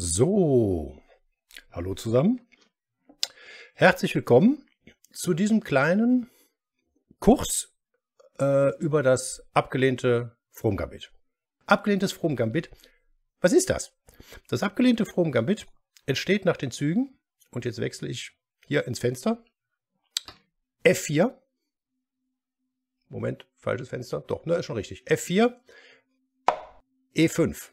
So, hallo zusammen. Herzlich willkommen zu diesem kleinen Kurs äh, über das abgelehnte Frohm-Gambit. Abgelehntes Frohm-Gambit, was ist das? Das abgelehnte Frohm-Gambit entsteht nach den Zügen, und jetzt wechsle ich hier ins Fenster, F4, Moment, falsches Fenster, doch, ne, ist schon richtig, F4, E5.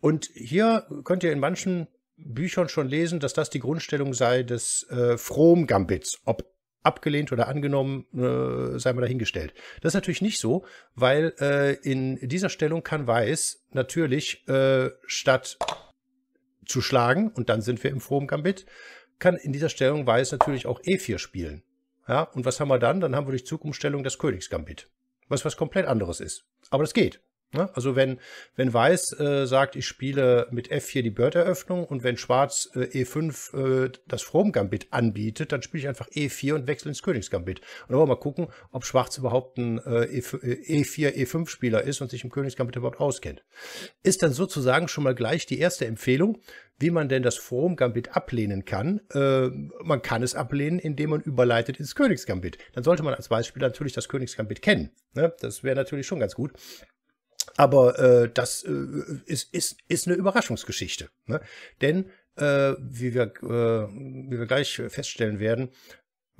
Und hier könnt ihr in manchen Büchern schon lesen, dass das die Grundstellung sei des äh, Frohm-Gambits. Ob abgelehnt oder angenommen, äh, sei mal dahingestellt. Das ist natürlich nicht so, weil äh, in dieser Stellung kann Weiß natürlich äh, statt zu schlagen, und dann sind wir im frohen Gambit, kann in dieser Stellung Weiß natürlich auch E4 spielen. Ja, und was haben wir dann? Dann haben wir durch Zugumstellung das Königsgambit, was was komplett anderes ist. Aber das geht. Ne? Also wenn, wenn Weiß äh, sagt, ich spiele mit F4 die Bird-Eröffnung und wenn Schwarz äh, E5 äh, das Fromm-Gambit anbietet, dann spiele ich einfach E4 und wechsle ins Königsgambit. Und dann wollen wir mal gucken, ob Schwarz überhaupt ein äh, E4, äh, E5-Spieler e ist und sich im Königsgambit überhaupt auskennt. Ist dann sozusagen schon mal gleich die erste Empfehlung, wie man denn das Fromm-Gambit ablehnen kann. Äh, man kann es ablehnen, indem man überleitet ins Königsgambit. Dann sollte man als Weißspieler natürlich das Königsgambit kennen. Ne? Das wäre natürlich schon ganz gut. Aber äh, das äh, ist, ist, ist eine Überraschungsgeschichte. Ne? Denn, äh, wie, wir, äh, wie wir gleich feststellen werden,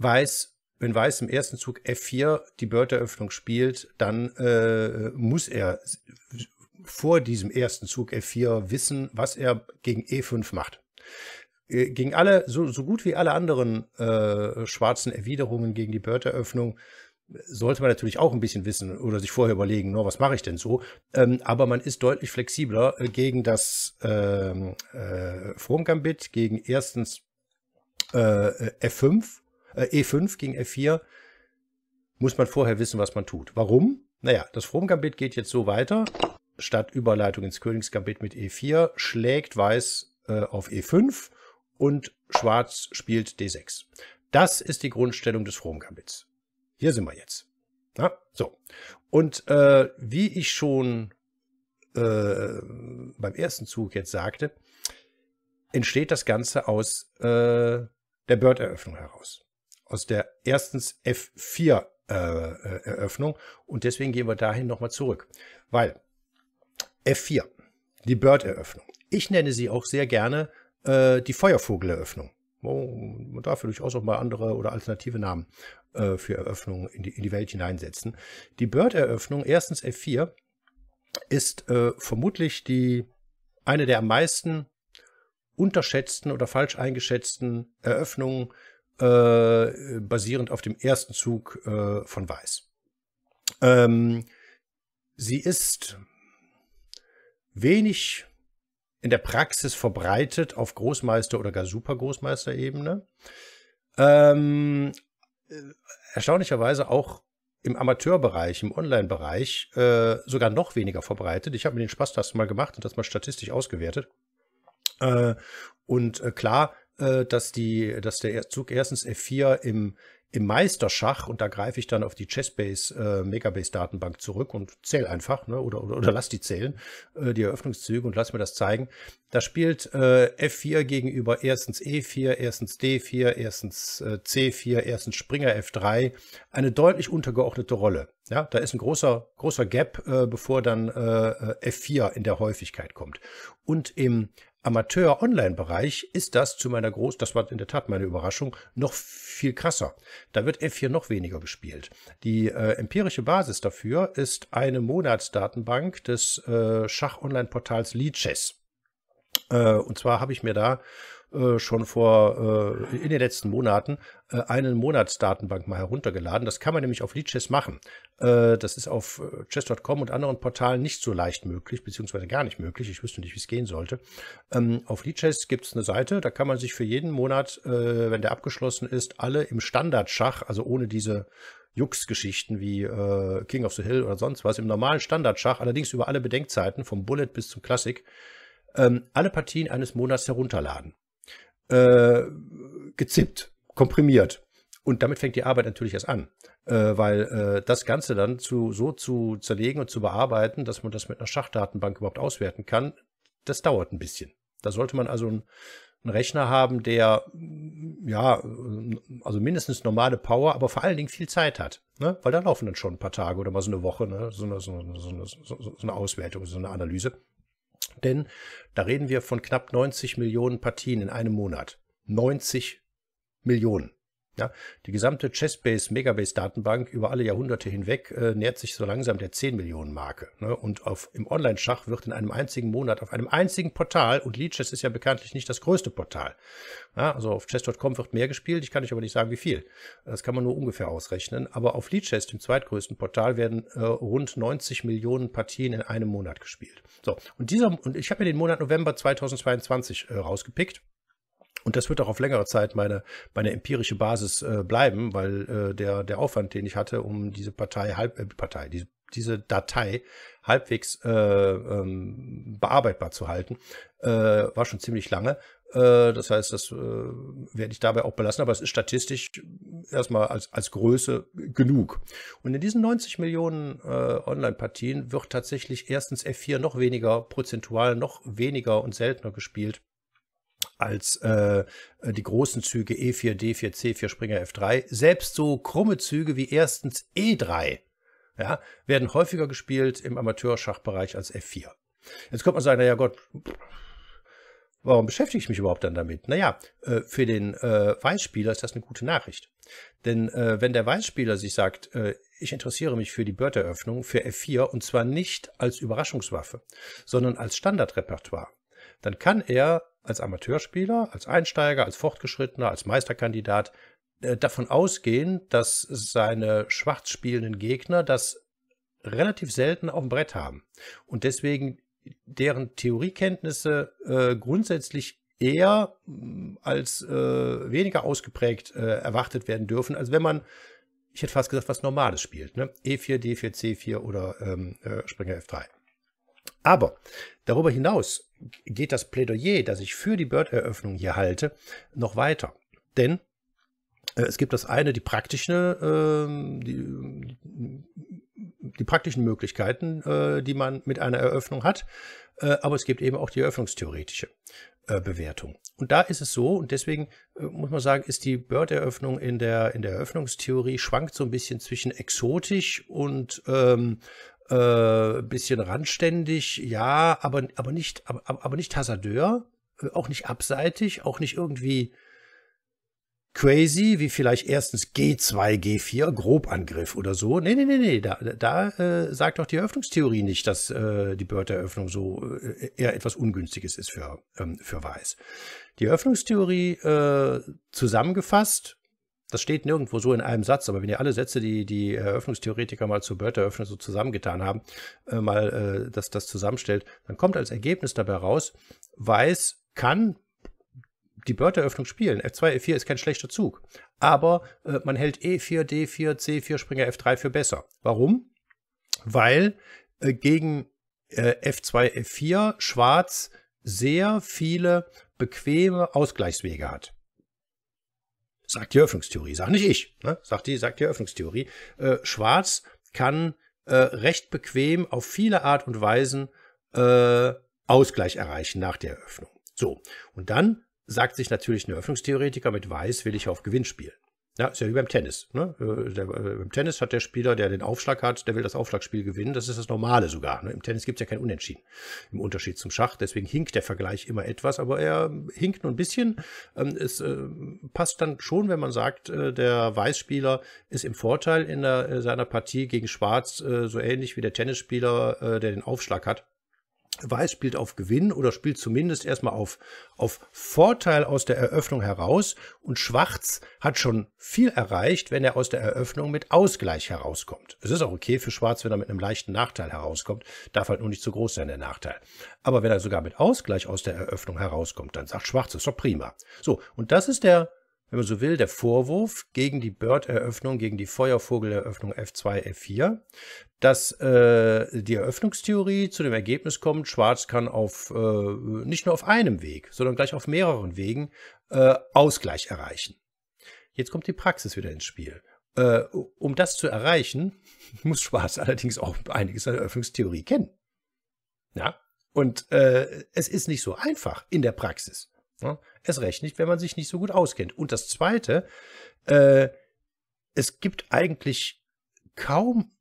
Weiß, wenn Weiß im ersten Zug F4 die Börteröffnung spielt, dann äh, muss er vor diesem ersten Zug F4 wissen, was er gegen E5 macht. Äh, gegen alle, so, so gut wie alle anderen äh, schwarzen Erwiderungen gegen die Börteröffnung sollte man natürlich auch ein bisschen wissen oder sich vorher überlegen, no, was mache ich denn so? Ähm, aber man ist deutlich flexibler äh, gegen das ähm, äh, Form-Gambit, gegen erstens äh, F5, äh, äh E5 gegen F4, muss man vorher wissen, was man tut. Warum? Naja, das Fromm-Gambit geht jetzt so weiter. Statt Überleitung ins Königsgambit mit E4 schlägt Weiß äh, auf E5 und Schwarz spielt D6. Das ist die Grundstellung des Fromm-Gambits. Hier sind wir jetzt. Na, so. Und äh, wie ich schon äh, beim ersten Zug jetzt sagte, entsteht das Ganze aus äh, der Bird-Eröffnung heraus. Aus der erstens F4-Eröffnung. Äh, und deswegen gehen wir dahin nochmal zurück. Weil F4, die Bird-Eröffnung. Ich nenne sie auch sehr gerne äh, die Feuervogel-Eröffnung man darf durchaus auch mal andere oder alternative Namen äh, für Eröffnungen in die, in die Welt hineinsetzen. Die Bird-Eröffnung, erstens F4, ist äh, vermutlich die eine der am meisten unterschätzten oder falsch eingeschätzten Eröffnungen äh, basierend auf dem ersten Zug äh, von Weiß. Ähm, sie ist wenig in der Praxis verbreitet auf Großmeister- oder gar Super-Großmeister-Ebene. Ähm, äh, erstaunlicherweise auch im Amateurbereich, im Online-Bereich äh, sogar noch weniger verbreitet. Ich habe mir den Spaß mal gemacht und das mal statistisch ausgewertet. Äh, und äh, klar, äh, dass, die, dass der Zug erstens F4 im, im Meisterschach, und da greife ich dann auf die Chessbase äh, Megabase Datenbank zurück und zähle einfach, ne, oder, oder, oder lass die zählen, äh, die Eröffnungszüge und lass mir das zeigen. Da spielt äh, F4 gegenüber erstens E4, erstens D4, erstens äh, C4, erstens Springer F3 eine deutlich untergeordnete Rolle. Ja, da ist ein großer, großer Gap, äh, bevor dann äh, äh F4 in der Häufigkeit kommt. Und im Amateur-Online-Bereich ist das zu meiner groß, das war in der Tat meine Überraschung, noch viel krasser. Da wird F4 noch weniger gespielt. Die äh, empirische Basis dafür ist eine Monatsdatenbank des äh, Schach-Online-Portals Leadchess. Äh, und zwar habe ich mir da äh, schon vor, äh, in den letzten Monaten, äh, eine Monatsdatenbank mal heruntergeladen. Das kann man nämlich auf Lead Chess machen. Äh, das ist auf äh, chess.com und anderen Portalen nicht so leicht möglich, beziehungsweise gar nicht möglich. Ich wüsste nicht, wie es gehen sollte. Ähm, auf Leadchess gibt es eine Seite, da kann man sich für jeden Monat, äh, wenn der abgeschlossen ist, alle im Standardschach, also ohne diese Jux-Geschichten wie äh, King of the Hill oder sonst was, im normalen Standardschach, allerdings über alle Bedenkzeiten, vom Bullet bis zum Klassik, ähm, alle Partien eines Monats herunterladen äh, gezippt, komprimiert. Und damit fängt die Arbeit natürlich erst an, äh, weil äh, das Ganze dann zu, so zu zerlegen und zu bearbeiten, dass man das mit einer Schachdatenbank überhaupt auswerten kann, das dauert ein bisschen. Da sollte man also einen, einen Rechner haben, der mm, ja, äh, also mindestens normale Power, aber vor allen Dingen viel Zeit hat. Ne? Weil da laufen dann schon ein paar Tage oder mal so eine Woche, ne? so, eine, so, eine, so, eine, so eine Auswertung, so eine Analyse denn da reden wir von knapp 90 Millionen Partien in einem Monat. 90 Millionen. Ja, die gesamte Chessbase, Megabase Datenbank über alle Jahrhunderte hinweg äh, nähert sich so langsam der 10 Millionen Marke. Ne? Und auf, im Online-Schach wird in einem einzigen Monat auf einem einzigen Portal, und Leadchess ist ja bekanntlich nicht das größte Portal. Ja, also auf chess.com wird mehr gespielt, ich kann euch aber nicht sagen, wie viel. Das kann man nur ungefähr ausrechnen. Aber auf Leadchess, dem zweitgrößten Portal, werden äh, rund 90 Millionen Partien in einem Monat gespielt. So, und dieser, und ich habe mir den Monat November 2022 äh, rausgepickt. Und das wird auch auf längere Zeit meine, meine empirische Basis äh, bleiben, weil äh, der, der Aufwand, den ich hatte, um diese Partei, halb, äh, Partei, diese, diese Datei halbwegs äh, ähm, bearbeitbar zu halten, äh, war schon ziemlich lange. Äh, das heißt, das äh, werde ich dabei auch belassen, aber es ist statistisch erstmal als, als Größe genug. Und in diesen 90 Millionen äh, Online-Partien wird tatsächlich erstens F4 noch weniger prozentual, noch weniger und seltener gespielt als äh, äh, die großen Züge E4, D4, C4, Springer F3. Selbst so krumme Züge wie erstens E3 ja, werden häufiger gespielt im Amateurschachbereich als F4. Jetzt könnte man sagen, naja Gott, warum beschäftige ich mich überhaupt dann damit? Naja, äh, für den äh, Weißspieler ist das eine gute Nachricht. Denn äh, wenn der Weißspieler sich sagt, äh, ich interessiere mich für die Börteröffnung, für F4 und zwar nicht als Überraschungswaffe, sondern als Standardrepertoire, dann kann er als Amateurspieler, als Einsteiger, als Fortgeschrittener, als Meisterkandidat äh, davon ausgehen, dass seine schwarz spielenden Gegner das relativ selten auf dem Brett haben und deswegen deren Theoriekenntnisse äh, grundsätzlich eher hm, als äh, weniger ausgeprägt äh, erwartet werden dürfen, als wenn man, ich hätte fast gesagt, was Normales spielt, ne? E4, D4, C4 oder ähm, äh, Springer F3. Aber darüber hinaus geht das Plädoyer, das ich für die Bird-Eröffnung hier halte, noch weiter. Denn äh, es gibt das eine, die praktische, ähm, die, die, praktischen Möglichkeiten, äh, die man mit einer Eröffnung hat, äh, aber es gibt eben auch die eröffnungstheoretische. Bewertung. Und da ist es so, und deswegen muss man sagen, ist die Bird-Eröffnung in der, in der Eröffnungstheorie schwankt so ein bisschen zwischen exotisch und, ähm, äh, bisschen randständig, ja, aber, aber nicht, aber, aber nicht Hasardeur, äh, auch nicht abseitig, auch nicht irgendwie crazy, wie vielleicht erstens G2, G4, Grobangriff oder so. Nee, nee, nee, nee, da, da äh, sagt auch die Eröffnungstheorie nicht, dass äh, die Bird-Eröffnung so äh, eher etwas Ungünstiges ist für, ähm, für Weiß. Die Eröffnungstheorie äh, zusammengefasst das steht nirgendwo so in einem Satz, aber wenn ihr alle Sätze, die die äh, Eröffnungstheoretiker mal zur Wörteröffnung so zusammengetan haben, äh, mal äh, das, das zusammenstellt, dann kommt als Ergebnis dabei raus, weiß kann die Wörteröffnung spielen. F2, E4 ist kein schlechter Zug, aber äh, man hält E4, D4, C4, Springer F3 für besser. Warum? Weil äh, gegen äh, F2, F4 Schwarz sehr viele bequeme Ausgleichswege hat. Sagt die Öffnungstheorie, sagt nicht ich, ne? sagt, die, sagt die Öffnungstheorie. Äh, Schwarz kann äh, recht bequem auf viele Art und Weisen äh, Ausgleich erreichen nach der Eröffnung. So, und dann sagt sich natürlich ein Öffnungstheoretiker, mit Weiß will ich auf Gewinn spielen. Ja, ist ja wie beim Tennis. Ne? Äh, der, äh, Im Tennis hat der Spieler, der den Aufschlag hat, der will das Aufschlagspiel gewinnen. Das ist das Normale sogar. Ne? Im Tennis gibt es ja kein Unentschieden. Im Unterschied zum Schach. Deswegen hinkt der Vergleich immer etwas, aber er ähm, hinkt nur ein bisschen. Ähm, es äh, passt dann schon, wenn man sagt, der Weißspieler ist im Vorteil in der, seiner Partie gegen Schwarz so ähnlich wie der Tennisspieler, der den Aufschlag hat Weiß spielt auf Gewinn oder spielt zumindest erstmal auf, auf Vorteil aus der Eröffnung heraus und Schwarz hat schon viel erreicht, wenn er aus der Eröffnung mit Ausgleich herauskommt. Es ist auch okay für Schwarz, wenn er mit einem leichten Nachteil herauskommt, darf halt nur nicht zu groß sein, der Nachteil. Aber wenn er sogar mit Ausgleich aus der Eröffnung herauskommt, dann sagt Schwarz, ist doch prima. So, und das ist der wenn man so will, der Vorwurf gegen die Bird-Eröffnung, gegen die Feuervogel-Eröffnung F2, F4, dass äh, die Eröffnungstheorie zu dem Ergebnis kommt, Schwarz kann auf äh, nicht nur auf einem Weg, sondern gleich auf mehreren Wegen äh, Ausgleich erreichen. Jetzt kommt die Praxis wieder ins Spiel. Äh, um das zu erreichen, muss Schwarz allerdings auch einiges an Eröffnungstheorie kennen. Ja? Und äh, es ist nicht so einfach in der Praxis. Ja, ne? es recht nicht, wenn man sich nicht so gut auskennt. Und das Zweite, äh, es gibt eigentlich kaum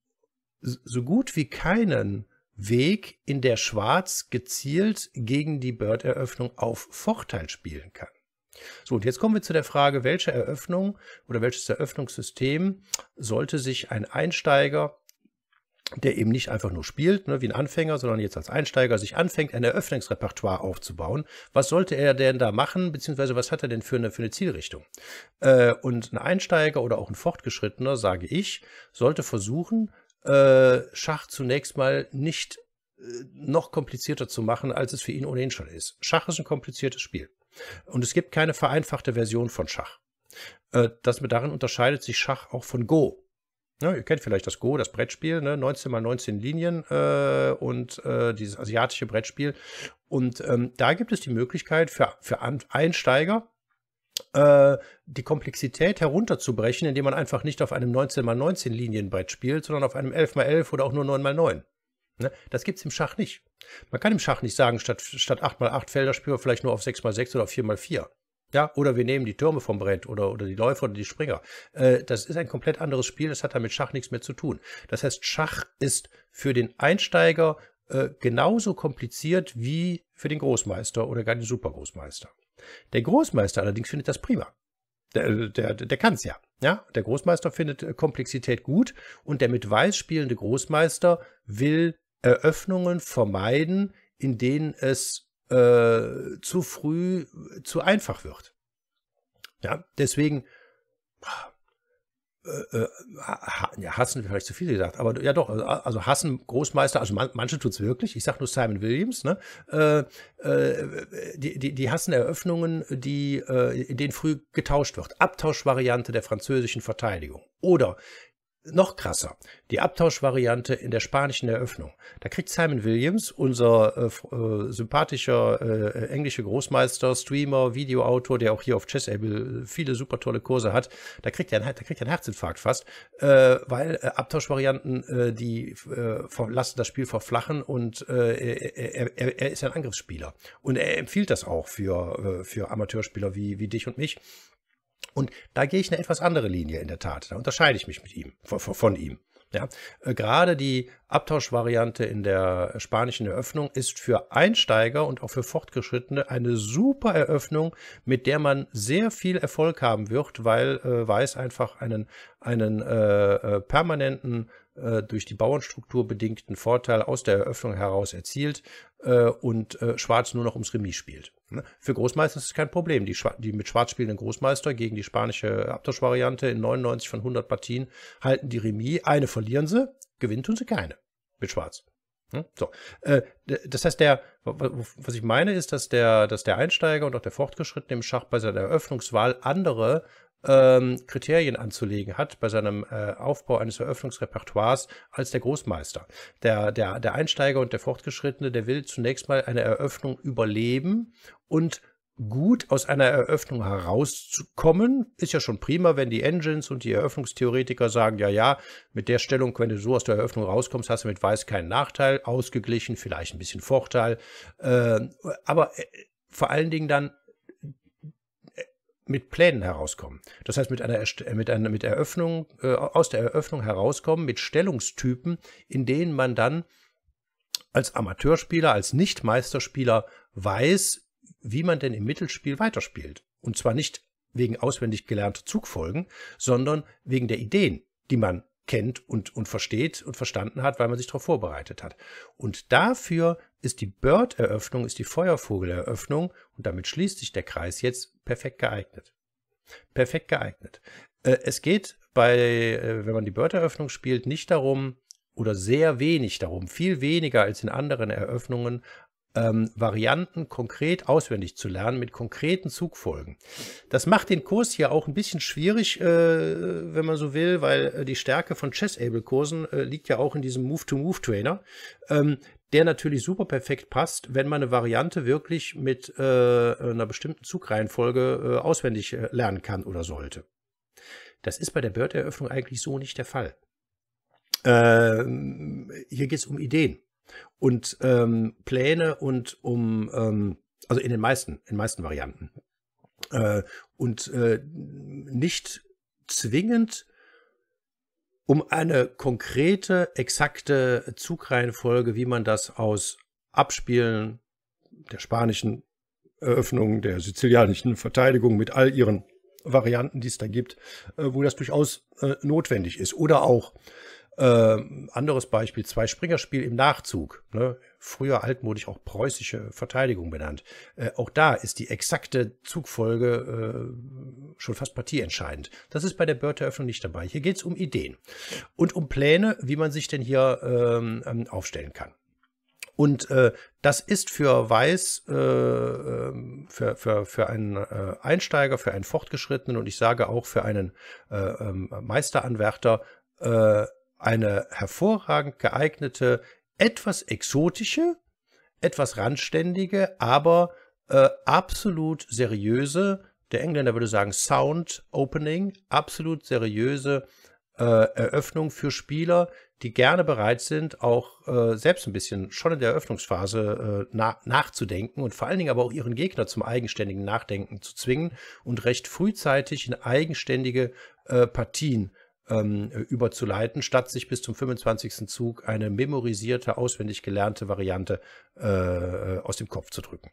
so gut wie keinen Weg, in der Schwarz gezielt gegen die Bird-Eröffnung auf Vorteil spielen kann. So, und jetzt kommen wir zu der Frage, welche Eröffnung oder welches Eröffnungssystem sollte sich ein Einsteiger der eben nicht einfach nur spielt, ne, wie ein Anfänger, sondern jetzt als Einsteiger sich anfängt, ein Eröffnungsrepertoire aufzubauen. Was sollte er denn da machen, beziehungsweise was hat er denn für eine, für eine Zielrichtung? Äh, und ein Einsteiger oder auch ein Fortgeschrittener, sage ich, sollte versuchen, äh, Schach zunächst mal nicht äh, noch komplizierter zu machen, als es für ihn ohnehin schon ist. Schach ist ein kompliziertes Spiel. Und es gibt keine vereinfachte Version von Schach. Äh, das, darin unterscheidet sich Schach auch von Go. Ja, ihr kennt vielleicht das Go, das Brettspiel, ne? 19 mal 19 Linien äh, und äh, dieses asiatische Brettspiel. Und ähm, da gibt es die Möglichkeit für, für Einsteiger, äh, die Komplexität herunterzubrechen, indem man einfach nicht auf einem 19 x 19 Linienbrett spielt, sondern auf einem 11 x 11 oder auch nur 9 x 9. Das gibt es im Schach nicht. Man kann im Schach nicht sagen, statt, statt 8 x 8 Felder spielen wir vielleicht nur auf 6 x 6 oder 4 x 4. Ja, oder wir nehmen die Türme vom Brett oder, oder die Läufer oder die Springer. Äh, das ist ein komplett anderes Spiel, das hat damit Schach nichts mehr zu tun. Das heißt, Schach ist für den Einsteiger äh, genauso kompliziert wie für den Großmeister oder gar den Supergroßmeister. Der Großmeister allerdings findet das prima. Der, äh, der, der kann es ja. ja. Der Großmeister findet äh, Komplexität gut und der mit Weiß spielende Großmeister will Eröffnungen vermeiden, in denen es äh, zu früh zu einfach wird. Ja, deswegen äh, äh ja, hassen vielleicht zu viel gesagt, aber ja doch, also, also, hassen Großmeister, also man, manche es wirklich, ich sage nur Simon Williams, ne? Äh, äh, die, die, die hassen Eröffnungen, die, äh, in denen früh getauscht wird. Abtauschvariante der französischen Verteidigung. Oder noch krasser, die Abtauschvariante in der spanischen Eröffnung. Da kriegt Simon Williams, unser äh, äh, sympathischer äh, englischer Großmeister, Streamer, Videoautor, der auch hier auf Chessable viele super tolle Kurse hat, da kriegt er einen, einen Herzinfarkt fast, äh, weil äh, Abtauschvarianten, äh, die äh, lassen das Spiel verflachen und äh, er, er, er, ist ein Angriffsspieler. Und er empfiehlt das auch für, äh, für Amateurspieler wie, wie dich und mich. Und da gehe ich eine etwas andere Linie in der Tat. Da unterscheide ich mich mit ihm, von, von ihm. Ja, äh, gerade die Abtauschvariante in der spanischen Eröffnung ist für Einsteiger und auch für Fortgeschrittene eine super Eröffnung, mit der man sehr viel Erfolg haben wird, weil äh, Weiß einfach einen, einen äh, äh permanenten, äh, durch die Bauernstruktur bedingten Vorteil aus der Eröffnung heraus erzielt äh, und Schwarz nur noch ums Remis spielt. Ne? Für Großmeister ist es kein Problem. Die, die, mit Schwarz spielenden Großmeister gegen die spanische Abtauschvariante in 99 von 100 Partien halten die Remis. Eine verlieren sie, gewinnen tun sie keine mit Schwarz. Hm? So. Äh, das heißt, der, was ich meine, ist, dass der, dass der Einsteiger und auch der Fortgeschrittene im Schach bei seiner Eröffnungswahl andere ähm, Kriterien anzulegen hat bei seinem äh, Aufbau eines Eröffnungsrepertoires als der Großmeister. Der, der, der Einsteiger und der Fortgeschrittene, der will zunächst mal eine Eröffnung überleben und gut aus einer Eröffnung herauszukommen, ist ja schon prima, wenn die Engines und die Eröffnungstheoretiker sagen, ja, ja, mit der Stellung, wenn du so aus der Eröffnung rauskommst, hast du mit Weiß keinen Nachteil, ausgeglichen, vielleicht ein bisschen Vorteil, äh, aber äh, vor allen Dingen dann mit Plänen herauskommen. Das heißt, mit einer, äh, mit einer mit Eröffnung, äh, aus der Eröffnung herauskommen, mit Stellungstypen, in denen man dann als Amateurspieler, als Nicht-Meisterspieler weiß, wie man denn im Mittelspiel weiterspielt. Und zwar nicht wegen auswendig gelernter Zugfolgen, sondern wegen der Ideen, die man kennt und, und versteht und verstanden hat, weil man sich darauf vorbereitet hat. Und dafür ist die Bird-Eröffnung, ist die Feuervogel-Eröffnung, und damit schließt sich der Kreis jetzt perfekt geeignet. Perfekt geeignet. Äh, es geht bei, äh, wenn man die Börteröffnung spielt, nicht darum oder sehr wenig darum, viel weniger als in anderen Eröffnungen, ähm, Varianten konkret auswendig zu lernen mit konkreten Zugfolgen. Das macht den Kurs hier auch ein bisschen schwierig, äh, wenn man so will, weil äh, die Stärke von chess able kursen äh, liegt ja auch in diesem Move-to-Move-Trainer. Ähm, der natürlich super perfekt passt, wenn man eine Variante wirklich mit äh, einer bestimmten Zugreihenfolge äh, auswendig äh, lernen kann oder sollte. Das ist bei der Bird-Eröffnung eigentlich so nicht der Fall. Ähm, hier geht es um Ideen und ähm, Pläne und um, ähm, also in den meisten, in den meisten Varianten. Äh, und äh, nicht zwingend um eine konkrete, exakte Zugreihenfolge, wie man das aus Abspielen der spanischen Eröffnung, der sizilianischen Verteidigung mit all ihren Varianten, die es da gibt, äh, wo das durchaus äh, notwendig ist. Oder auch äh, anderes Beispiel, zwei Springerspiel im Nachzug. Ne? früher altmodisch auch preußische Verteidigung benannt. Äh, auch da ist die exakte Zugfolge äh, schon fast partieentscheidend. Das ist bei der Börteöffnung nicht dabei. Hier geht es um Ideen und um Pläne, wie man sich denn hier ähm, ähm aufstellen kann. Und äh, das ist für Weiß, äh, ähm, für, für, für einen äh, Einsteiger, für einen Fortgeschrittenen und ich sage auch für einen äh, ähm, Meisteranwärter äh, eine hervorragend geeignete etwas exotische, etwas randständige, aber äh, absolut seriöse, der Engländer würde sagen Sound Opening, absolut seriöse äh, Eröffnung für Spieler, die gerne bereit sind, auch äh, selbst ein bisschen schon in der Eröffnungsphase äh, na nachzudenken und vor allen Dingen aber auch ihren Gegner zum eigenständigen Nachdenken zu zwingen und recht frühzeitig in eigenständige äh, Partien ähm, überzuleiten, statt sich bis zum 25. Zug eine memorisierte, auswendig gelernte Variante äh, aus dem Kopf zu drücken.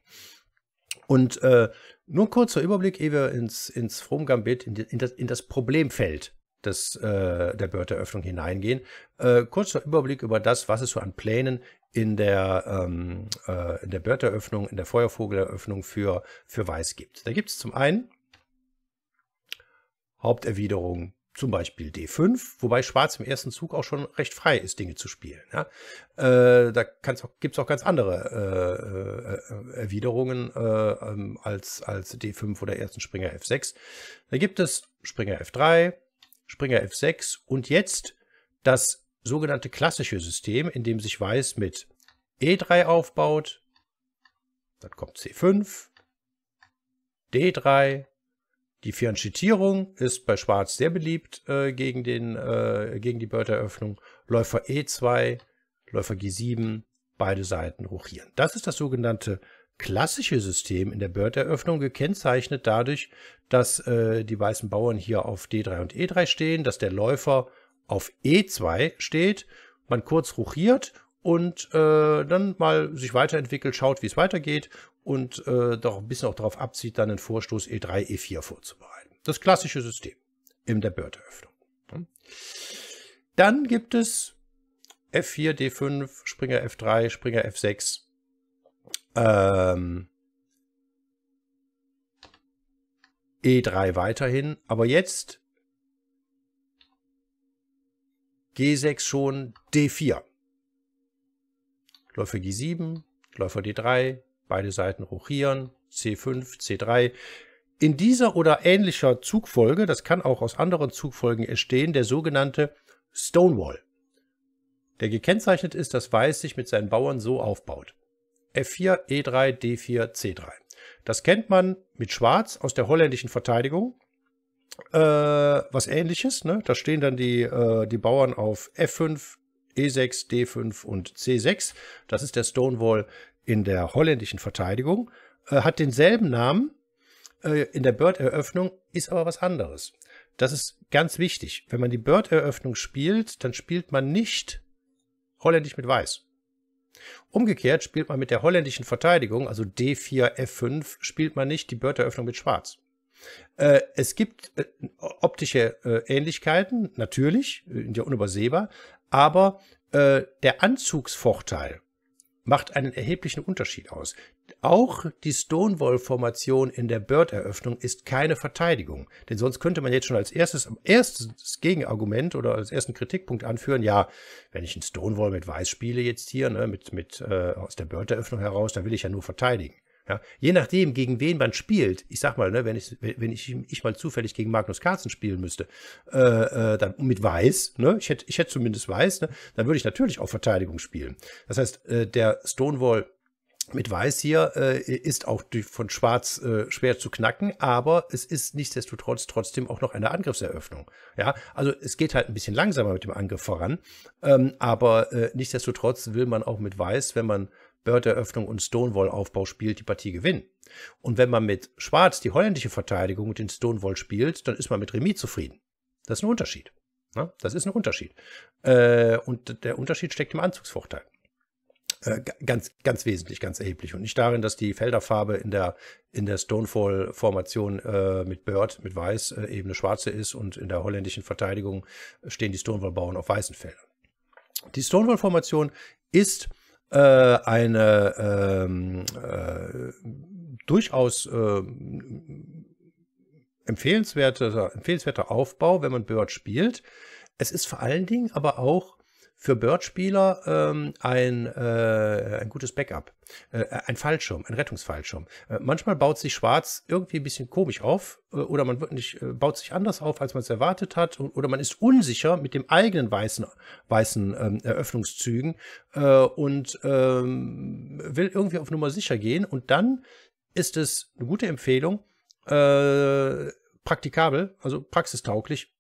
Und äh, nur ein kurzer Überblick, ehe wir ins, ins fromm in, in, das, in das Problemfeld des, äh, der Börteröffnung hineingehen. Äh, kurzer Überblick über das, was es so an Plänen in der, ähm, äh, in der Börteröffnung, in der Feuervogeleröffnung für, für Weiß gibt. Da gibt es zum einen Haupterwiderung, zum Beispiel D5, wobei Schwarz im ersten Zug auch schon recht frei ist, Dinge zu spielen. Ja? Äh, da gibt es auch ganz andere äh, äh Erwiderungen äh, ähm, als, als D5 oder ersten Springer F6. Da gibt es Springer F3, Springer F6 und jetzt das sogenannte klassische System, in dem sich Weiß mit E3 aufbaut, dann kommt C5, D3, die Fianchettierung ist bei Schwarz sehr beliebt äh, gegen, den, äh, gegen die Börteröffnung. Läufer E2, Läufer G7, beide Seiten rochieren. Das ist das sogenannte klassische System in der Börteröffnung, gekennzeichnet dadurch, dass äh, die weißen Bauern hier auf D3 und E3 stehen, dass der Läufer auf E2 steht, man kurz rochiert und äh, dann mal sich weiterentwickelt, schaut, wie es weitergeht und äh, doch ein bisschen auch darauf abzieht, dann einen Vorstoß E3, E4 vorzubereiten. Das klassische System in der Börteröffnung. Ne? Dann gibt es F4, D5, Springer F3, Springer F6. Ähm, E3 weiterhin, aber jetzt G6 schon D4. Läufer G7, Läufer D3, beide Seiten rochieren, C5, C3. In dieser oder ähnlicher Zugfolge, das kann auch aus anderen Zugfolgen entstehen, der sogenannte Stonewall, der gekennzeichnet ist, dass Weiß sich mit seinen Bauern so aufbaut. F4, E3, D4, C3. Das kennt man mit Schwarz aus der holländischen Verteidigung. Äh, was ähnliches, ne? da stehen dann die, äh, die Bauern auf F5, E6, D5 und C6. Das ist der Stonewall in der holländischen Verteidigung, äh, hat denselben Namen äh, in der Bird-Eröffnung, ist aber was anderes. Das ist ganz wichtig. Wenn man die Bird-Eröffnung spielt, dann spielt man nicht holländisch mit weiß. Umgekehrt spielt man mit der holländischen Verteidigung, also D4, F5, spielt man nicht die Bird-Eröffnung mit schwarz. Äh, es gibt äh, optische äh, Ähnlichkeiten, natürlich, ja äh, unübersehbar, aber äh, der Anzugsvorteil macht einen erheblichen Unterschied aus. Auch die Stonewall-Formation in der Bird-Eröffnung ist keine Verteidigung, denn sonst könnte man jetzt schon als erstes, erstes Gegenargument oder als ersten Kritikpunkt anführen, ja, wenn ich einen Stonewall mit Weiß spiele jetzt hier, ne, mit, mit äh, aus der Bird-Eröffnung heraus, da will ich ja nur verteidigen. Ja, je nachdem, gegen wen man spielt, ich sag mal, ne, wenn, ich, wenn ich, ich mal zufällig gegen Magnus Carlsen spielen müsste, äh, äh, dann mit Weiß, ne, ich hätte ich hätt zumindest Weiß, ne, dann würde ich natürlich auch Verteidigung spielen. Das heißt, äh, der Stonewall mit Weiß hier äh, ist auch durch, von Schwarz äh, schwer zu knacken, aber es ist nichtsdestotrotz trotzdem auch noch eine Angriffseröffnung. Ja, also es geht halt ein bisschen langsamer mit dem Angriff voran, ähm, aber äh, nichtsdestotrotz will man auch mit Weiß, wenn man Bird-Eröffnung und Stonewall-Aufbau spielt, die Partie gewinnen. Und wenn man mit Schwarz die holländische Verteidigung und den Stonewall spielt, dann ist man mit Remis zufrieden. Das ist ein Unterschied. Ne? Das ist ein Unterschied. Äh, und der Unterschied steckt im Anzugsvorteil. Äh, ganz, ganz wesentlich, ganz erheblich. Und nicht darin, dass die Felderfarbe in der, in der Stonewall-Formation äh, mit Bird, mit Weiß, eben eine schwarze ist und in der holländischen Verteidigung stehen die Stonewall-Bauern auf weißen Feldern. Die Stonewall-Formation ist äh, eine ähm, äh, durchaus äh, empfehlenswerter, empfehlenswerter Aufbau, wenn man Bird spielt. Es ist vor allen Dingen aber auch für Bird-Spieler ähm, ein, äh, ein gutes Backup, äh, ein Fallschirm, ein Rettungsfallschirm. Äh, manchmal baut sich Schwarz irgendwie ein bisschen komisch auf äh, oder man wird nicht, äh, baut sich anders auf, als man es erwartet hat oder man ist unsicher mit dem eigenen weißen, weißen ähm, Eröffnungszügen äh, und ähm, will irgendwie auf Nummer sicher gehen und dann ist es eine gute Empfehlung, praktikabel, also praxistauglich,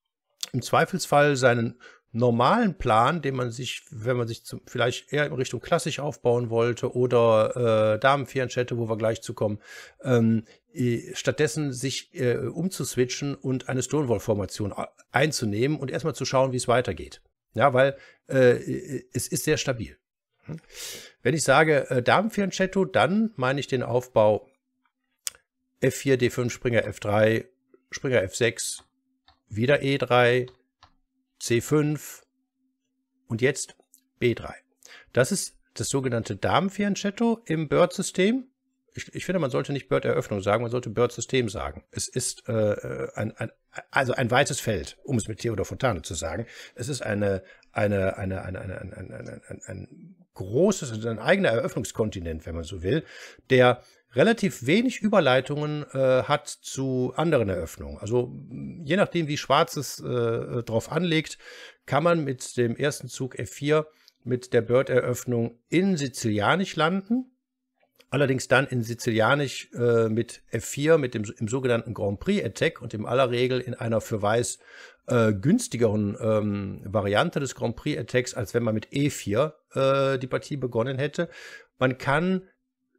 im Zweifelsfall seinen normalen Plan, den man sich, wenn man sich zum, vielleicht eher in Richtung klassisch aufbauen wollte oder äh, Damenfernstätte, wo wir gleich zu kommen, ähm, äh, stattdessen sich äh, umzuswitchen und eine Stonewall-Formation äh, einzunehmen und erstmal zu schauen, wie es weitergeht. Ja, weil äh, äh es ist sehr stabil. Hm? Wenn ich sage äh, Damenfernstätte, dann meine ich den Aufbau F4, D5, Springer F3, Springer F6, wieder E3, C5 und jetzt B3. Das ist das sogenannte Damenfianchetto im Bird-System. Ich, ich, finde, man sollte nicht Bird-Eröffnung sagen, man sollte Bird-System sagen. Es ist äh, ein, ein, also ein weites Feld, um es mit Theodor Fontane zu sagen. Es ist eine, eine, eine, eine, eine, eine, eine, eine, ein großes, ein eigener Eröffnungskontinent, wenn man so will, der relativ wenig Überleitungen äh, hat zu anderen Eröffnungen. Also mm, je nachdem, wie Schwarz es äh, drauf anlegt, kann man mit dem ersten Zug F4 mit der Bird-Eröffnung in Sizilianisch landen. Allerdings dann in Sizilianisch äh, mit F4, mit dem im sogenannten Grand Prix-Attack und in aller Regel in einer für Weiß äh, günstigeren ähm, Variante des Grand Prix-Attacks, als wenn man mit E4 äh, die Partie begonnen hätte. Man kann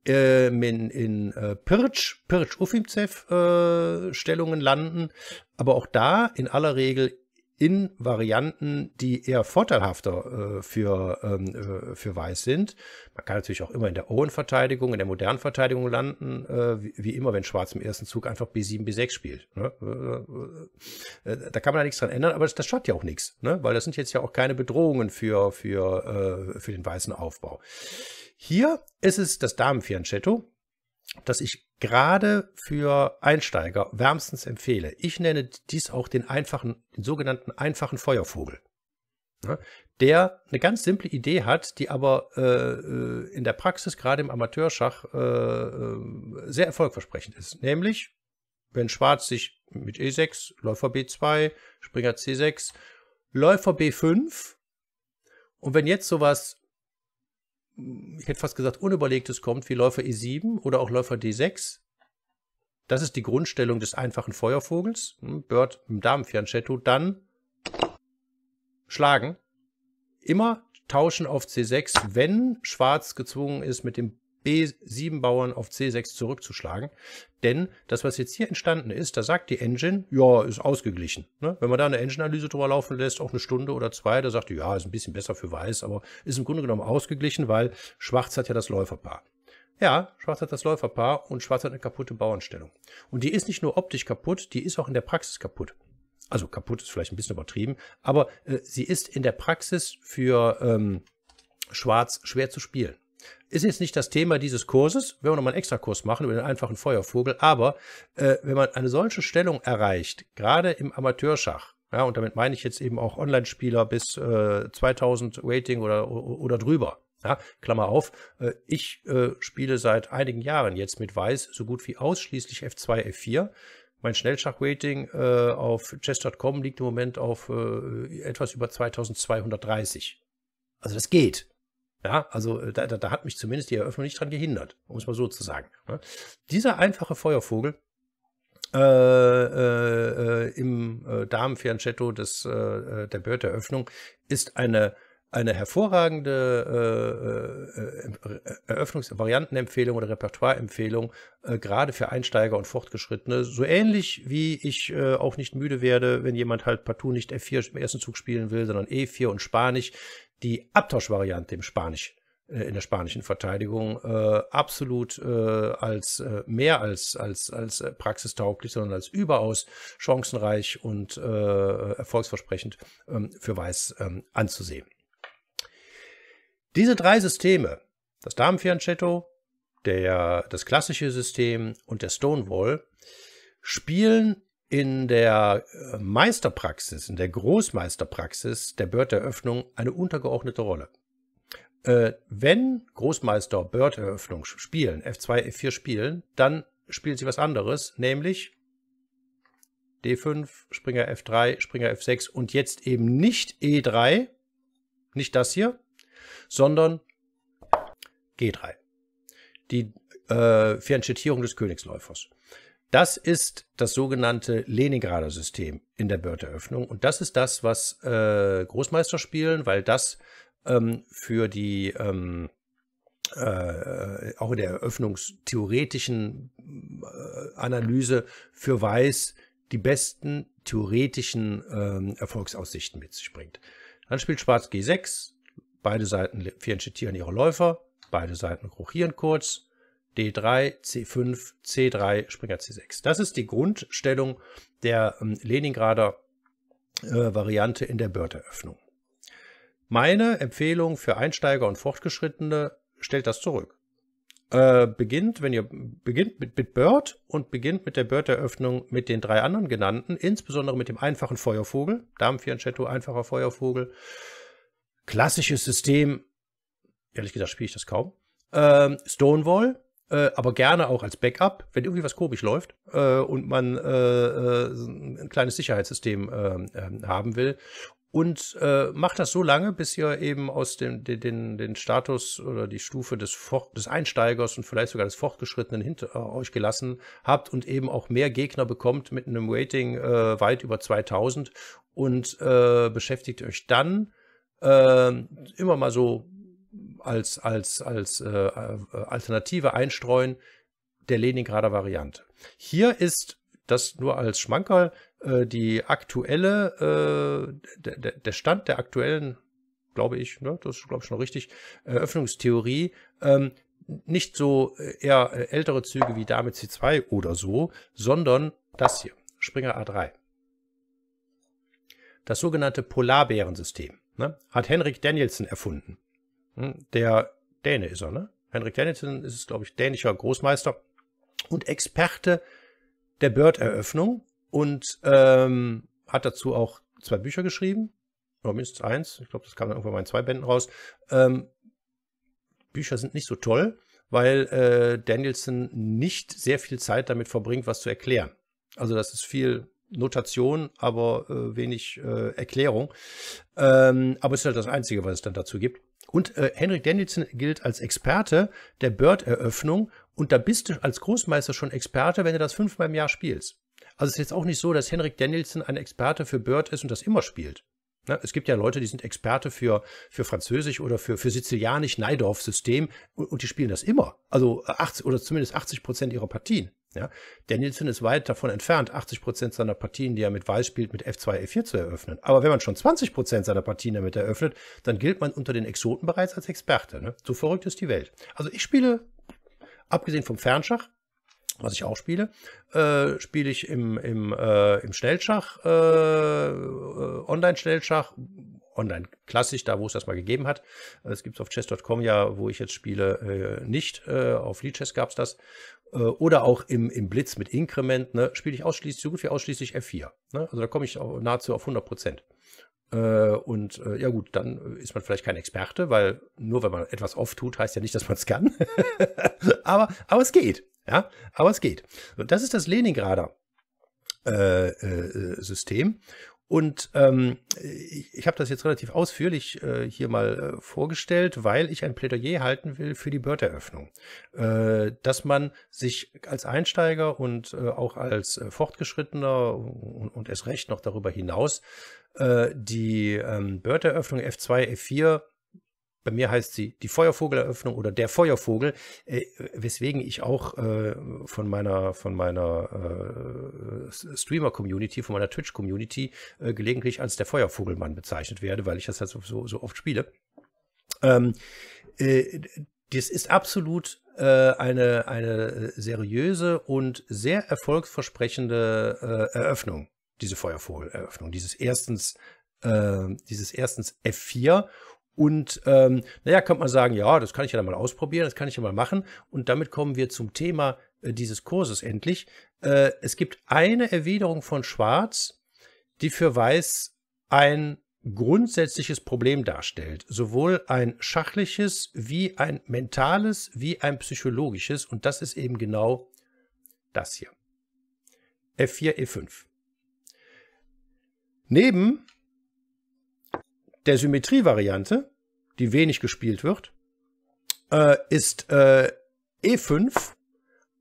äh, in, in äh, Pirch, Pirch Ufimzev äh, Stellungen landen, aber auch da in aller Regel in Varianten, die eher vorteilhafter äh, für, ähm, äh, für Weiß sind. Man kann natürlich auch immer in der Owen-Verteidigung, in der modernen Verteidigung landen, äh, wie, wie, immer, wenn Schwarz im ersten Zug einfach B7, B6 spielt. Ne? Äh, äh, äh, da kann man da nichts dran ändern, aber das, das schadet ja auch nichts, ne? weil das sind jetzt ja auch keine Bedrohungen für, für, äh, für den weißen Aufbau. Hier ist es das Damenfianchetto, das ich gerade für Einsteiger wärmstens empfehle. Ich nenne dies auch den einfachen, den sogenannten einfachen Feuervogel. Ne, der eine ganz simple Idee hat, die aber äh, äh in der Praxis, gerade im Amateurschach, äh, äh, sehr erfolgversprechend ist. Nämlich, wenn Schwarz sich mit E6, Läufer B2, Springer C6, Läufer B5 und wenn jetzt sowas ich hätte fast gesagt, Unüberlegtes kommt, wie Läufer E7 oder auch Läufer D6. Das ist die Grundstellung des einfachen Feuervogels. Hm, Bird im Damenfianchetto. Dann schlagen. Immer tauschen auf C6, wenn Schwarz gezwungen ist, mit dem B7 Bauern auf C6 zurückzuschlagen. Denn das, was jetzt hier entstanden ist, da sagt die Engine, ja, ist ausgeglichen. Ne? Wenn man da eine Engine-Analyse drüber laufen lässt, auch eine Stunde oder zwei, da sagt die, ja, ist ein bisschen besser für Weiß, aber ist im Grunde genommen ausgeglichen, weil Schwarz hat ja das Läuferpaar. Ja, Schwarz hat das Läuferpaar und Schwarz hat eine kaputte Bauernstellung. Und die ist nicht nur optisch kaputt, die ist auch in der Praxis kaputt. Also kaputt ist vielleicht ein bisschen übertrieben, aber äh, sie ist in der Praxis für ähm, Schwarz schwer zu spielen. Ist jetzt nicht das Thema dieses Kurses, werden wir nochmal einen Extrakurs machen über den einfachen Feuervogel, aber äh, wenn man eine solche Stellung erreicht, gerade im Amateurschach, ja, und damit meine ich jetzt eben auch Online-Spieler bis äh, 2000 Waiting oder, oder drüber, ja, Klammer auf, äh, ich äh, spiele seit einigen Jahren jetzt mit Weiß so gut wie ausschließlich F2, F4. Mein schnellschach waiting äh, auf chess.com liegt im Moment auf äh, etwas über 2230. Also das geht. Ja, also äh, da, da, da hat mich zumindest die Eröffnung nicht dran gehindert, um es mal so zu sagen. Ne? Dieser einfache Feuervogel äh, äh, äh im äh, Damenfianchetto des, äh, äh der Bird-Eröffnung ist eine eine hervorragende äh, Eröffnungsvariantenempfehlung oder Repertoireempfehlung, äh, gerade für Einsteiger und Fortgeschrittene. So ähnlich wie ich äh, auch nicht müde werde, wenn jemand halt partout nicht F4 im ersten Zug spielen will, sondern E4 und Spanisch, die Abtauschvariante im Spanisch äh, in der spanischen Verteidigung äh, absolut äh, als äh, mehr als als als äh, praxistauglich, sondern als überaus chancenreich und äh, erfolgsversprechend ähm, für Weiß ähm, anzusehen. Diese drei Systeme, das Damenfianchetto, der das klassische System und der Stonewall, spielen in der äh, Meisterpraxis, in der Großmeisterpraxis der Bird-Eröffnung eine untergeordnete Rolle. Äh, wenn Großmeister Bird-Eröffnung spielen, F2, F4 spielen, dann spielen sie was anderes, nämlich D5, Springer F3, Springer F6 und jetzt eben nicht E3, nicht das hier, sondern G3. Die äh, Fernschittierung des Königsläufers. Das ist das sogenannte Leningrader System in der Börteröffnung. Und das ist das, was äh, Großmeister spielen, weil das ähm, für die ähm, äh, auch in der eröffnungstheoretischen äh, Analyse für Weiß die besten theoretischen äh, Erfolgsaussichten mit sich bringt. Dann spielt Schwarz G6, beide Seiten vierenschettieren ihre Läufer, beide Seiten rochieren kurz, D3, C5, C3, Springer C6. Das ist die Grundstellung der ähm, Leningrader äh, Variante in der Bird-Eröffnung. Meine Empfehlung für Einsteiger und Fortgeschrittene stellt das zurück. Äh, beginnt, wenn ihr beginnt mit, mit Bird und beginnt mit der Bird-Eröffnung mit den drei anderen genannten, insbesondere mit dem einfachen Feuervogel, Damenfianchetto, einfacher Feuervogel. Klassisches System, ehrlich gesagt spiele ich das kaum. Äh, Stonewall, äh, aber gerne auch als Backup, wenn irgendwie was komisch läuft äh, und man äh, äh, ein kleines Sicherheitssystem äh, haben will. Und macht das so lange, bis ihr eben aus dem den, den, den Status oder die Stufe des, Fort-, des Einsteigers und vielleicht sogar des Fortgeschrittenen hinter euch gelassen habt und eben auch mehr Gegner bekommt mit einem Rating weit über 2000 und beschäftigt euch dann immer mal so als, als, als äh, äh, Alternative einstreuen der Leningrader Variante. Hier ist das nur als Schmankerl äh, die aktuelle, äh, der, der Stand der aktuellen, glaube ich, ne, das ist glaube ich noch richtig, Eröffnungstheorie, ähm, nicht so äh, eher äh, ältere Züge wie damit C2 oder so, sondern das hier, Springer A3. Das sogenannte Polarbärensystem ne, hat Henrik Danielson erfunden. Hm, der Däne ist er, ne? Henrik Dänitzen ist, glaube ich, dänischer Großmeister und Experte der Bird-Eröffnung und ähm, hat dazu auch zwei Bücher geschrieben, oder mindestens eins. Ich glaube, das kam dann irgendwann mal in zwei Bänden raus. Ähm, Bücher sind nicht so toll, weil äh, Danielson nicht sehr viel Zeit damit verbringt, was zu erklären. Also das ist viel Notation, aber äh, wenig äh, Erklärung. Ähm, aber es ist halt das Einzige, was es dann dazu gibt. Und äh, Henrik Danielson gilt als Experte der Bird-Eröffnung. Und da bist du als Großmeister schon Experte, wenn du das fünfmal im Jahr spielst. Also es ist jetzt auch nicht so, dass Henrik Danielson ein Experte für Bird ist und das immer spielt. Na, ne, es gibt ja Leute, die sind Experte für, für Französisch oder für, für Sizilianisch-Neidorf-System und, und, die spielen das immer. Also 80 oder zumindest 80 Prozent ihrer Partien. Ja, Danielson ist weit davon entfernt, 80 Prozent seiner Partien, die er mit Weiß spielt, mit F2, E4 zu eröffnen. Aber wenn man schon 20 Prozent seiner Partien damit eröffnet, dann gilt man unter den Exoten bereits als Experte. Ne? So verrückt ist die Welt. Also ich spiele, abgesehen vom Fernschach, was ich auch spiele, äh, spiele ich im, im, äh, im Schnellschach, äh, äh Online-Schnellschach, online klassisch, da wo es das mal gegeben hat. Es gibt es auf chess.com ja, wo ich jetzt spiele, äh, nicht. Äh, auf Chess gab es das. Äh, oder auch im, im Blitz mit Inkrement, ne, spiele ich ausschließlich, so gut wie ausschließlich F4. Ne? Also da komme ich nahezu auf 100 Prozent. Äh, und äh, ja gut, dann ist man vielleicht kein Experte, weil nur wenn man etwas oft tut, heißt ja nicht, dass man es kann. aber, aber es geht. Ja, aber es geht. das ist das Leningrader äh, System. Und ähm, ich habe das jetzt relativ ausführlich äh, hier mal äh, vorgestellt, weil ich ein Plädoyer halten will für die Bird-Eröffnung. Äh, dass man sich als Einsteiger und äh, auch als äh, Fortgeschrittener und, und, erst recht noch darüber hinaus äh, die ähm, Bird-Eröffnung F2, F4 bei mir heißt sie die Feuervogeleröffnung oder der Feuervogel, äh, weswegen ich auch äh, von meiner von meiner äh, Streamer-Community, von meiner Twitch-Community äh, gelegentlich als der Feuervogelmann bezeichnet werde, weil ich das halt so, so, oft spiele. Ähm, äh, das ist absolut äh, eine, eine seriöse und sehr erfolgsversprechende Eröffnung, diese Feuervogeleröffnung, dieses erstens, dieses erstens F4 und ähm, naja, könnte man sagen, ja, das kann ich ja mal ausprobieren, das kann ich ja mal machen. Und damit kommen wir zum Thema äh, dieses Kurses endlich. Äh, es gibt eine Erwiderung von Schwarz, die für Weiß ein grundsätzliches Problem darstellt. Sowohl ein schachliches wie ein mentales wie ein psychologisches. Und das ist eben genau das hier. F4, E5. Neben der Symmetrievariante, die wenig gespielt wird, äh, ist äh, E5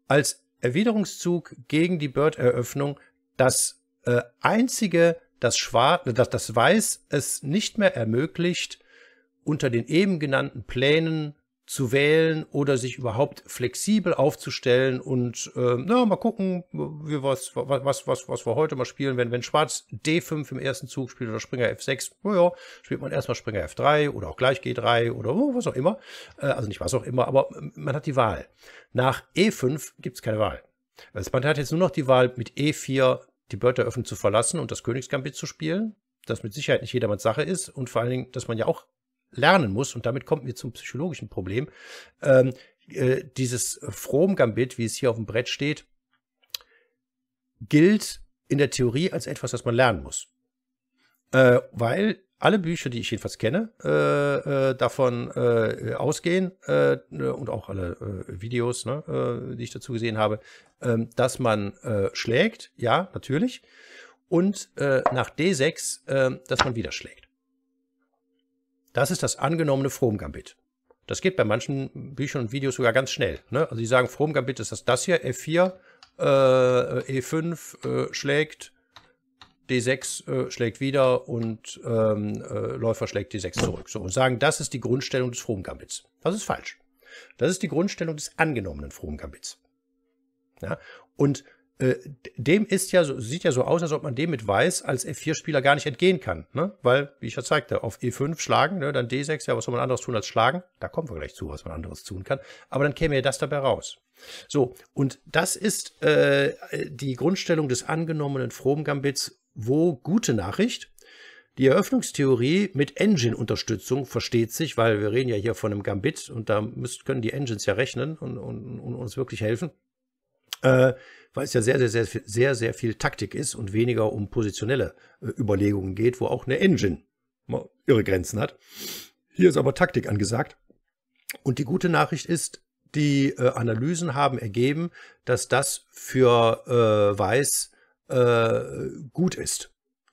als Erwiderungszug gegen die Bird-Eröffnung das äh, einzige, das, Schwarz, das, das Weiß es nicht mehr ermöglicht, unter den eben genannten Plänen zu wählen oder sich überhaupt flexibel aufzustellen und äh, na, mal gucken, wie was, was, was, was wir heute mal spielen. Wenn, wenn Schwarz D5 im ersten Zug spielt oder Springer F6, naja, spielt man erstmal Springer F3 oder auch gleich G3 oder oh, was auch immer. Äh, also nicht was auch immer, aber ähm, man hat die Wahl. Nach E5 gibt's keine Wahl. Also man hat jetzt nur noch die Wahl, mit E4 die Börter öffnen zu verlassen und das Königsgambit zu spielen das mit Sicherheit nicht jedermanns Sache ist und vor allen Dingen, dass man ja auch lernen muss, und damit kommt mir zum psychologischen Problem, ähm, äh, dieses Frohm-Gambit, wie es hier auf dem Brett steht, gilt in der Theorie als etwas, das man lernen muss. Äh, weil alle Bücher, die ich jedenfalls kenne, äh, äh, davon äh, ausgehen äh, und auch alle äh, Videos, ne, äh, die ich dazu gesehen habe, ähm, dass man schlägt, ja, natürlich, und nach D6, dass man wieder schlägt. Das ist das angenommene Frohm-Gambit. Das geht bei manchen Büchern und Videos sogar ganz schnell. Ne? Also die sagen, Frohm-Gambit ist das, das hier, F4, äh, E5 äh, schlägt, D6 äh, schlägt wieder und ähm, äh, Läufer schlägt D6 zurück. So, und sagen, das ist die Grundstellung des Frohm-Gambits. Das ist falsch. Das ist die Grundstellung des angenommenen Frohm-Gambits. Ja? Und äh, dem ist ja so, sieht ja so aus, als ob man dem mit Weiß als F4-Spieler gar nicht entgehen kann. Ne? Weil, wie ich ja zeigte, auf E5 schlagen, ne? dann D6, ja, was soll man anderes tun als schlagen? Da kommen wir gleich zu, was man anderes tun kann. Aber dann käme ja das dabei raus. So, und das ist äh, die Grundstellung des angenommenen Frohm-Gambits, wo gute Nachricht. Die Eröffnungstheorie mit Engine-Unterstützung versteht sich, weil wir reden ja hier von einem Gambit und da müsst, können die Engines ja rechnen und, und, und uns wirklich helfen. Äh, weil es ja sehr, sehr, sehr, sehr, sehr viel Taktik ist und weniger um positionelle äh, Überlegungen geht, wo auch eine Engine ihre Grenzen hat. Hier ist aber Taktik angesagt. Und die gute Nachricht ist, die äh, Analysen haben ergeben, dass das für äh, Weiß äh, gut ist.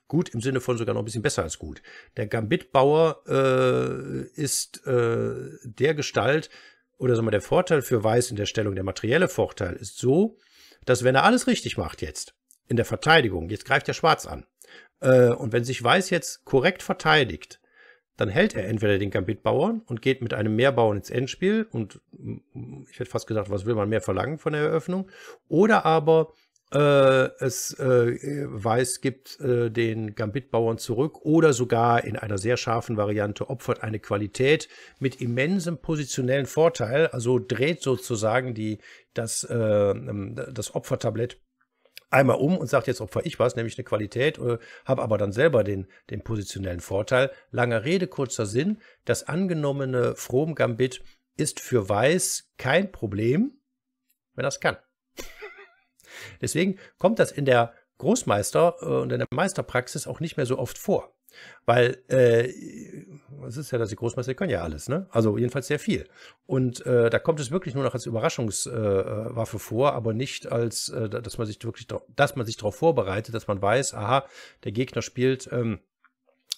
Gut im Sinne von sogar noch ein bisschen besser als gut. Der Gambitbauer äh, ist äh, der Gestalt, oder sagen wir, der Vorteil für Weiß in der Stellung, der materielle Vorteil ist so, dass wenn er alles richtig macht jetzt, in der Verteidigung, jetzt greift der Schwarz an, äh, und wenn sich Weiß jetzt korrekt verteidigt, dann hält er entweder den Gambit-Bauern und geht mit einem Mehrbauern ins Endspiel und ich hätte fast gesagt, was will man mehr verlangen von der Eröffnung, oder aber äh, es äh, weiß, gibt äh, den Gambit-Bauern zurück oder sogar in einer sehr scharfen Variante opfert eine Qualität mit immensem positionellen Vorteil, also dreht sozusagen die, das, äh, ähm, das Opfertablett einmal um und sagt, jetzt opfer ich was, nämlich eine Qualität, äh, habe aber dann selber den, den positionellen Vorteil. Langer Rede, kurzer Sinn, das angenommene From-Gambit ist für Weiß kein Problem, wenn das kann. Deswegen kommt das in der Großmeister äh, und in der Meisterpraxis auch nicht mehr so oft vor. Weil äh, es äh, ist ja, dass die Großmeister die können ja alles, ne? Also jedenfalls sehr viel. Und äh, da kommt es wirklich nur noch als Überraschungswaffe äh, äh vor, aber nicht als, äh, dass man sich wirklich, dass man sich darauf vorbereitet, dass man weiß, aha, der Gegner spielt ähm,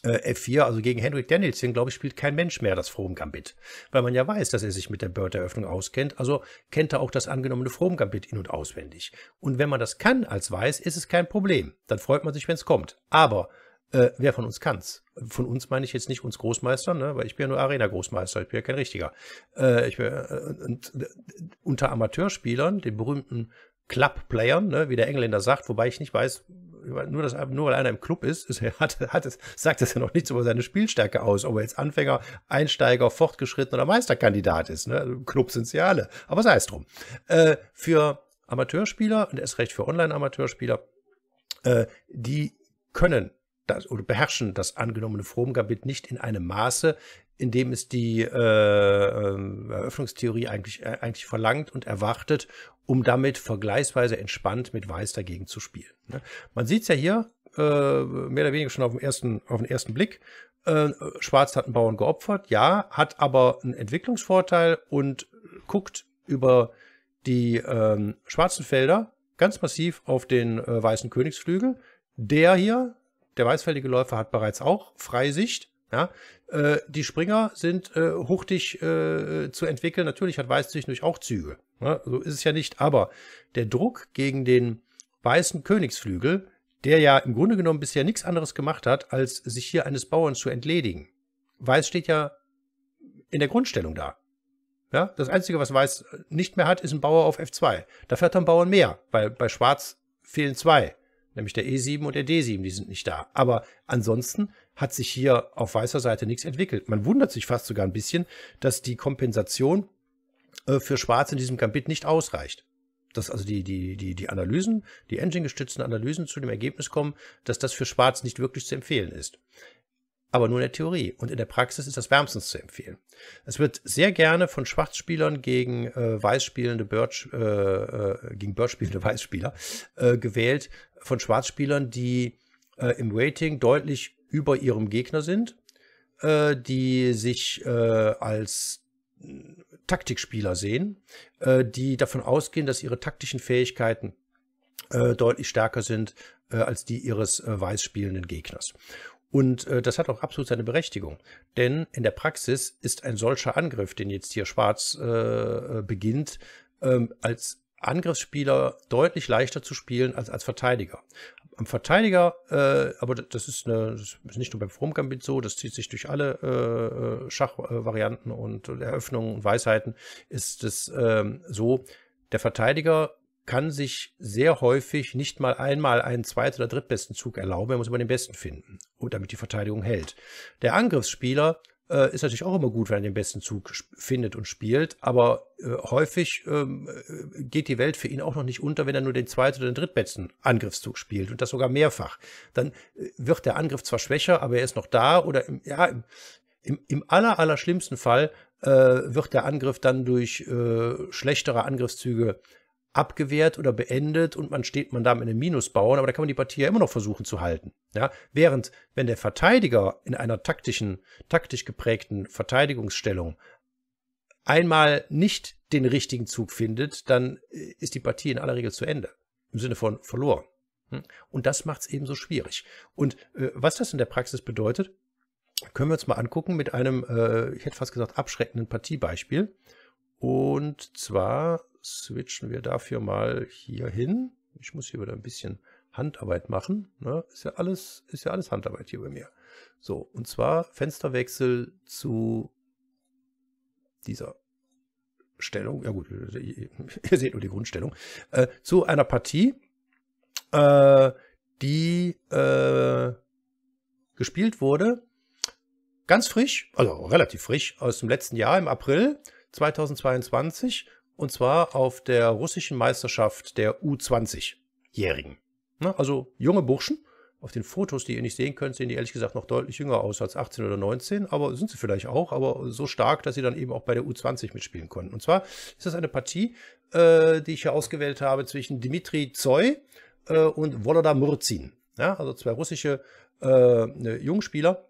äh, F4, also gegen Henrik Danielson, glaube ich, spielt kein Mensch mehr das Frohm-Gambit, weil man ja weiß, dass er sich mit der Bird-Eröffnung auskennt, also kennt er auch das angenommene Frohm-Gambit in- und auswendig. Und wenn man das kann als Weiß, ist es kein Problem. Dann freut man sich, wenn es kommt. Aber äh, wer von uns kann's? Von uns meine ich jetzt nicht uns Großmeister, ne? weil ich bin ja nur Arena-Großmeister, ich bin ja kein richtiger. Äh, ich bin, äh, und, äh, unter Amateurspielern, den berühmten Club-Playern, ne, wie der Engländer sagt, wobei ich nicht weiß, nur, dass, nur weil einer im Club ist, ist hat, hat es, sagt das ja noch nichts über seine Spielstärke aus, ob er jetzt Anfänger, Einsteiger, Fortgeschritten oder Meisterkandidat ist. Ne? Im also, Club sind sie ja alle, aber sei es drum. Äh, für Amateurspieler und erst recht für Online-Amateurspieler, äh, die können das, oder beherrschen das angenommene Fromgambit nicht in einem Maße, in dem es die äh, ähm, Eröffnungstheorie eigentlich, äh, eigentlich verlangt und erwartet, um damit vergleichsweise entspannt mit Weiß dagegen zu spielen. Ne? Man sieht es ja hier äh, mehr oder weniger schon auf den ersten, auf den ersten Blick. Äh, Schwarz hat einen Bauern geopfert, ja, hat aber einen Entwicklungsvorteil und guckt über die ähm, schwarzen Felder ganz massiv auf den äh, weißen Königsflügel. Der hier, der weißfältige Läufer, hat bereits auch Freisicht ja, äh, die Springer sind äh, huchtig äh, zu entwickeln. Natürlich hat Weiß zwischendurch auch Züge. Ja, ne? so ist es ja nicht. Aber der Druck gegen den weißen Königsflügel, der ja im Grunde genommen bisher nichts anderes gemacht hat, als sich hier eines Bauern zu entledigen. Weiß steht ja in der Grundstellung da. Ja, das Einzige, was Weiß nicht mehr hat, ist ein Bauer auf F2. Da fährt einen Bauern mehr, weil bei Schwarz fehlen zwei, nämlich der E7 und der D7, die sind nicht da. Aber ansonsten hat sich hier auf weißer Seite nichts entwickelt. Man wundert sich fast sogar ein bisschen, dass die Kompensation äh, für Schwarz in diesem Gambit nicht ausreicht. Dass also die, die, die, die Analysen, die Engine-gestützten Analysen zu dem Ergebnis kommen, dass das für Schwarz nicht wirklich zu empfehlen ist. Aber nur in der Theorie und in der Praxis ist das wärmstens zu empfehlen. Es wird sehr gerne von Schwarzspielern gegen äh, weißspielende Birch, äh, äh gegen birch spielende Weißspieler äh, gewählt, von Schwarzspielern, die im Rating deutlich über ihrem Gegner sind, äh, die sich äh, als äh, Taktikspieler sehen, äh, die davon ausgehen, dass ihre taktischen Fähigkeiten äh, deutlich stärker sind äh, als die ihres weiß spielenden Gegners. Und das hat auch absolut seine Berechtigung. Denn in der Praxis ist ein solcher Angriff, den jetzt hier Schwarz beginnt, ähm, als Angriffsspieler deutlich leichter zu spielen als als Verteidiger am Verteidiger, äh, aber das ist, eine, das ist, nicht nur beim Frommgambit so, das zieht sich durch alle äh, äh, Schachvarianten und Eröffnungen und Weisheiten, ist es ähm, so, der Verteidiger kann sich sehr häufig nicht mal einmal einen zweiten oder drittbesten Zug erlauben, er muss immer den besten finden, damit die Verteidigung hält. Der Angriffsspieler äh, ist natürlich auch immer gut, wenn er den besten Zug findet und spielt. Aber äh, häufig ähm, äh, geht die Welt für ihn auch noch nicht unter, wenn er nur den zweiten oder den drittbesten Angriffszug spielt und das sogar mehrfach. Dann äh, wird der Angriff zwar schwächer, aber er ist noch da oder im, ja, im, im, im aller, aller schlimmsten Fall äh, wird der Angriff dann durch äh, schlechtere Angriffszüge abgewehrt oder beendet und man steht man da mit einem Minusbauern, aber da kann man die Partie ja immer noch versuchen zu halten. Ja? Während, wenn der Verteidiger in einer taktischen, taktisch geprägten Verteidigungsstellung einmal nicht den richtigen Zug findet, dann äh, ist die Partie in aller Regel zu Ende. Im Sinne von verloren. Hm? Und das macht es eben so schwierig. Und äh, was das in der Praxis bedeutet, können wir uns mal angucken mit einem, äh, ich hätte fast gesagt, abschreckenden Partiebeispiel. Und zwar switchen wir dafür mal hier hin. Ich muss hier wieder ein bisschen Handarbeit machen. Ne? Ist, ja alles, ist ja alles Handarbeit hier bei mir. So, und zwar Fensterwechsel zu dieser Stellung. Ja gut, ihr seht nur die Grundstellung. Äh, zu einer Partie, äh, die äh, gespielt wurde. Ganz frisch, also relativ frisch, aus dem letzten Jahr im April 2022. Und zwar auf der russischen Meisterschaft der U20-Jährigen. Also junge Burschen. Auf den Fotos, die ihr nicht sehen könnt, sehen die ehrlich gesagt noch deutlich jünger aus als 18 oder 19, aber sind sie vielleicht auch, aber so stark, dass sie dann eben auch bei der U20 mitspielen konnten. Und zwar ist das eine Partie, äh, die ich hier ausgewählt habe zwischen Dimitri Zoy äh, und Volodar Murzin. Ja, also zwei russische äh, ne, Jungspieler,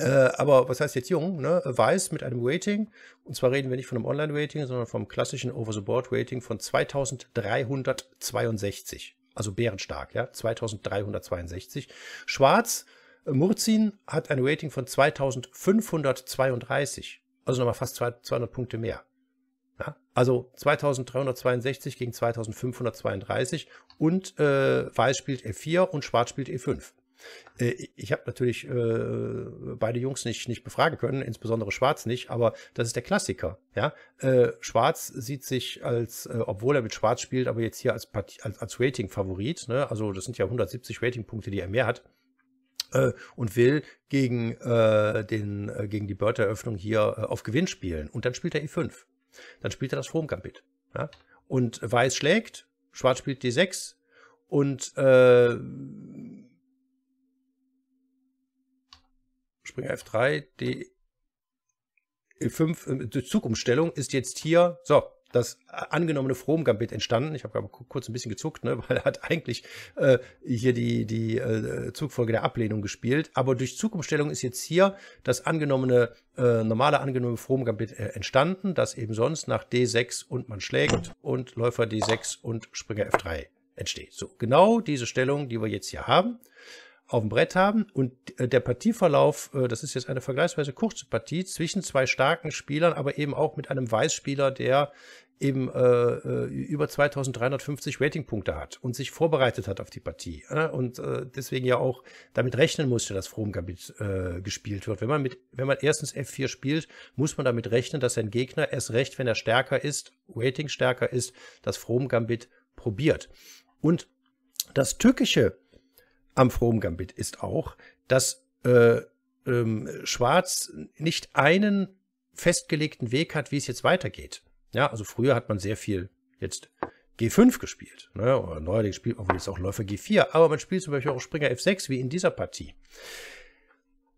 äh, aber was heißt jetzt jung? Ne? Weiß mit einem Rating. Und zwar reden wir nicht von einem Online-Rating, sondern vom klassischen Over-the-Board-Rating von 2362. Also bärenstark, ja. 2362. Schwarz, äh, Murzin hat ein Rating von 2532. Also nochmal fast 200 Punkte mehr. Ja? Also 2362 gegen 2532. Und äh, Weiß spielt E4 und Schwarz spielt E5. Äh, ich habe natürlich äh, beide Jungs nicht, nicht befragen können, insbesondere Schwarz nicht, aber das ist der Klassiker. Ja? Äh, Schwarz sieht sich als, äh, obwohl er mit Schwarz spielt, aber jetzt hier als, als, als Rating-Favorit. Ne? Also das sind ja 170 Rating-Punkte, die er mehr hat. Äh, und will gegen, äh, den, äh, gegen die Bird-Eröffnung hier äh, auf Gewinn spielen. Und dann spielt er E5. Dann spielt er das Frohm-Gambit. Ja? Und Weiß schlägt, Schwarz spielt D6 und äh, Springer F3, d 5 äh, die Zugumstellung ist jetzt hier, so, das äh, angenommene From-Gambit entstanden. Ich habe kurz ein bisschen gezuckt, ne, weil er hat eigentlich äh, hier die, die äh, Zugfolge der Ablehnung gespielt. Aber durch Zugumstellung ist jetzt hier das angenommene, äh, normale angenommene From-Gambit äh, entstanden, das eben sonst nach D6 und man schlägt und Läufer D6 und Springer F3 entsteht. So, genau diese Stellung, die wir jetzt hier haben auf dem Brett haben und äh, der Partieverlauf, äh, das ist jetzt eine vergleichsweise kurze Partie zwischen zwei starken Spielern, aber eben auch mit einem Weißspieler, der eben äh, äh über 2350 Ratingpunkte hat und sich vorbereitet hat auf die Partie ne? und äh, deswegen ja auch damit rechnen musste, dass Fromgambit äh, gespielt wird. Wenn man mit, wenn man erstens F4 spielt, muss man damit rechnen, dass sein Gegner erst recht, wenn er stärker ist, Rating stärker ist, das Fromgambit probiert. Und das Tückische am From Gambit ist auch, dass äh, ähm, Schwarz nicht einen festgelegten Weg hat, wie es jetzt weitergeht. Ja, also früher hat man sehr viel jetzt G5 gespielt. Ne? Oder neuerdings spielt man jetzt auch Läufer G4, aber man spielt zum Beispiel auch Springer F6, wie in dieser Partie.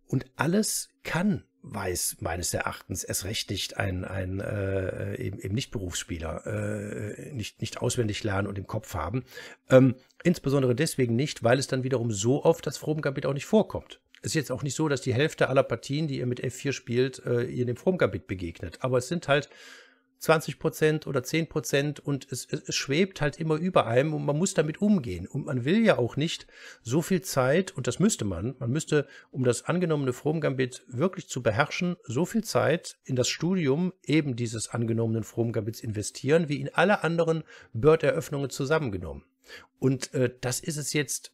Und alles kann weiß meines Erachtens erst recht nicht ein, ein äh, eben, eben nicht Berufsspieler, äh, nicht, nicht auswendig lernen und im Kopf haben. Ähm, insbesondere deswegen nicht, weil es dann wiederum so oft das froben auch nicht vorkommt. Es ist jetzt auch nicht so, dass die Hälfte aller Partien, die ihr mit F4 spielt, äh, ihr dem froben begegnet. Aber es sind halt 20 Prozent oder 10 Prozent und es, es, es, schwebt halt immer über einem und man muss damit umgehen. Und man will ja auch nicht so viel Zeit, und das müsste man, man müsste, um das angenommene Fromgambit wirklich zu beherrschen, so viel Zeit in das Studium eben dieses angenommenen Fromgambits investieren, wie in alle anderen Bird-Eröffnungen zusammengenommen. Und äh, das ist es jetzt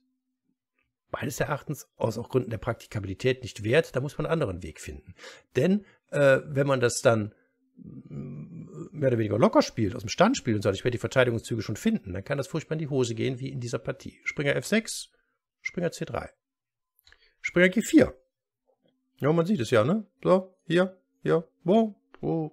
meines Erachtens aus auch Gründen der Praktikabilität nicht wert. Da muss man einen anderen Weg finden. Denn äh, wenn man das dann mehr oder weniger locker spielt, aus dem Stand spielt und sagt, ich werde die Verteidigungszüge schon finden, dann kann das furchtbar in die Hose gehen, wie in dieser Partie. Springer F6, Springer C3. Springer G4. Ja, man sieht es ja, ne? So, hier, hier, wo, wo.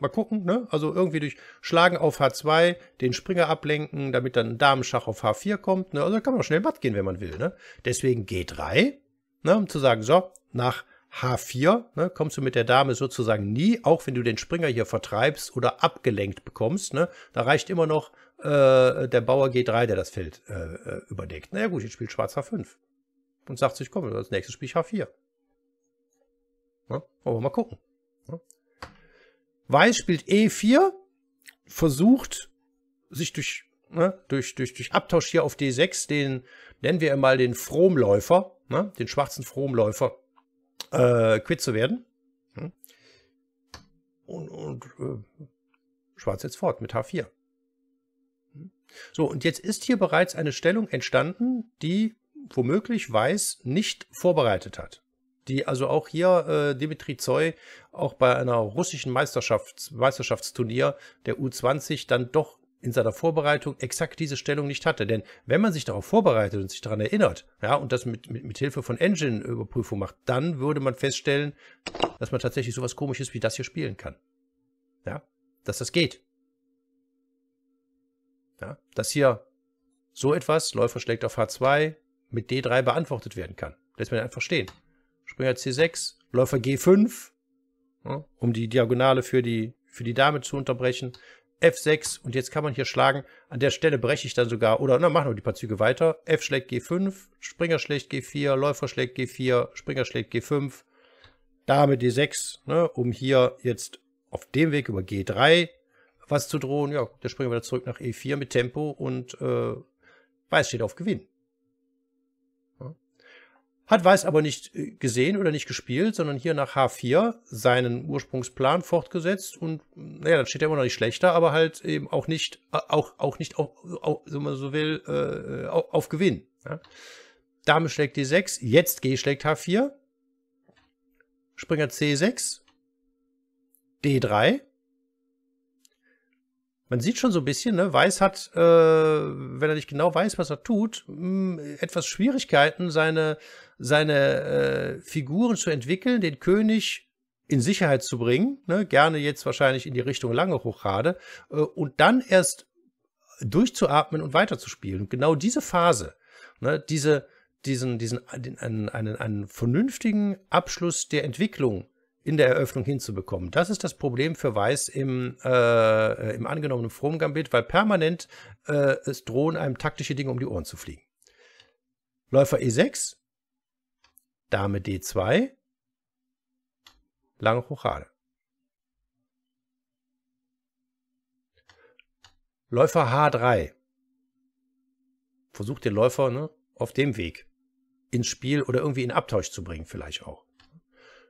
Mal gucken, ne? Also irgendwie durch Schlagen auf H2, den Springer ablenken, damit dann ein Damenschach auf H4 kommt, ne? Also da kann man auch schnell matt gehen, wenn man will, ne? Deswegen G3, ne? Um zu sagen, so, nach H4, ne, kommst du mit der Dame sozusagen nie, auch wenn du den Springer hier vertreibst oder abgelenkt bekommst. Ne, da reicht immer noch äh, der Bauer G3, der das Feld äh, äh, überdeckt. Na ja, gut, jetzt spielt Schwarz H5 und sagt sich, komm, als nächstes spiele ich H4. Ne, wollen wir mal gucken. Ne. Weiß spielt E4, versucht sich durch, ne, durch, durch, durch Abtausch hier auf D6 den, nennen wir mal den Fromläufer, ne, den schwarzen Fromläufer äh, quitt zu werden. Hm? Und, und äh, schwarz jetzt fort mit H4. Hm? So, und jetzt ist hier bereits eine Stellung entstanden, die womöglich Weiß nicht vorbereitet hat. Die also auch hier äh, Dimitri Zoy auch bei einer russischen Meisterschafts Meisterschaftsturnier der U20 dann doch in seiner Vorbereitung exakt diese Stellung nicht hatte. Denn wenn man sich darauf vorbereitet und sich daran erinnert, ja, und das mit, mit, mit Hilfe von Engine-Überprüfung macht, dann würde man feststellen, dass man tatsächlich sowas komisches wie das hier spielen kann. Ja, dass das geht. Ja, dass hier so etwas, Läufer schlägt auf H2, mit D3 beantwortet werden kann. Lässt man einfach stehen. Springer C6, Läufer G5, ja, um die Diagonale für die, für die Dame zu unterbrechen. F6 und jetzt kann man hier schlagen. An der Stelle breche ich dann sogar, oder na, machen wir die paar Züge weiter. F schlägt G5, Springer schlägt G4, Läufer schlägt G4, Springer schlägt G5, Dame D6, ne, um hier jetzt auf dem Weg über G3 was zu drohen. Ja, der Springer wieder zurück nach E4 mit Tempo und äh, Weiß steht auf Gewinn hat Weiß aber nicht äh, gesehen oder nicht gespielt, sondern hier nach H4 seinen Ursprungsplan fortgesetzt und naja, dann steht er immer noch nicht schlechter, aber halt eben auch nicht, äh, auch, auch nicht, auch, auch, wenn man so will, äh, äh auf, Gewinn. Ja? Dame schlägt D6, jetzt G schlägt H4, Springer C6, D3. Man sieht schon so ein bisschen, ne? Weiß hat, äh, wenn er nicht genau weiß, was er tut, mh, mm, etwas Schwierigkeiten, seine seine äh, Figuren zu entwickeln, den König in Sicherheit zu bringen, ne? gerne jetzt wahrscheinlich in die Richtung lange Hochrade, äh, und dann erst durchzuatmen und weiterzuspielen. Und genau diese Phase, ne? diese, diesen, diesen, einen, einen, einen vernünftigen Abschluss der Entwicklung in der Eröffnung hinzubekommen. Das ist das Problem für Weiß im, äh, im angenommenen fromm weil permanent äh, es drohen einem taktische Dinge um die Ohren zu fliegen. Läufer E6 Dame D2, lange Hochade. Läufer H3 versucht den Läufer ne, auf dem Weg ins Spiel oder irgendwie in Abtausch zu bringen, vielleicht auch.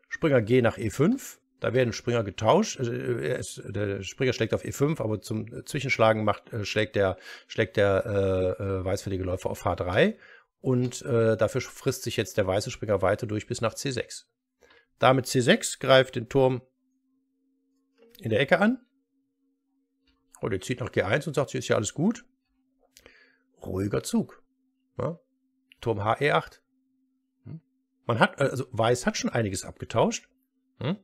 Springer G nach E5, da werden Springer getauscht. Äh, äh, der Springer schlägt auf E5, aber zum Zwischenschlagen macht, äh, schlägt der, schlägt der äh, weißfällige Läufer auf H3. Und äh, dafür frisst sich jetzt der weiße Springer weiter durch bis nach C6. Damit C6 greift den Turm in der Ecke an. Und oh, er zieht nach G1 und sagt, hier ist ja alles gut. Ruhiger Zug. Ja? Ne? Turm HE8. Hm? Man hat, also Weiß hat schon einiges abgetauscht. Hm?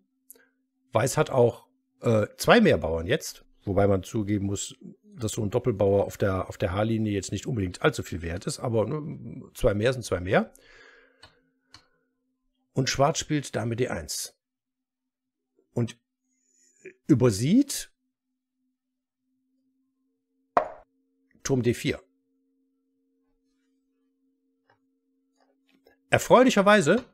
Weiß hat auch äh, zwei mehr Bauern jetzt. Wobei man zugeben muss, dass so ein Doppelbauer auf der, auf der H-Linie jetzt nicht unbedingt allzu viel wert ist, aber ne, zwei mehr sind zwei mehr. Und Schwarz spielt Dame D1. Und übersieht Turm D4. Erfreulicherweise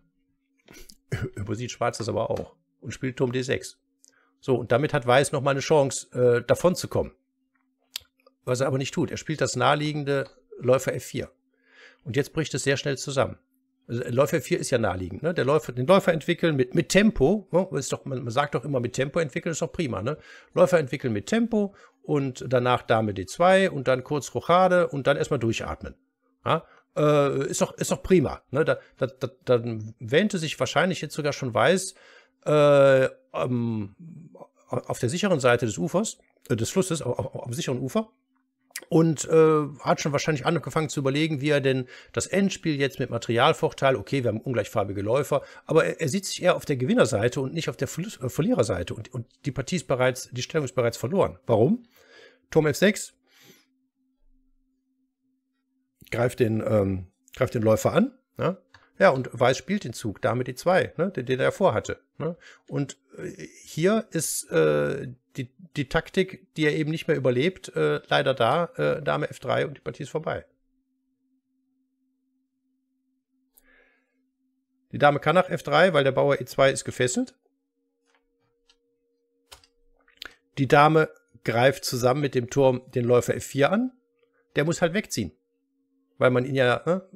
übersieht Schwarz das aber auch und spielt Turm D6. So, und damit hat Weiß nochmal eine Chance, äh, davon zu kommen. Was er aber nicht tut. Er spielt das naheliegende Läufer F4. Und jetzt bricht es sehr schnell zusammen. Also äh, Läufer 4 ist ja naheliegend. Ne? Der Läufer, den Läufer entwickeln mit, mit Tempo. Ne? Ist doch, man, man, sagt doch immer, mit Tempo entwickeln ist doch prima. Ne? Läufer entwickeln mit Tempo und danach Dame D2 und dann kurz Rochade und dann erstmal durchatmen. Ja? Äh, ist, doch, ist doch prima. Ne? Da, da, da, dann wähnte sich wahrscheinlich jetzt sogar schon Weiß, ähm, auf der sicheren Seite des Ufers, äh, des Flusses, auf, auf, auf sicheren Ufer und äh, hat schon wahrscheinlich angefangen zu überlegen, wie er denn das Endspiel jetzt mit Materialvorteil, okay, wir haben ungleichfarbige Läufer, aber er, er sieht sich eher auf der Gewinnerseite und nicht auf der Fl äh, Verliererseite und, und die Partie ist bereits, die Stellung ist bereits verloren. Warum? Turm F6 greift den, ähm, greift den Läufer an, ja? Ja, und Weiß spielt den Zug, Dame D2, ne, den, den er vorhatte. Ne? Und äh, hier ist äh, die, die Taktik, die er eben nicht mehr überlebt, äh, leider da, äh, Dame F3 und die Partie ist vorbei. Die Dame kann nach F3, weil der Bauer E2 ist gefesselt. Die Dame greift zusammen mit dem Turm den Läufer F4 an. Der muss halt wegziehen, weil man ihn ja ne,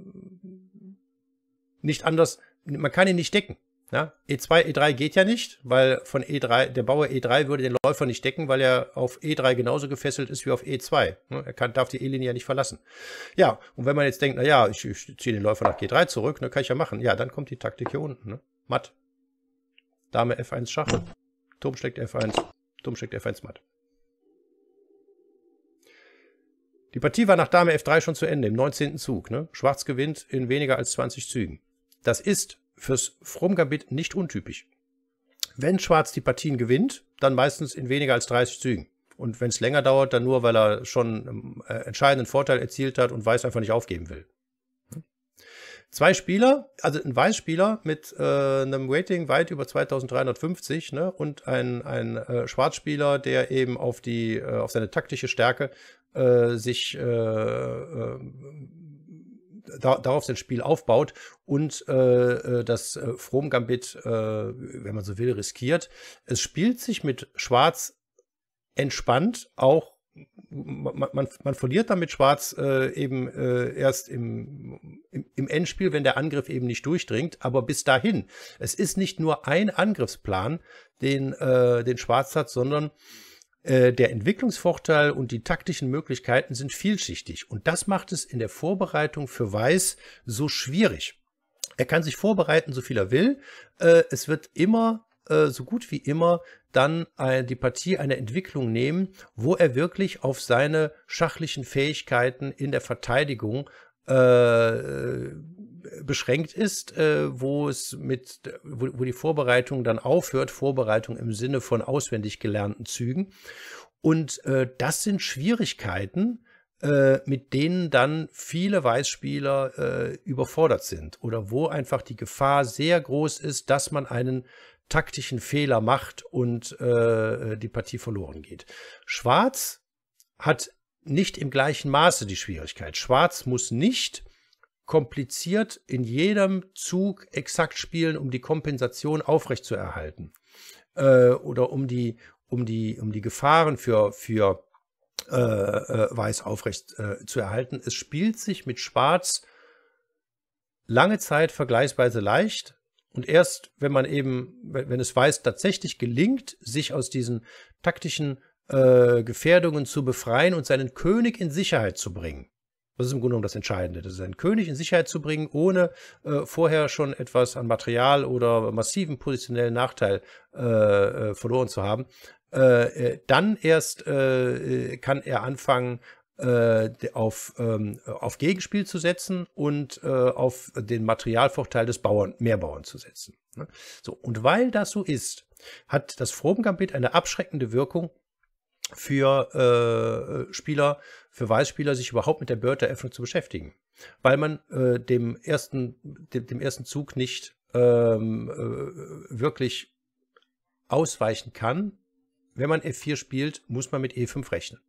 nicht anders, man kann ihn nicht decken. Ja? E2, E3 geht ja nicht, weil von E3, der Bauer E3 würde den Läufer nicht decken, weil er auf E3 genauso gefesselt ist wie auf E2. Ne? Er kann, darf die E-Linie ja nicht verlassen. Ja, und wenn man jetzt denkt, naja, ich, ich ziehe den Läufer nach G3 zurück, ne, kann ich ja machen. Ja, dann kommt die Taktik hier unten. Ne? Matt. Dame F1 Schach. Turm schlägt F1. Turm schlägt F1 matt. Die Partie war nach Dame F3 schon zu Ende, im 19. Zug. Ne? Schwarz gewinnt in weniger als 20 Zügen. Das ist fürs Frommgambit nicht untypisch. Wenn Schwarz die Partien gewinnt, dann meistens in weniger als 30 Zügen. Und wenn es länger dauert, dann nur, weil er schon einen ähm, äh, entscheidenden Vorteil erzielt hat und Weiß einfach nicht aufgeben will. Zwei Spieler, also ein Weißspieler mit äh, einem Rating weit über 2350 ne, und ein, ein äh, Schwarzspieler, der eben auf, die, äh, auf seine taktische Stärke äh, sich äh, äh, da, darauf sein Spiel aufbaut und äh, äh das äh, Frohm Gambit, äh, wenn man so will, riskiert. Es spielt sich mit Schwarz entspannt, auch man, man, man verliert damit Schwarz äh, eben äh, erst im, im, im, Endspiel, wenn der Angriff eben nicht durchdringt. Aber bis dahin, es ist nicht nur ein Angriffsplan, den, äh, den Schwarz hat, sondern äh, der Entwicklungsvorteil und die taktischen Möglichkeiten sind vielschichtig. Und das macht es in der Vorbereitung für Weiß so schwierig. Er kann sich vorbereiten, so viel er will. Äh, es wird immer, äh, so gut wie immer, dann die Partie eine Entwicklung nehmen, wo er wirklich auf seine schachlichen Fähigkeiten in der Verteidigung äh, beschränkt ist, äh, wo es mit, wo, wo die Vorbereitung dann aufhört, Vorbereitung im Sinne von auswendig gelernten Zügen. Und äh, das sind Schwierigkeiten, äh, mit denen dann viele Weißspieler äh, überfordert sind oder wo einfach die Gefahr sehr groß ist, dass man einen taktischen Fehler macht und äh, die Partie verloren geht. Schwarz hat nicht im gleichen Maße die Schwierigkeit. Schwarz muss nicht kompliziert in jedem Zug exakt spielen, um die Kompensation aufrechtzuerhalten äh, oder um die, um, die, um die Gefahren für, für äh, äh, Weiß aufrecht äh, zu erhalten. Es spielt sich mit Schwarz lange Zeit vergleichsweise leicht. Und erst, wenn man eben, wenn es Weiß tatsächlich gelingt, sich aus diesen taktischen äh, Gefährdungen zu befreien und seinen König in Sicherheit zu bringen, das ist im Grunde genommen das Entscheidende. Das ist einen König in Sicherheit zu bringen, ohne äh, vorher schon etwas an Material oder massiven positionellen Nachteil äh, äh verloren zu haben. Äh, äh dann erst äh, kann er anfangen, auf, ähm, auf Gegenspiel zu setzen und äh, auf den Materialvorteil des Bauern, Mehrbauern zu setzen. Ne? So, und weil das so ist, hat das Frobengambit eine abschreckende Wirkung für äh, Spieler, für Weißspieler, sich überhaupt mit der Bird zu beschäftigen. Weil man äh, dem, ersten, dem, dem, ersten Zug nicht ähm, äh, wirklich ausweichen kann. Wenn man F4 spielt, muss man mit E5 rechnen.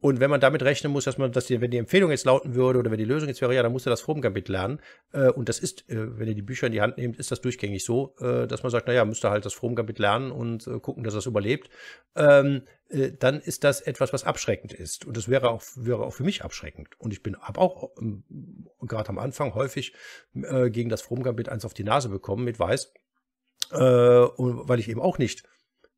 Und wenn man damit rechnen muss, dass man, dass die, wenn die Empfehlung jetzt lauten würde oder wenn die Lösung jetzt wäre, ja, dann musst du das Formkapitel lernen. Äh, und das ist, äh, wenn ihr die Bücher in die Hand nehmt, ist das durchgängig so, äh, dass man sagt, naja, müsst ihr halt das Formkapitel lernen und äh, gucken, dass das überlebt. Ähm, äh, dann ist das etwas, was abschreckend ist. Und das wäre auch, wäre auch für mich abschreckend. Und ich bin hab auch ähm, gerade am Anfang häufig äh, gegen das Formkapitel eins auf die Nase bekommen mit Weiß, Äh, weil ich eben auch nicht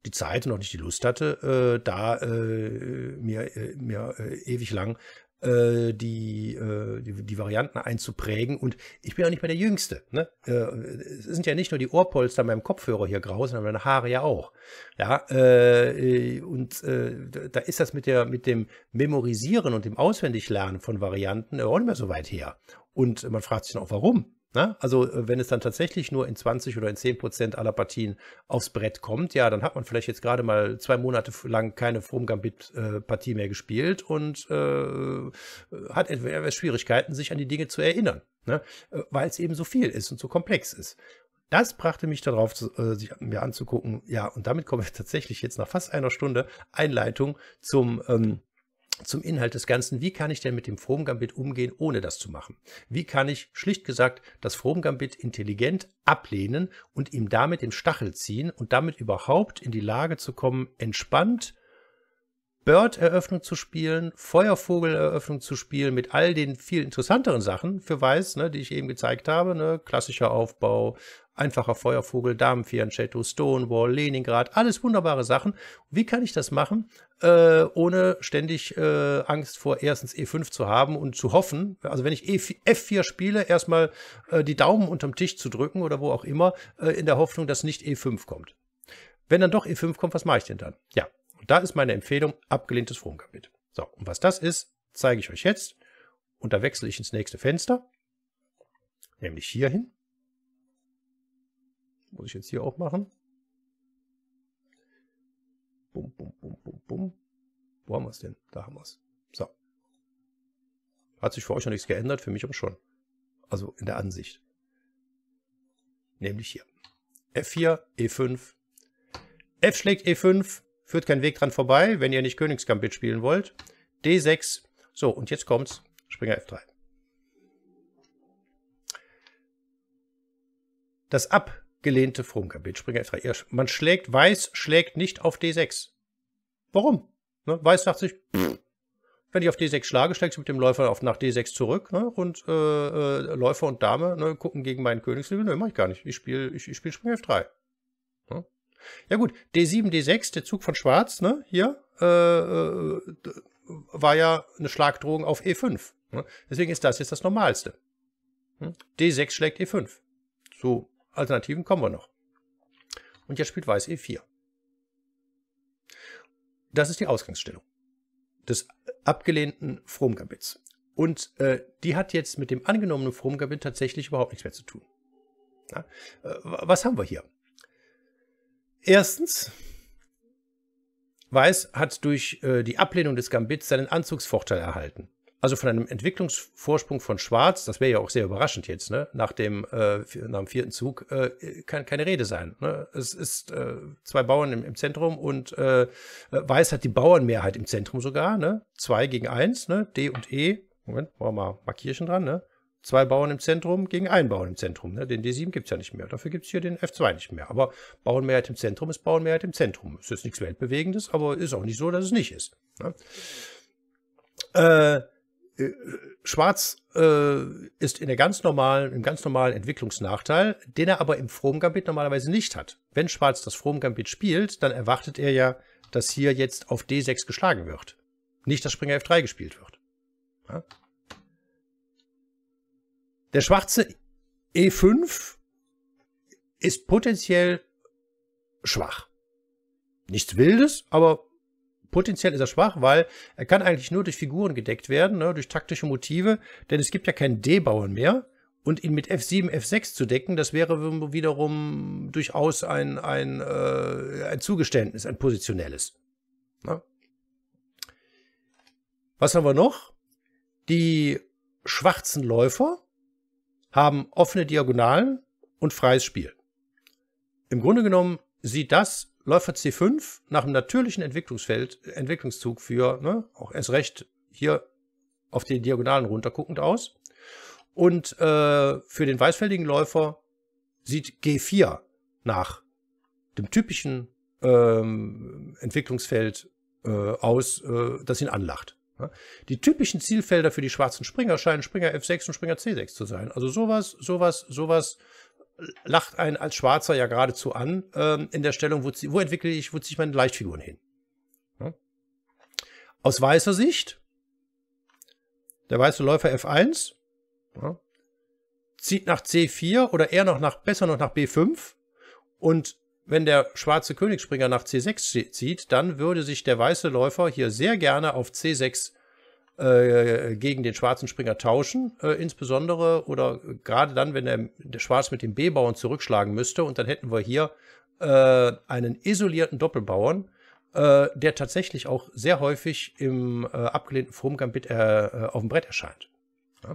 die Zeit und auch nicht die Lust hatte, äh, da äh, mir, äh, mir äh, ewig lang äh, die, äh, die, die Varianten einzuprägen. Und ich bin auch nicht mehr der Jüngste. Ne? Äh, es sind ja nicht nur die Ohrpolster an meinem Kopfhörer hier grau, sondern meine Haare ja auch. Ja, äh, äh und äh, da ist das mit, der, mit dem Memorisieren und dem Auswendiglernen von Varianten äh, auch nicht mehr so weit her. Und man fragt sich dann auch, warum. Na? Ne? Also äh, wenn es dann tatsächlich nur in 20 oder in 10 Prozent aller Partien aufs Brett kommt, ja, dann hat man vielleicht jetzt gerade mal zwei Monate lang keine Frohm-Gambit-Partie äh, mehr gespielt und äh, hat entweder äh, Schwierigkeiten, sich an die Dinge zu erinnern, ne? weil es eben so viel ist und so komplex ist. Das brachte mich darauf, äh, sich mir anzugucken, ja, und damit kommen wir tatsächlich jetzt nach fast einer Stunde Einleitung zum ähm, zum Inhalt des Ganzen, wie kann ich denn mit dem Fromgambit umgehen, ohne das zu machen? Wie kann ich schlicht gesagt das Fromgambit intelligent ablehnen und ihm damit den Stachel ziehen und damit überhaupt in die Lage zu kommen, entspannt Bird-Eröffnung zu spielen, Feuervogel-Eröffnung zu spielen, mit all den viel interessanteren Sachen für Weiß, ne, die ich eben gezeigt habe, ne, klassischer Aufbau, Einfacher Feuervogel, Damenfedern, Chateau, Stonewall, Leningrad, alles wunderbare Sachen. Wie kann ich das machen, äh, ohne ständig äh, Angst vor erstens E5 zu haben und zu hoffen? Also wenn ich e F4 spiele, erstmal äh, die Daumen unterm Tisch zu drücken oder wo auch immer, äh, in der Hoffnung, dass nicht E5 kommt. Wenn dann doch E5 kommt, was mache ich denn dann? Ja, und da ist meine Empfehlung, abgelehntes Frontkapit. So, und was das ist, zeige ich euch jetzt. Und da wechsle ich ins nächste Fenster, nämlich hier hin. Muss ich jetzt hier auch machen? Bum, bum, bum, bum, bum. Wo haben wir es denn? Da haben wir es. So. Hat sich für euch noch nichts geändert, für mich aber schon. Also in der Ansicht. Nämlich hier. F4, E5. F schlägt E5, führt kein Weg dran vorbei, wenn ihr nicht Königsgambit spielen wollt. D6. So, und jetzt kommt's. Springer F3. Das Ab gelehnte Funker, Springer F3. Man schlägt, Weiß schlägt nicht auf D6. Warum? Ne? Weiß sagt sich, pff, wenn ich auf D6 schlage, schlägt sie mit dem Läufer auf nach D6 zurück. Ne? Und äh, äh, Läufer und Dame ne, gucken gegen meinen Königslevel. Ne, mache ich gar nicht. Ich spiele ich, ich spiel Springer F3. Ne? Ja gut, D7, D6, der Zug von Schwarz, ne? Hier äh, äh war ja eine Schlagdrohung auf E5. Ne? Deswegen ist das jetzt das Normalste. Hm? D6 schlägt E5. So Alternativen kommen wir noch. Und jetzt spielt Weiß E4. Das ist die Ausgangsstellung des abgelehnten Fromgambits. Und äh, die hat jetzt mit dem angenommenen Fromgambit tatsächlich überhaupt nichts mehr zu tun. Ja? Äh, was haben wir hier? Erstens, Weiß hat durch äh, die Ablehnung des Gambits seinen Anzugsvorteil erhalten also von einem Entwicklungsvorsprung von Schwarz, das wäre ja auch sehr überraschend jetzt, ne? nach, dem, äh, nach dem vierten Zug, äh, kann keine Rede sein. Ne? Es ist äh, zwei Bauern im, im Zentrum und äh, Weiß hat die Bauernmehrheit im Zentrum sogar. Ne? Zwei gegen eins, ne? D und E. Moment, machen wir mal Markierchen dran. Ne? Zwei Bauern im Zentrum gegen einen Bauern im Zentrum. Ne? Den D7 gibt es ja nicht mehr. Dafür gibt es hier den F2 nicht mehr. Aber Bauernmehrheit im Zentrum ist Bauernmehrheit im Zentrum. Es ist nichts Weltbewegendes, aber ist auch nicht so, dass es nicht ist. Ne? Äh, äh, schwarz äh, ist in der ganz normalen, im ganz normalen Entwicklungsnachteil, den er aber im Frohmgambit normalerweise nicht hat. Wenn Schwarz das Frohmgambit spielt, dann erwartet er ja, dass hier jetzt auf D6 geschlagen wird. Nicht, dass Springer F3 gespielt wird. Ja? Der schwarze E5 ist potenziell schwach. Nichts Wildes, aber Potenziell ist er schwach, weil er kann eigentlich nur durch Figuren gedeckt werden, ne, durch taktische Motive, denn es gibt ja keinen D-Bauern mehr. Und ihn mit F7, F6 zu decken, das wäre wiederum durchaus ein, ein, äh, ein Zugeständnis, ein positionelles. Ne? Was haben wir noch? Die schwarzen Läufer haben offene Diagonalen und freies Spiel. Im Grunde genommen sieht das Läufer C5 nach einem natürlichen Entwicklungsfeld, Entwicklungszug für, ne, auch erst recht hier auf den Diagonalen runterguckend aus. Und äh, für den weißfältigen Läufer sieht G4 nach dem typischen ähm, Entwicklungsfeld äh, aus, äh, das ihn anlacht. Die typischen Zielfelder für die schwarzen Springer scheinen Springer F6 und Springer C6 zu sein. Also sowas, sowas, sowas lacht einen als Schwarzer ja geradezu an ähm, in der Stellung, wo, wo entwickle ich, wo ziehe ich meine Leichtfiguren hin? Ja. Aus weißer Sicht, der weiße Läufer F1 ja, zieht nach C4 oder eher noch nach, besser noch nach B5 und wenn der schwarze Königsspringer nach C6 zieht, dann würde sich der weiße Läufer hier sehr gerne auf C6 äh, äh, gegen den schwarzen Springer tauschen, äh, insbesondere oder gerade dann, wenn der, der Schwarz mit dem B-Bauern zurückschlagen müsste. Und dann hätten wir hier äh, einen isolierten Doppelbauern, äh, der tatsächlich auch sehr häufig im abgelehnten Fromgambit auf dem Brett erscheint. Ja.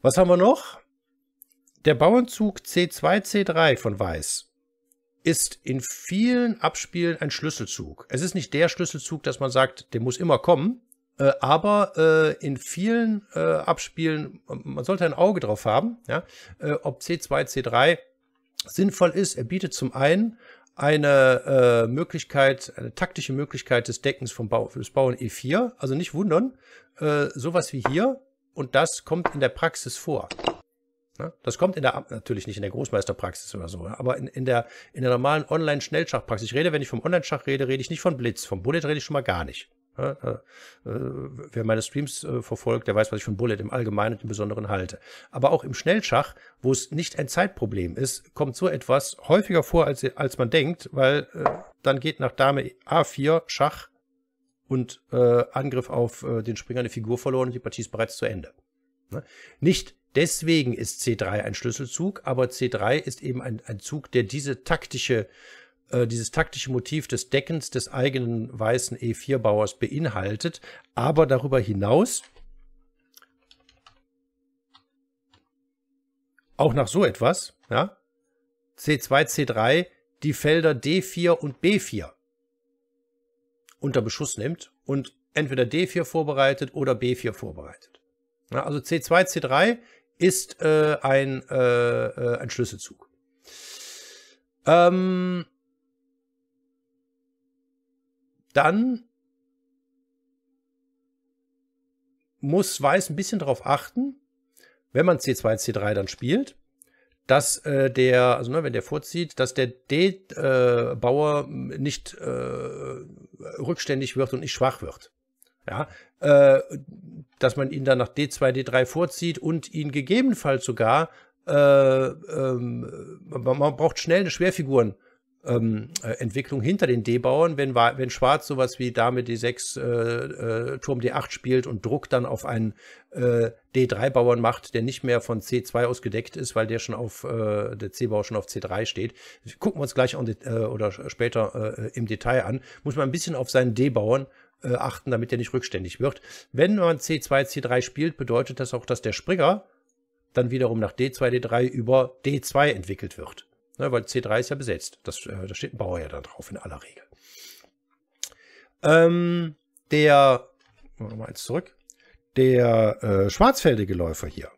Was haben wir noch? Der Bauernzug C2, C3 von Weiß ist in vielen Abspielen ein Schlüsselzug. Es ist nicht der Schlüsselzug, dass man sagt, der muss immer kommen, äh, aber äh, in vielen äh, Abspielen, man sollte ein Auge drauf haben, ja, äh, ob C2, C3 sinnvoll ist. Er bietet zum einen eine äh, Möglichkeit, eine taktische Möglichkeit des Deckens vom Bau, des Bauern E4, also nicht wundern, äh, sowas wie hier und das kommt in der Praxis vor. Ne? Das kommt in der natürlich nicht in der Großmeisterpraxis oder so, aber in, in der in der normalen Online-Schnellschachpraxis. Ich rede, wenn ich vom Online-Schach rede, rede ich nicht von Blitz. Vom Bullet rede ich schon mal gar nicht. Äh, wer meine Streams äh, verfolgt, der weiß, was ich von Bullet im Allgemeinen und im Besonderen halte. Aber auch im Schnellschach, wo es nicht ein Zeitproblem ist, kommt so etwas häufiger vor, als, als man denkt, weil äh, dann geht nach Dame A4 Schach und äh, Angriff auf äh, den Springer eine Figur verloren und die Partie ist bereits zu Ende. Ne? Nicht Deswegen ist C3 ein Schlüsselzug, aber C3 ist eben ein, ein Zug, der diese taktische, äh, dieses taktische Motiv des Deckens des eigenen weißen E4-Bauers beinhaltet, aber darüber hinaus auch nach so etwas, ja, C2, C3 die Felder D4 und B4 unter Beschuss nimmt und entweder D4 vorbereitet oder B4 vorbereitet. Ja, also C2, C3 ist äh, ein, äh, äh, ein Schlüsselzug. Ähm, dann muss Weiß ein bisschen darauf achten, wenn man C2, C3 dann spielt, dass äh, der, also ne, wenn der vorzieht, dass der D-Bauer äh, nicht äh, rückständig wird und nicht schwach wird. Ja, äh, dass man ihn dann nach D2, D3 vorzieht und ihn gegebenenfalls sogar, äh, ähm, man, braucht schnell eine Schwerfiguren. Ähm, äh, Entwicklung hinter den D-Bauern, wenn, wenn Schwarz sowas wie Dame D6, äh, äh, Turm D8 spielt und Druck dann auf einen äh, D3-Bauern macht, der nicht mehr von C2 aus gedeckt ist, weil der schon auf äh, der C-Bauer schon auf C3 steht. Gucken wir uns gleich on, äh, oder später im Detail an. Muss man ein bisschen auf seinen D-Bauern äh, achten, damit der nicht rückständig wird. Wenn man C2, C3 spielt, bedeutet das auch, dass der Springer dann wiederum nach D2, D3 über D2 entwickelt wird. Ne, weil C3 ist ja besetzt. Das, äh, da steht ein Bauer ja dann drauf in aller Regel. Ähm, der, mal eins zurück, der äh, schwarzfeldige Läufer hier,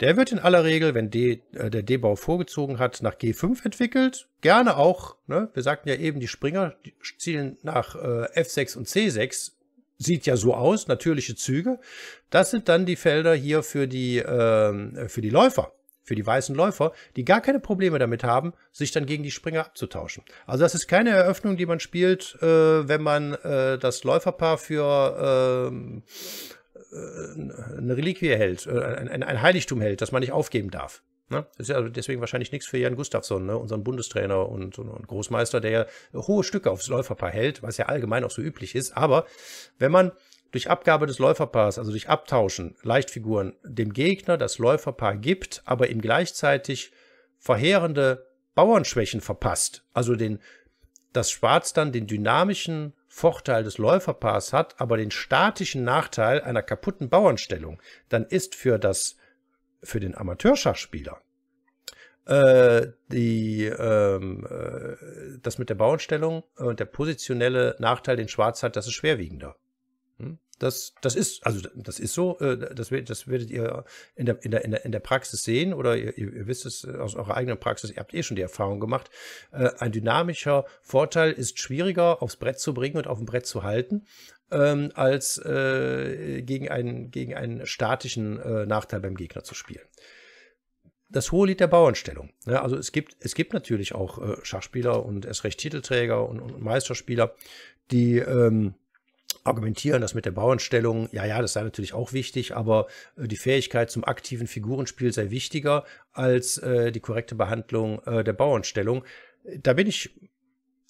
der wird in aller Regel, wenn D, äh, der D-Bau vorgezogen hat, nach G5 entwickelt. Gerne auch, ne? wir sagten ja eben, die Springer zielen nach äh, F6 und C6. Sieht ja so aus, natürliche Züge. Das sind dann die Felder hier für die, äh, für die Läufer, für die weißen Läufer, die gar keine Probleme damit haben, sich dann gegen die Springer abzutauschen. Also das ist keine Eröffnung, die man spielt, äh, wenn man äh, das Läuferpaar für ähm, äh, eine Reliquie hält, äh, ein, ein Heiligtum hält, das man nicht aufgeben darf. Ne? Das ist ja also deswegen wahrscheinlich nichts für Jan Gustafsson, ne? unseren Bundestrainer und, und, und, Großmeister, der ja hohe Stücke aufs Läuferpaar hält, was ja allgemein auch so üblich ist. Aber wenn man durch Abgabe des Läuferpaars, also durch Abtauschen, Leichtfiguren, dem Gegner das Läuferpaar gibt, aber ihm gleichzeitig verheerende Bauernschwächen verpasst, also den, das Schwarz dann den dynamischen Vorteil des Läuferpaars hat, aber den statischen Nachteil einer kaputten Bauernstellung, dann ist für das für den Amateurschachspieler äh, die, ähm, äh, das mit der Bauernstellung und der positionelle Nachteil, den Schwarz hat, das ist schwerwiegender. Das, das ist, also das ist so, äh, das, das werdet ihr in der, in, der, in, der, Praxis sehen oder ihr, ihr wisst es aus eurer eigenen Praxis, ihr habt eh schon die Erfahrung gemacht. Äh, ein dynamischer Vorteil ist schwieriger aufs Brett zu bringen und auf dem Brett zu halten, ähm, als äh, gegen, einen, gegen einen statischen Nachteil beim Gegner zu spielen das hohe Lied der Bauernstellung. Ja, ne? also es gibt, es gibt natürlich auch Schachspieler und erst recht Titelträger und, und Meisterspieler, die ähm, argumentieren, dass mit der Bauernstellung, ja, ja, das sei natürlich auch wichtig, aber äh, die Fähigkeit zum aktiven Figurenspiel sei wichtiger als äh, die korrekte Behandlung äh, der Bauernstellung. Da bin ich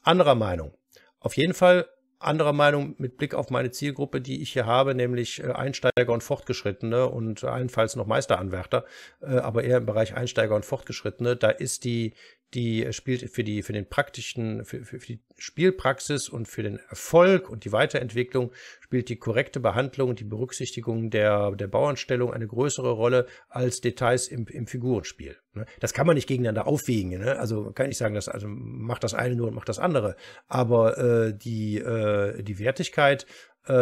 anderer Meinung. Auf jeden Fall anderer Meinung mit Blick auf meine Zielgruppe, die ich hier habe, nämlich äh, Einsteiger und Fortgeschrittene und allenfalls noch Meisteranwärter, äh, aber eher im Bereich Einsteiger und Fortgeschrittene. Da ist die, die äh, spielt für die, für den praktischen, für, für, für, die Spielpraxis und für den Erfolg und die Weiterentwicklung spielt die korrekte Behandlung und die Berücksichtigung der, der Bauernstellung eine größere Rolle als Details im, im Figurenspiel. Ne? Das kann man nicht gegeneinander aufwiegen. Ne? Also kann ich sagen, dass, also macht das eine nur und macht das andere. Aber äh, die, äh, die Wertigkeit äh,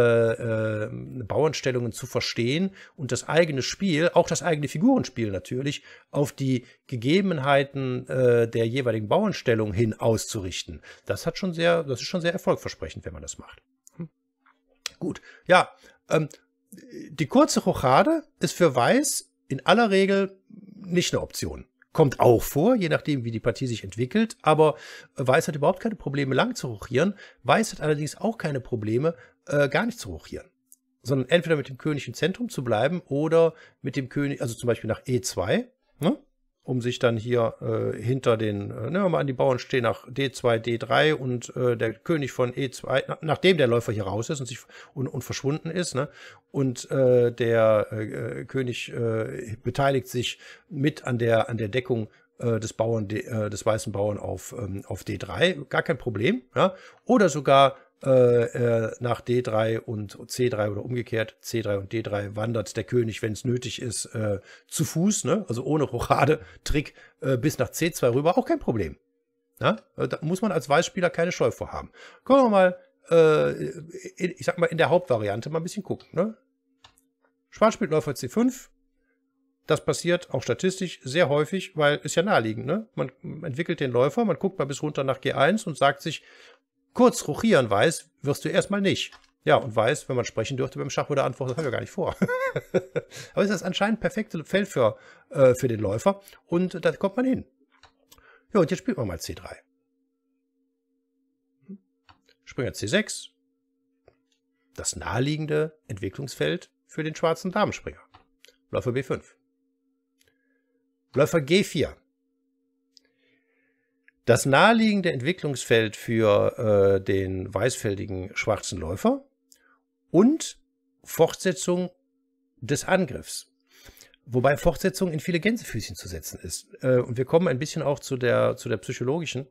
äh, Bauernstellungen zu verstehen und das eigene Spiel, auch das eigene Figurenspiel natürlich, auf die Gegebenheiten äh, der jeweiligen Bauernstellung hin auszurichten. Das hat schon sehr, das ist schon sehr erfolgversprechend, wenn man das macht. Hm. Gut, ja. Ähm, die kurze Rochade ist für Weiß in aller Regel nicht eine Option. Kommt auch vor, je nachdem, wie die Partie sich entwickelt, aber Weiß hat überhaupt keine Probleme, lang zu rochieren. Weiß hat allerdings auch keine Probleme, äh, gar nicht zu hochhieren. Sondern entweder mit dem König im Zentrum zu bleiben oder mit dem König, also zum Beispiel nach E2, ne? um sich dann hier äh, hinter den, äh, nehmen wir mal an, die Bauern stehen nach D2, D3 und äh, der König von E2, na, nachdem der Läufer hier raus ist und sich und, und verschwunden ist, ne, und äh, der äh, König äh, beteiligt sich mit an der an der Deckung äh, des Bauern, äh, des weißen Bauern auf ähm, auf D3, gar kein Problem, ja, oder sogar äh, äh, nach D3 und C3 oder umgekehrt, C3 und D3 wandert der König, wenn es nötig ist, äh, zu Fuß, ne? also ohne Rochade-Trick äh, bis nach C2 rüber, auch kein Problem. Ja? Äh, da muss man als Weißspieler keine Scheu vor haben. Können wir mal, äh, in, ich sag mal, in der Hauptvariante mal ein bisschen gucken. Ne? Schwarz spielt Läufer C5, das passiert auch statistisch sehr häufig, weil es ja naheliegend. Ne? Man entwickelt den Läufer, man guckt mal bis runter nach G1 und sagt sich, kurz ruchieren weiß, wirst du erstmal nicht. Ja, und weiß, wenn man sprechen dürfte beim Schach oder Antwort, das haben wir gar nicht vor. Aber es ist das anscheinend perfekte Feld für, äh, für den Läufer und da kommt man hin. Ja, und jetzt spielt man mal C3. Springer C6. Das naheliegende Entwicklungsfeld für den schwarzen Damenspringer. Läufer B5. Läufer G4. Das naheliegende Entwicklungsfeld für äh, den weißfältigen schwarzen Läufer und Fortsetzung des Angriffs. Wobei Fortsetzung in viele Gänsefüßchen zu setzen ist. Äh, und wir kommen ein bisschen auch zu der, zu der psychologischen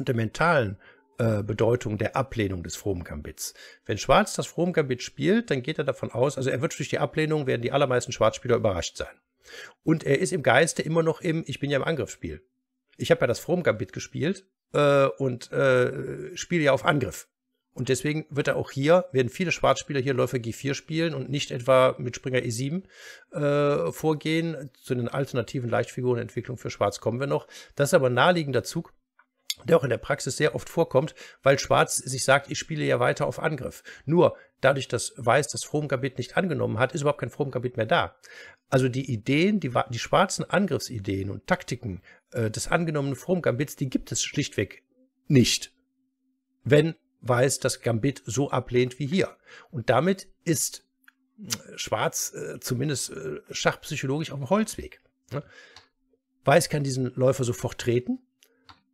und der mentalen äh, Bedeutung der Ablehnung des frommen Gambits. Wenn Schwarz das frommen Gambit spielt, dann geht er davon aus, also er wird durch die Ablehnung, werden die allermeisten Schwarzspieler überrascht sein. Und er ist im Geiste immer noch im Ich bin ja im Angriffsspiel ich habe ja das From-Gambit gespielt äh, und äh, spiele ja auf Angriff. Und deswegen wird er auch hier, werden viele Schwarzspieler hier Läufer G4 spielen und nicht etwa mit Springer E7 äh, vorgehen. Zu den alternativen Leichtfigurenentwicklungen für Schwarz kommen wir noch. Das ist aber ein naheliegender Zug, der auch in der Praxis sehr oft vorkommt, weil Schwarz sich sagt, ich spiele ja weiter auf Angriff. Nur, dadurch, dass Weiß das Fromgambit nicht angenommen hat, ist überhaupt kein Fromgambit mehr da. Also die Ideen, die, die schwarzen Angriffsideen und Taktiken äh, des angenommenen Fromgambits, die gibt es schlichtweg nicht. Wenn Weiß das Gambit so ablehnt wie hier. Und damit ist äh, Schwarz äh, zumindest äh, schachpsychologisch auf dem Holzweg. Ne? Weiß kann diesen Läufer sofort treten.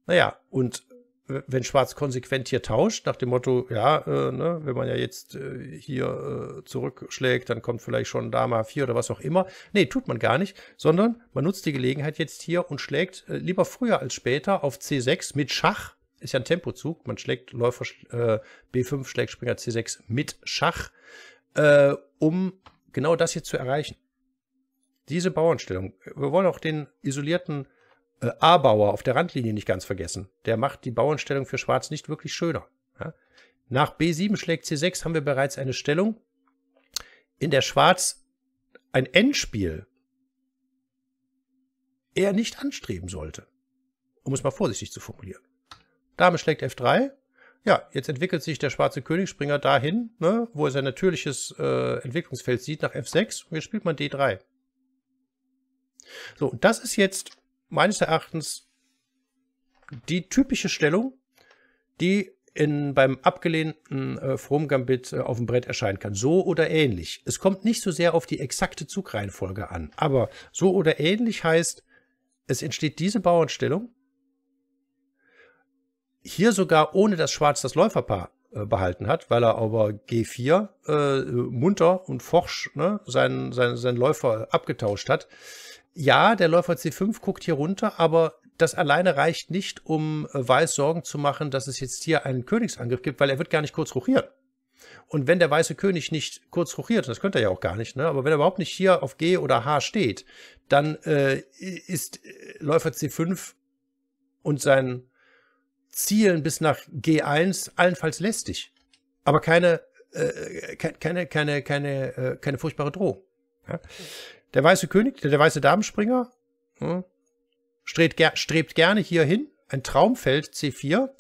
Naja, und wenn Schwarz konsequent hier tauscht, nach dem Motto, ja, äh, ne, wenn man ja jetzt äh, hier äh, zurückschlägt, dann kommt vielleicht schon Dame 4 oder was auch immer. Nee, tut man gar nicht, sondern man nutzt die Gelegenheit jetzt hier und schlägt äh, lieber früher als später auf C6 mit Schach. Ist ja ein Tempozug. Man schlägt Läufer äh, B5, schlägt Springer C6 mit Schach, äh, um genau das hier zu erreichen. Diese Bauernstellung. Wir wollen auch den isolierten äh, A-Bauer auf der Randlinie nicht ganz vergessen. Der macht die Bauernstellung für Schwarz nicht wirklich schöner. Ja? Nach B7 schlägt C6 haben wir bereits eine Stellung, in der Schwarz ein Endspiel eher nicht anstreben sollte. Um es mal vorsichtig zu formulieren. Dame schlägt F3. Ja, jetzt entwickelt sich der schwarze Königsspringer dahin, ne, wo er sein natürliches äh, Entwicklungsfeld sieht, nach F6. Und jetzt spielt man D3. So, und das ist jetzt meines Erachtens die typische Stellung, die in, beim abgelehnten äh, From-Gambit äh, auf dem Brett erscheinen kann. So oder ähnlich. Es kommt nicht so sehr auf die exakte Zugreihenfolge an, aber so oder ähnlich heißt, es entsteht diese Bauernstellung. Hier sogar ohne dass Schwarz das Läuferpaar äh, behalten hat, weil er aber G4 äh, munter und forsch ne, seinen, seinen, seinen Läufer abgetauscht hat ja, der Läufer C5 guckt hier runter, aber das alleine reicht nicht, um äh, Weiß Sorgen zu machen, dass es jetzt hier einen Königsangriff gibt, weil er wird gar nicht kurz rochieren. Und wenn der weiße König nicht kurz rochiert, das könnte er ja auch gar nicht, ne? aber wenn er überhaupt nicht hier auf G oder H steht, dann äh, ist äh, Läufer C5 und sein Zielen bis nach G1 allenfalls lästig. Aber keine, äh, äh keine, keine, keine, keine, äh, keine furchtbare Drohung. Ja? Der weiße König, der, der weiße Damenspringer, hm, strebt, ger strebt gerne hier hin. Ein Traumfeld C4.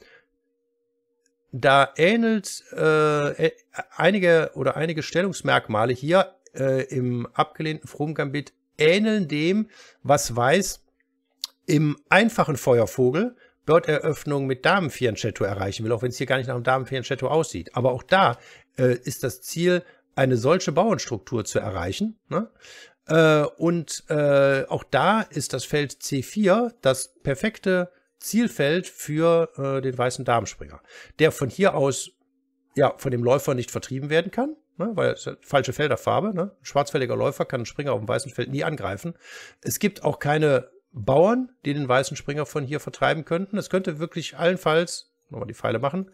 Da ähnelt äh, einige oder einige Stellungsmerkmale hier äh, im abgelehnten Frumgambit ähneln dem, was Weiß im einfachen Feuervogel Bird-Eröffnung mit Damen Fianchetto erreichen will, auch wenn es hier gar nicht nach einem Damen Fianchetto aussieht. Aber auch da äh, ist das Ziel, eine solche Bauernstruktur zu erreichen. Ne? Äh, und äh, auch da ist das Feld C4 das perfekte Zielfeld für äh, den weißen Damenspringer, der von hier aus ja von dem Läufer nicht vertrieben werden kann, ne, weil es halt falsche Felderfarbe. Ne? Ein schwarzfälliger Läufer kann einen Springer auf dem weißen Feld nie angreifen. Es gibt auch keine Bauern, die den weißen Springer von hier vertreiben könnten. Es könnte wirklich allenfalls, nochmal die Pfeile machen,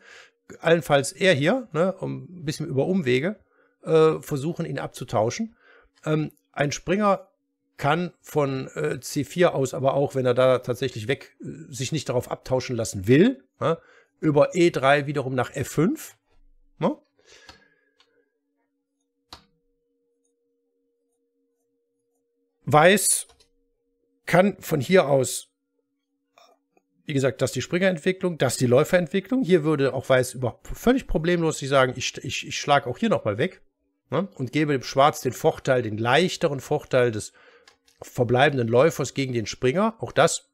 allenfalls er hier, ne, um ein bisschen über Umwege, äh, versuchen, ihn abzutauschen. Ähm, ein Springer kann von äh, C4 aus, aber auch wenn er da tatsächlich weg äh, sich nicht darauf abtauschen lassen will, ja, ne, über E3 wiederum nach F5. Ja. Ne? Weiß kann von hier aus, wie gesagt, das ist die Springerentwicklung, das ist die Läuferentwicklung. Hier würde auch Weiß überhaupt völlig problemlos sich sagen, ich, ich, ich schlage auch hier nochmal weg ne? und gebe dem Schwarz den Vorteil, den leichteren Vorteil des verbleibenden Läufers gegen den Springer. Auch das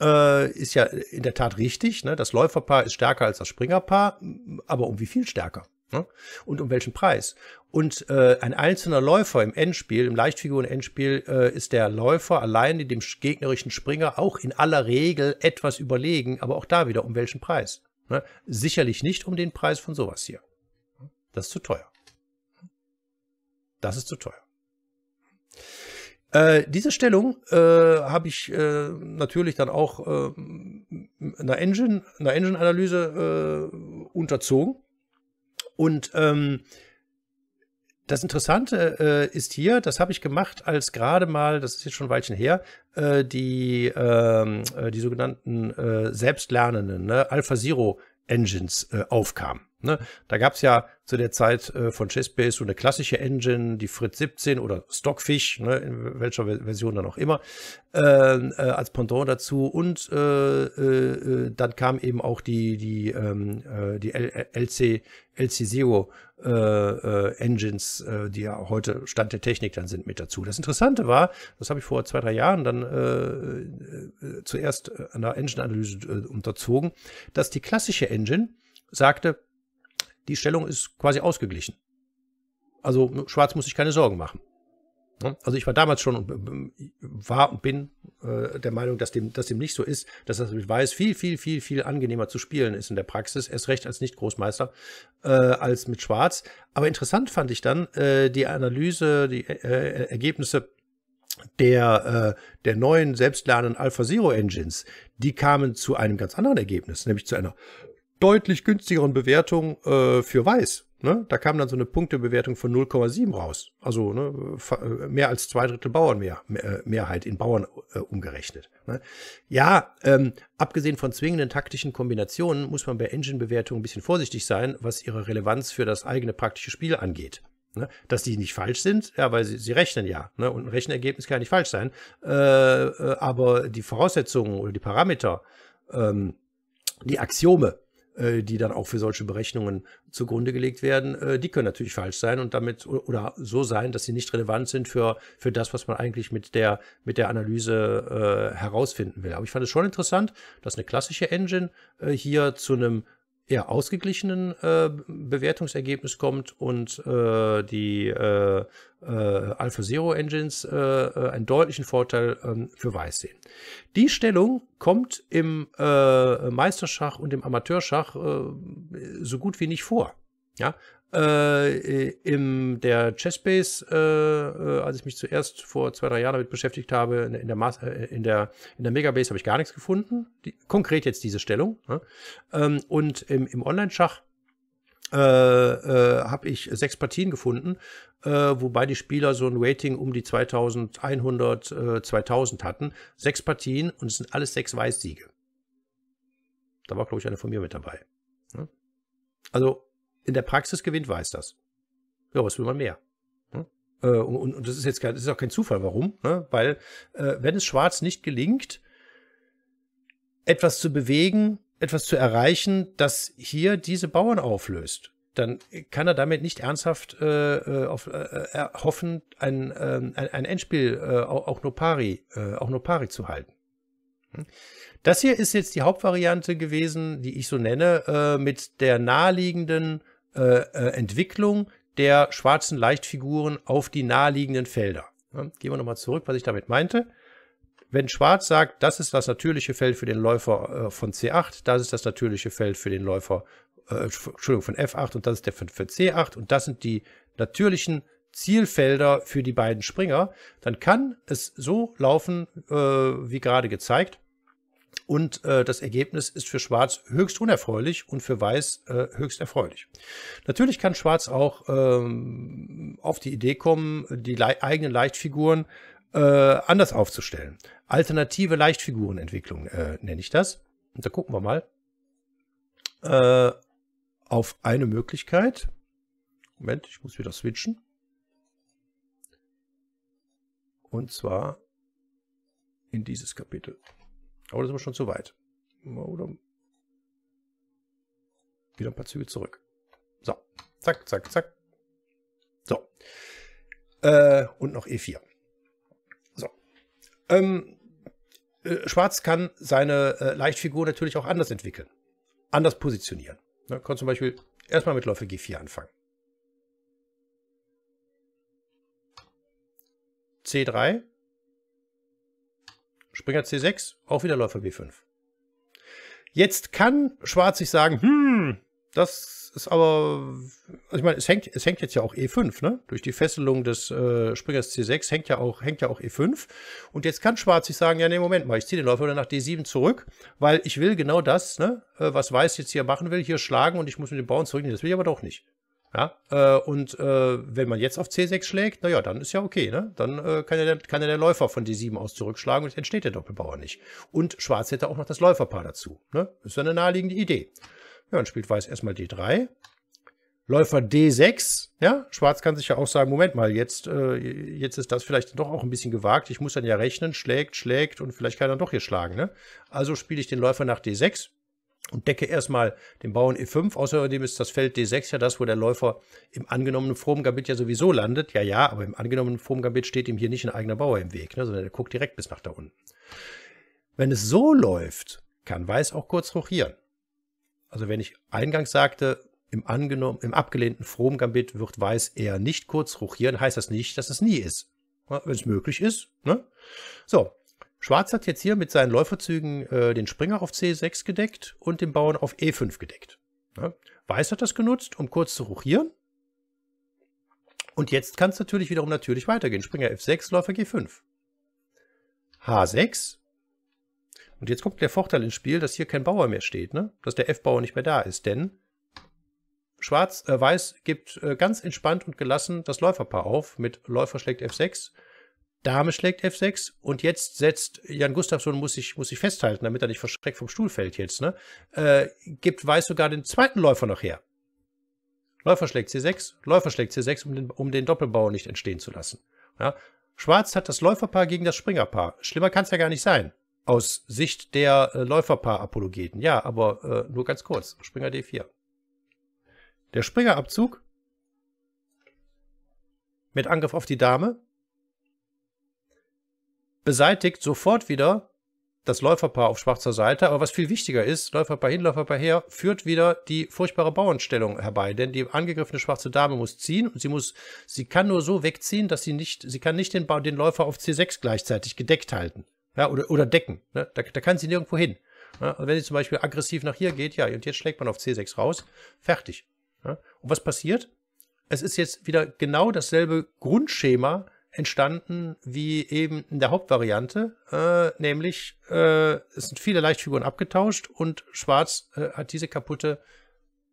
äh, ist ja in der Tat richtig. Ne? Das Läuferpaar ist stärker als das Springerpaar, aber um wie viel stärker? Ne? Und um welchen Preis? Und äh, ein einzelner Läufer im Endspiel, im Leichtfiguren-Endspiel, äh, ist der Läufer alleine dem gegnerischen Springer auch in aller Regel etwas überlegen, aber auch da wieder um welchen Preis? Ne? Sicherlich nicht um den Preis von sowas hier. Das ist zu teuer. Das ist zu teuer. Äh, diese Stellung äh, habe ich äh, natürlich dann auch äh, einer Engine, einer Engine-Analyse äh, unterzogen. Und ähm, das Interessante äh, ist hier, das habe ich gemacht, als gerade mal, das ist jetzt schon ein Weilchen her, die, ähm, die sogenannten selbstlernenden ne, Alpha Zero Engines aufkamen. Ne? Da gab es ja zu der Zeit äh, von Chessbase so eine klassische Engine, die Fritz 17 oder Stockfish, ne, in welcher Version dann auch immer, ähm, äh, als Pendant dazu. Und äh, äh, äh, dann kam eben auch die, die, ähm, äh, die LC, LC Zero Engines, die ja heute Stand der Technik dann sind, mit dazu. Das Interessante war, das habe ich vor zwei, drei Jahren dann zuerst einer Engine-Analyse unterzogen, dass die klassische Engine sagte, die Stellung ist quasi ausgeglichen. Also Schwarz muss ich keine Sorgen machen. Ne? Also ich war damals schon und ähm, war und bin äh, der Meinung, dass dem, dass dem nicht so ist, dass das mit Weiß viel, viel, viel, viel angenehmer zu spielen ist in der Praxis, erst recht als Nicht-Großmeister, äh, als mit Schwarz. Aber interessant fand ich dann äh, die Analyse, die Ergebnisse der, der neuen selbstlernenden Alpha Zero Engines. Die kamen zu einem ganz anderen Ergebnis, nämlich zu einer deutlich günstigeren Bewertung äh, für Weiß. Ne? Da kam dann so eine Punktebewertung von 0,7 raus. Also ne, äh, mehr als zwei Drittel Bauernmehrheit äh, in Bauern äh, umgerechnet. Ne? Ja, ähm, abgesehen von zwingenden taktischen Kombinationen muss man bei Engine-Bewertungen ein bisschen vorsichtig sein, was ihre Relevanz für das eigene praktische Spiel angeht. Ne? Dass die nicht falsch sind, ja, weil sie, sie rechnen ja. Ne? Und ein Rechenergebnis kann ja nicht falsch sein. Äh, äh aber die Voraussetzungen oder die Parameter, ähm, die Axiome, äh, die dann auch für solche Berechnungen zugrunde gelegt werden, äh, die können natürlich falsch sein und damit oder so sein, dass sie nicht relevant sind für, für das, was man eigentlich mit der, mit der Analyse äh, herausfinden will. Aber ich fand es schon interessant, dass eine klassische Engine äh, hier zu einem eher ausgeglichenen äh, Bewertungsergebnis kommt und äh, die äh, äh, Alpha Zero Engines äh, äh, einen deutlichen Vorteil äh, für Weiß sehen. Die Stellung kommt im äh, Meisterschach und im Amateurschach äh, so gut wie nicht vor. Ja, äh, im der Chessbase, äh, äh, als ich mich zuerst vor zwei, drei Jahren damit beschäftigt habe, in, in der, Mas äh, in der, in der Megabase habe ich gar nichts gefunden. Die, konkret jetzt diese Stellung. Ne? Ähm, und im, im Online-Schach äh, äh, habe ich sechs Partien gefunden, äh, wobei die Spieler so ein Rating um die 2100, äh, 2000 hatten. Sechs Partien und es sind alles sechs Weißsiege. Da war, glaube ich, eine von mir mit dabei. Ne? Also in der Praxis gewinnt, weiß das. Ja, was will man mehr? Hm? Äh, und, und, das ist jetzt das ist auch kein Zufall, warum? Ne? Weil, äh, wenn es Schwarz nicht gelingt, etwas zu bewegen, etwas zu erreichen, das hier diese Bauern auflöst, dann kann er damit nicht ernsthaft äh, äh auf, äh, äh hoffen, ein, äh, ein Endspiel äh, auch, nur pari, äh, auch nur pari zu halten. Hm? Das hier ist jetzt die Hauptvariante gewesen, die ich so nenne, äh, mit der naheliegenden äh, äh, Entwicklung der schwarzen Leichtfiguren auf die naheliegenden Felder. Ja, gehen wir nochmal zurück, was ich damit meinte. Wenn Schwarz sagt, das ist das natürliche Feld für den Läufer äh, von C8, das ist das natürliche Feld für den Läufer, äh, Entschuldigung, von F8 und das ist der für, für C8 und das sind die natürlichen Zielfelder für die beiden Springer, dann kann es so laufen, äh, wie gerade gezeigt, und äh, das Ergebnis ist für Schwarz höchst unerfreulich und für Weiß äh, höchst erfreulich. Natürlich kann Schwarz auch ähm, auf die Idee kommen, die le eigenen Leichtfiguren äh, anders aufzustellen. Alternative Leichtfigurenentwicklung äh, nenne ich das. Und da gucken wir mal äh, auf eine Möglichkeit. Moment, ich muss wieder switchen. Und zwar in dieses Kapitel. Aber da sind wir schon zu weit. Oder wieder ein paar Züge zurück. So, zack, zack, zack. So. Äh, und noch E4. So. Ähm, äh, Schwarz kann seine äh, Leichtfigur natürlich auch anders entwickeln. Anders positionieren. Ne, kann zum Beispiel erstmal mit Läufe G4 anfangen. C3, Springer C6, auch wieder Läufer B5. Jetzt kann Schwarz sich sagen, hm, das ist aber, also ich meine, es hängt, es hängt jetzt ja auch E5, ne? Durch die Fesselung des äh, Springers C6 hängt ja, auch, hängt ja auch E5. Und jetzt kann Schwarz sich sagen, ja, nee, Moment mal, ich ziehe den Läufer dann nach D7 zurück, weil ich will genau das, ne, äh, was Weiß jetzt hier machen will, hier schlagen und ich muss mit dem Bauern zurücknehmen. Das will ich aber doch nicht. Ja, äh, und äh, wenn man jetzt auf C6 schlägt, naja, dann ist ja okay, ne? Dann äh, kann, ja der, kann ja der Läufer von D7 aus zurückschlagen und entsteht der Doppelbauer nicht. Und Schwarz hätte auch noch das Läuferpaar dazu. Ne? Ist ja eine naheliegende Idee. Ja, dann spielt Weiß erstmal D3. Läufer D6, ja, Schwarz kann sich ja auch sagen, Moment mal, jetzt, äh, jetzt ist das vielleicht doch auch ein bisschen gewagt, ich muss dann ja rechnen, schlägt, schlägt und vielleicht kann er dann doch hier schlagen, ne? Also spiele ich den Läufer nach D6, und decke erstmal den Bauern E5. Außerdem ist das Feld D6 ja das, wo der Läufer im angenommenen Frohmgambit ja sowieso landet. Ja, ja, aber im angenommenen Frohmgambit steht ihm hier nicht ein eigener Bauer im Weg, ne, sondern er guckt direkt bis nach da unten. Wenn es so läuft, kann Weiß auch kurz rochieren. Also wenn ich eingangs sagte, im, angenommen, im abgelehnten Frohmgambit wird Weiß eher nicht kurz rochieren, heißt das nicht, dass es nie ist. wenn es möglich ist. Ne? So, Schwarz hat jetzt hier mit seinen Läuferzügen äh, den Springer auf C6 gedeckt und den Bauern auf E5 gedeckt. Ja. Weiß hat das genutzt, um kurz zu ruchieren. Und jetzt kann es natürlich wiederum natürlich weitergehen. Springer F6, Läufer G5. H6. Und jetzt kommt der Vorteil ins Spiel, dass hier kein Bauer mehr steht, ne? dass der F-Bauer nicht mehr da ist. Denn Schwarz, äh, Weiß gibt äh, ganz entspannt und gelassen das Läuferpaar auf mit Läufer schlägt F6 Dame schlägt F6 und jetzt setzt Jan Gustafsson, muss sich, muss sich festhalten, damit er nicht verschreckt vom Stuhl fällt jetzt, ne? Äh, gibt Weiß sogar den zweiten Läufer noch her. Läufer schlägt C6, Läufer schlägt C6, um den, um den Doppelbau nicht entstehen zu lassen. Ja? Schwarz hat das Läuferpaar gegen das Springerpaar. Schlimmer kann es ja gar nicht sein. Aus Sicht der äh, Läuferpaar-Apologeten. Ja, aber äh, nur ganz kurz. Springer D4. Der Springerabzug mit Angriff auf die Dame beseitigt sofort wieder das Läuferpaar auf schwarzer Seite. Aber was viel wichtiger ist, Läuferpaar hin, Läuferpaar her, führt wieder die furchtbare Bauernstellung herbei. Denn die angegriffene schwarze Dame muss ziehen und sie muss, sie kann nur so wegziehen, dass sie nicht, sie kann nicht den, den Läufer auf C6 gleichzeitig gedeckt halten. Ja, oder, oder decken. Ne? Da, da kann sie nirgendwo hin. Ja, also wenn sie zum Beispiel aggressiv nach hier geht, ja, und jetzt schlägt man auf C6 raus, fertig. Ja, und was passiert? Es ist jetzt wieder genau dasselbe Grundschema, entstanden wie eben in der Hauptvariante, äh, nämlich äh, es sind viele Leichtfiguren abgetauscht und Schwarz äh, hat diese kaputte,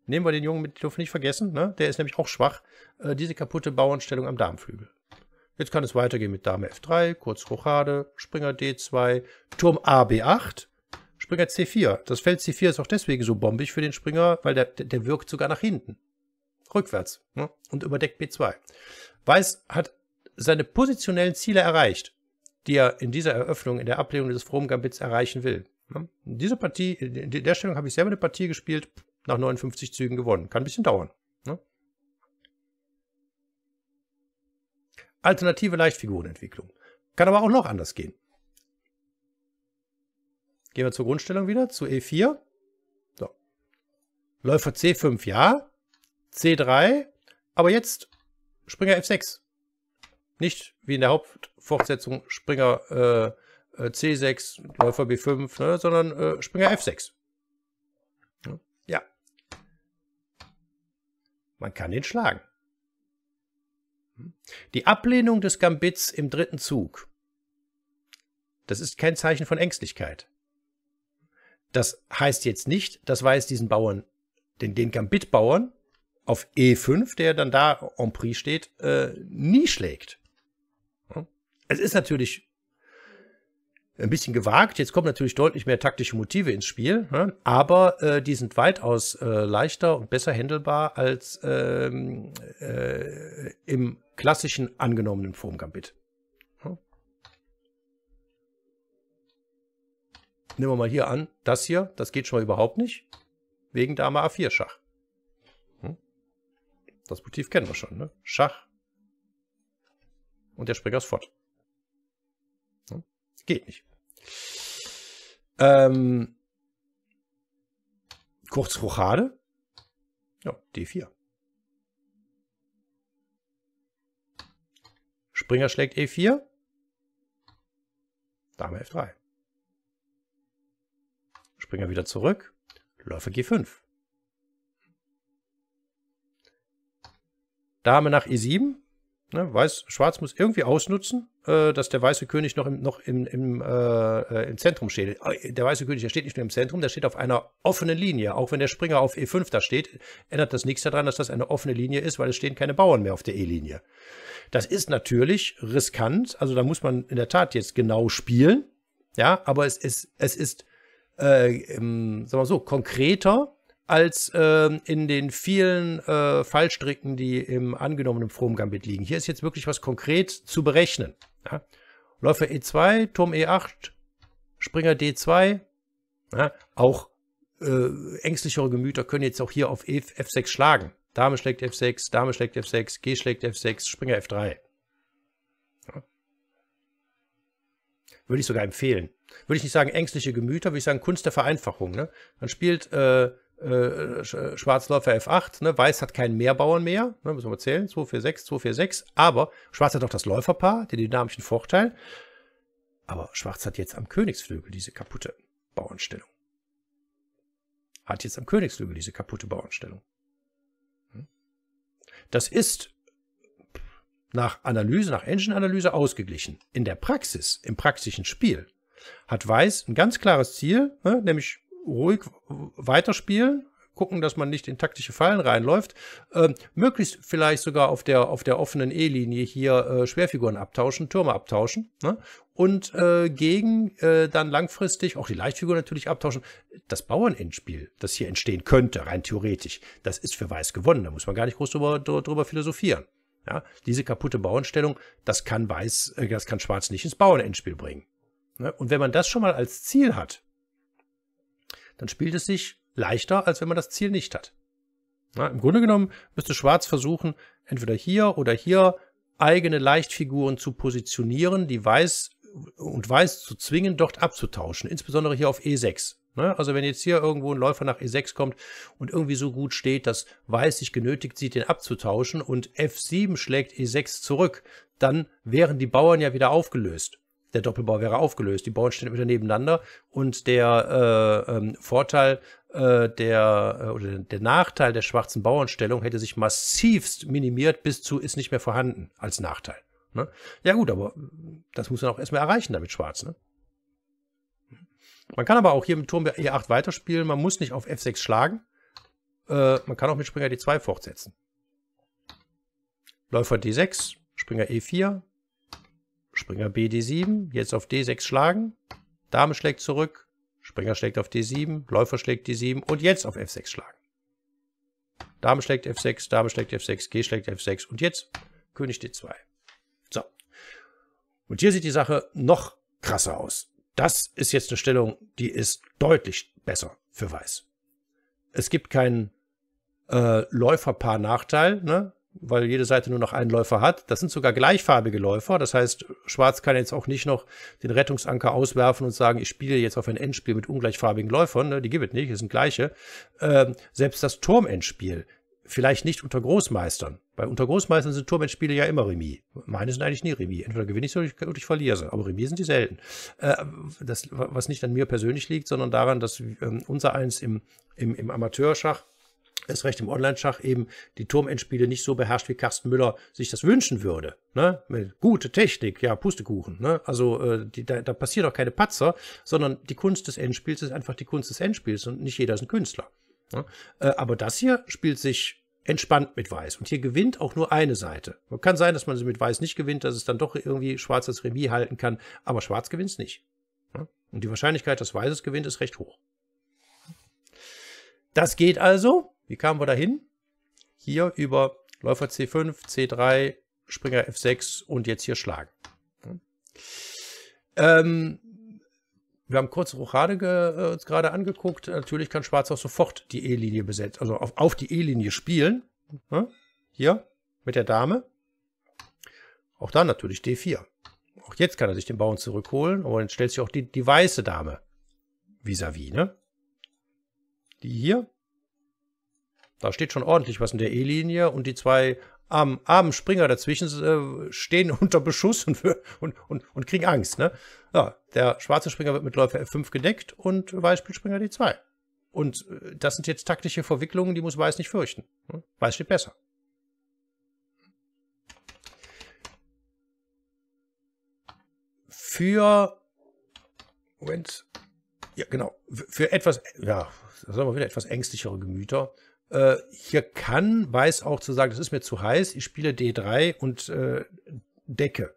nehmen wir den Jungen mit, dürfen nicht vergessen, ne? der ist nämlich auch schwach, äh, diese kaputte Bauernstellung am Darmflügel. Jetzt kann es weitergehen mit Dame F3, kurz Rochade, Springer D2, Turm AB8, Springer C4. Das Feld C4 ist auch deswegen so bombig für den Springer, weil der, der wirkt sogar nach hinten. Rückwärts. Ne? Und überdeckt B2. Weiß hat seine positionellen Ziele erreicht, die er in dieser Eröffnung, in der Ablehnung des Fromm Gambits erreichen will. In dieser Partie, in der Stellung habe ich selber eine Partie gespielt, nach 59 Zügen gewonnen. Kann ein bisschen dauern. Ne? Alternative Leichtfigurenentwicklung. Kann aber auch noch anders gehen. Gehen wir zur Grundstellung wieder, zu E4. So. Läufer C5, ja. C3. Aber jetzt Springer F6. Nicht wie in der Hauptfortsetzung Springer äh, äh C6, Läufer B5, ne, sondern äh, Springer F6. Ja. Man kann ihn schlagen. Die Ablehnung des Gambits im dritten Zug, das ist kein Zeichen von Ängstlichkeit. Das heißt jetzt nicht, das weiß diesen Bauern, den, den Gambit-Bauern auf E5, der dann da en prix steht, äh, nie schlägt es ist natürlich ein bisschen gewagt. Jetzt kommen natürlich deutlich mehr taktische Motive ins Spiel, ne? aber äh, die sind weitaus äh, leichter und besser händelbar als ähm, äh, im klassischen angenommenen Formgambit. Hm? Nehmen wir mal hier an, das hier, das geht schon mal überhaupt nicht, wegen Dame A4-Schach. Hm? Das Motiv kennen wir schon, ne? Schach. Und der Springer ist fort. Geht nicht. Ähm, kurz Rochade. Ja, D4. Springer schlägt E4. Dame F3. Springer wieder zurück. Läufer G5. Dame nach E7. Ne, Weiß, Schwarz muss irgendwie ausnutzen, äh, dass der weiße König noch im, noch im, im, äh, äh im Zentrum steht. Äh, der weiße König, der steht nicht nur im Zentrum, der steht auf einer offenen Linie. Auch wenn der Springer auf E5 da steht, ändert das nichts daran, dass das eine offene Linie ist, weil es stehen keine Bauern mehr auf der E-Linie. Das ist natürlich riskant, also da muss man in der Tat jetzt genau spielen. Ja, aber es ist, es ist äh, ähm, sagen wir so, konkreter als ähm, in den vielen äh, Fallstricken, die im angenommenen Frohmgambit liegen. Hier ist jetzt wirklich was konkret zu berechnen. Ja? Läufer E2, Turm E8, Springer D2. Ja? Auch äh, ängstlichere Gemüter können jetzt auch hier auf e F6 schlagen. Dame schlägt F6, Dame schlägt F6, G schlägt F6, Springer F3. Ja? Würde ich sogar empfehlen. Würde ich nicht sagen ängstliche Gemüter, würde ich sagen Kunst der Vereinfachung. Ne? Man spielt äh, äh, Schwarzläufer F8, ne? Weiß hat keinen Mehrbauern mehr, ne? müssen wir mal zählen, 246, 246, aber Schwarz hat auch das Läuferpaar, den dynamischen Vorteil, aber Schwarz hat jetzt am Königsflügel diese kaputte Bauernstellung. Hat jetzt am Königsflügel diese kaputte Bauernstellung. Hm? Das ist nach Analyse, nach Engine-Analyse ausgeglichen. In der Praxis, im praktischen Spiel, hat Weiß ein ganz klares Ziel, ne, nämlich ruhig weiterspielen, gucken, dass man nicht in taktische Fallen reinläuft, ähm, möglichst vielleicht sogar auf der, auf der offenen E-Linie hier äh, Schwerfiguren abtauschen, Türme abtauschen ne? und äh, gegen äh, dann langfristig auch die Leichtfiguren natürlich abtauschen. Das Bauernendspiel, das hier entstehen könnte, rein theoretisch, das ist für Weiß gewonnen. Da muss man gar nicht groß drüber, drüber philosophieren. Ja, diese kaputte Bauernstellung, das kann Weiß, äh, das kann Schwarz nicht ins Bauernendspiel bringen. Ne? Und wenn man das schon mal als Ziel hat, dann spielt es sich leichter, als wenn man das Ziel nicht hat. Na, Im Grunde genommen müsste Schwarz versuchen, entweder hier oder hier eigene Leichtfiguren zu positionieren, die weiß und weiß zu zwingen, dort abzutauschen, insbesondere hier auf E6. Also wenn jetzt hier irgendwo ein Läufer nach E6 kommt und irgendwie so gut steht, dass Weiß sich genötigt sieht, den abzutauschen und F7 schlägt E6 zurück, dann wären die Bauern ja wieder aufgelöst der Doppelbau wäre aufgelöst. Die Bauern stehen wieder nebeneinander und der äh, ähm, Vorteil äh, der äh, oder der Nachteil der schwarzen Bauernstellung hätte sich massivst minimiert bis zu ist nicht mehr vorhanden als Nachteil. Ne? Ja gut, aber das muss man auch erstmal erreichen damit Schwarz. Ne? Man kann aber auch hier mit Turm E8 weiterspielen. Man muss nicht auf F6 schlagen. Äh, man kann auch mit Springer D2 fortsetzen. Läufer D6, Springer E4, Springer BD7, jetzt auf D6 schlagen. Dame schlägt zurück, Springer schlägt auf D7, Läufer schlägt D7 und jetzt auf F6 schlagen. Dame schlägt F6, Dame schlägt F6, G schlägt F6 und jetzt König D2. So. Und hier sieht die Sache noch krasser aus. Das ist jetzt eine Stellung, die ist deutlich besser für Weiß. Es gibt keinen äh, Läuferpaar-Nachteil. Ne? weil jede Seite nur noch einen Läufer hat. Das sind sogar gleichfarbige Läufer. Das heißt, Schwarz kann jetzt auch nicht noch den Rettungsanker auswerfen und sagen, ich spiele jetzt auf ein Endspiel mit ungleichfarbigen Läufern. Ne, die gibt es nicht, es sind gleiche. Ähm, selbst das Turmendspiel, vielleicht nicht unter Großmeistern. Bei unter Großmeistern sind Turmendspiele ja immer Remis. Meine sind eigentlich nie Remis. Entweder gewinne ich sie oder, oder ich, verliere sie. Aber Remis sind die selten. Äh, das, was nicht an mir persönlich liegt, sondern daran, dass äh, unser eins im, im, im Amateurschach erst recht im Online-Schach eben die Turmendspiele nicht so beherrscht, wie Carsten Müller sich das wünschen würde. Ne? Mit gute Technik, ja, Pustekuchen. Ne? Also äh, die, da, da passiert auch keine Patzer, sondern die Kunst des Endspiels ist einfach die Kunst des Endspiels und nicht jeder ist ein Künstler. Ne? Äh, aber das hier spielt sich entspannt mit Weiß. Und hier gewinnt auch nur eine Seite. Kann sein, dass man sie mit Weiß nicht gewinnt, dass es dann doch irgendwie Schwarz als Remis halten kann, aber Schwarz gewinnt es nicht. Ne? Und die Wahrscheinlichkeit, dass Weißes gewinnt, ist recht hoch. Das geht also. Wie kamen wir dahin? Hier über Läufer C5, C3, Springer F6 und jetzt hier schlagen. Ähm, wir haben kurz Rochade ge, äh, uns gerade angeguckt. Natürlich kann Schwarz auch sofort die E-Linie besetzen, also auf, auf die E-Linie spielen. Hm. Hier mit der Dame. Auch da natürlich D4. Auch jetzt kann er sich den Bauern zurückholen, aber dann stellt sich auch die, die weiße Dame vis-à-vis, -vis, ne? Die hier da steht schon ordentlich was in der E-Linie und die zwei armen, armen Springer dazwischen äh, stehen unter Beschuss und, und, und, und kriegen Angst. Ne? Ja, der schwarze Springer wird mit Läufer F5 gedeckt und Weiß spielt Springer D2. Und äh, das sind jetzt taktische Verwicklungen, die muss Weiß nicht fürchten. Ne? Weiß steht besser. Für Moment. Ja, genau. Für etwas, ja, sagen wir wieder, etwas ängstlichere Gemüter äh, hier kann Weiß auch zu sagen, es ist mir zu heiß, ich spiele D3 und äh, decke.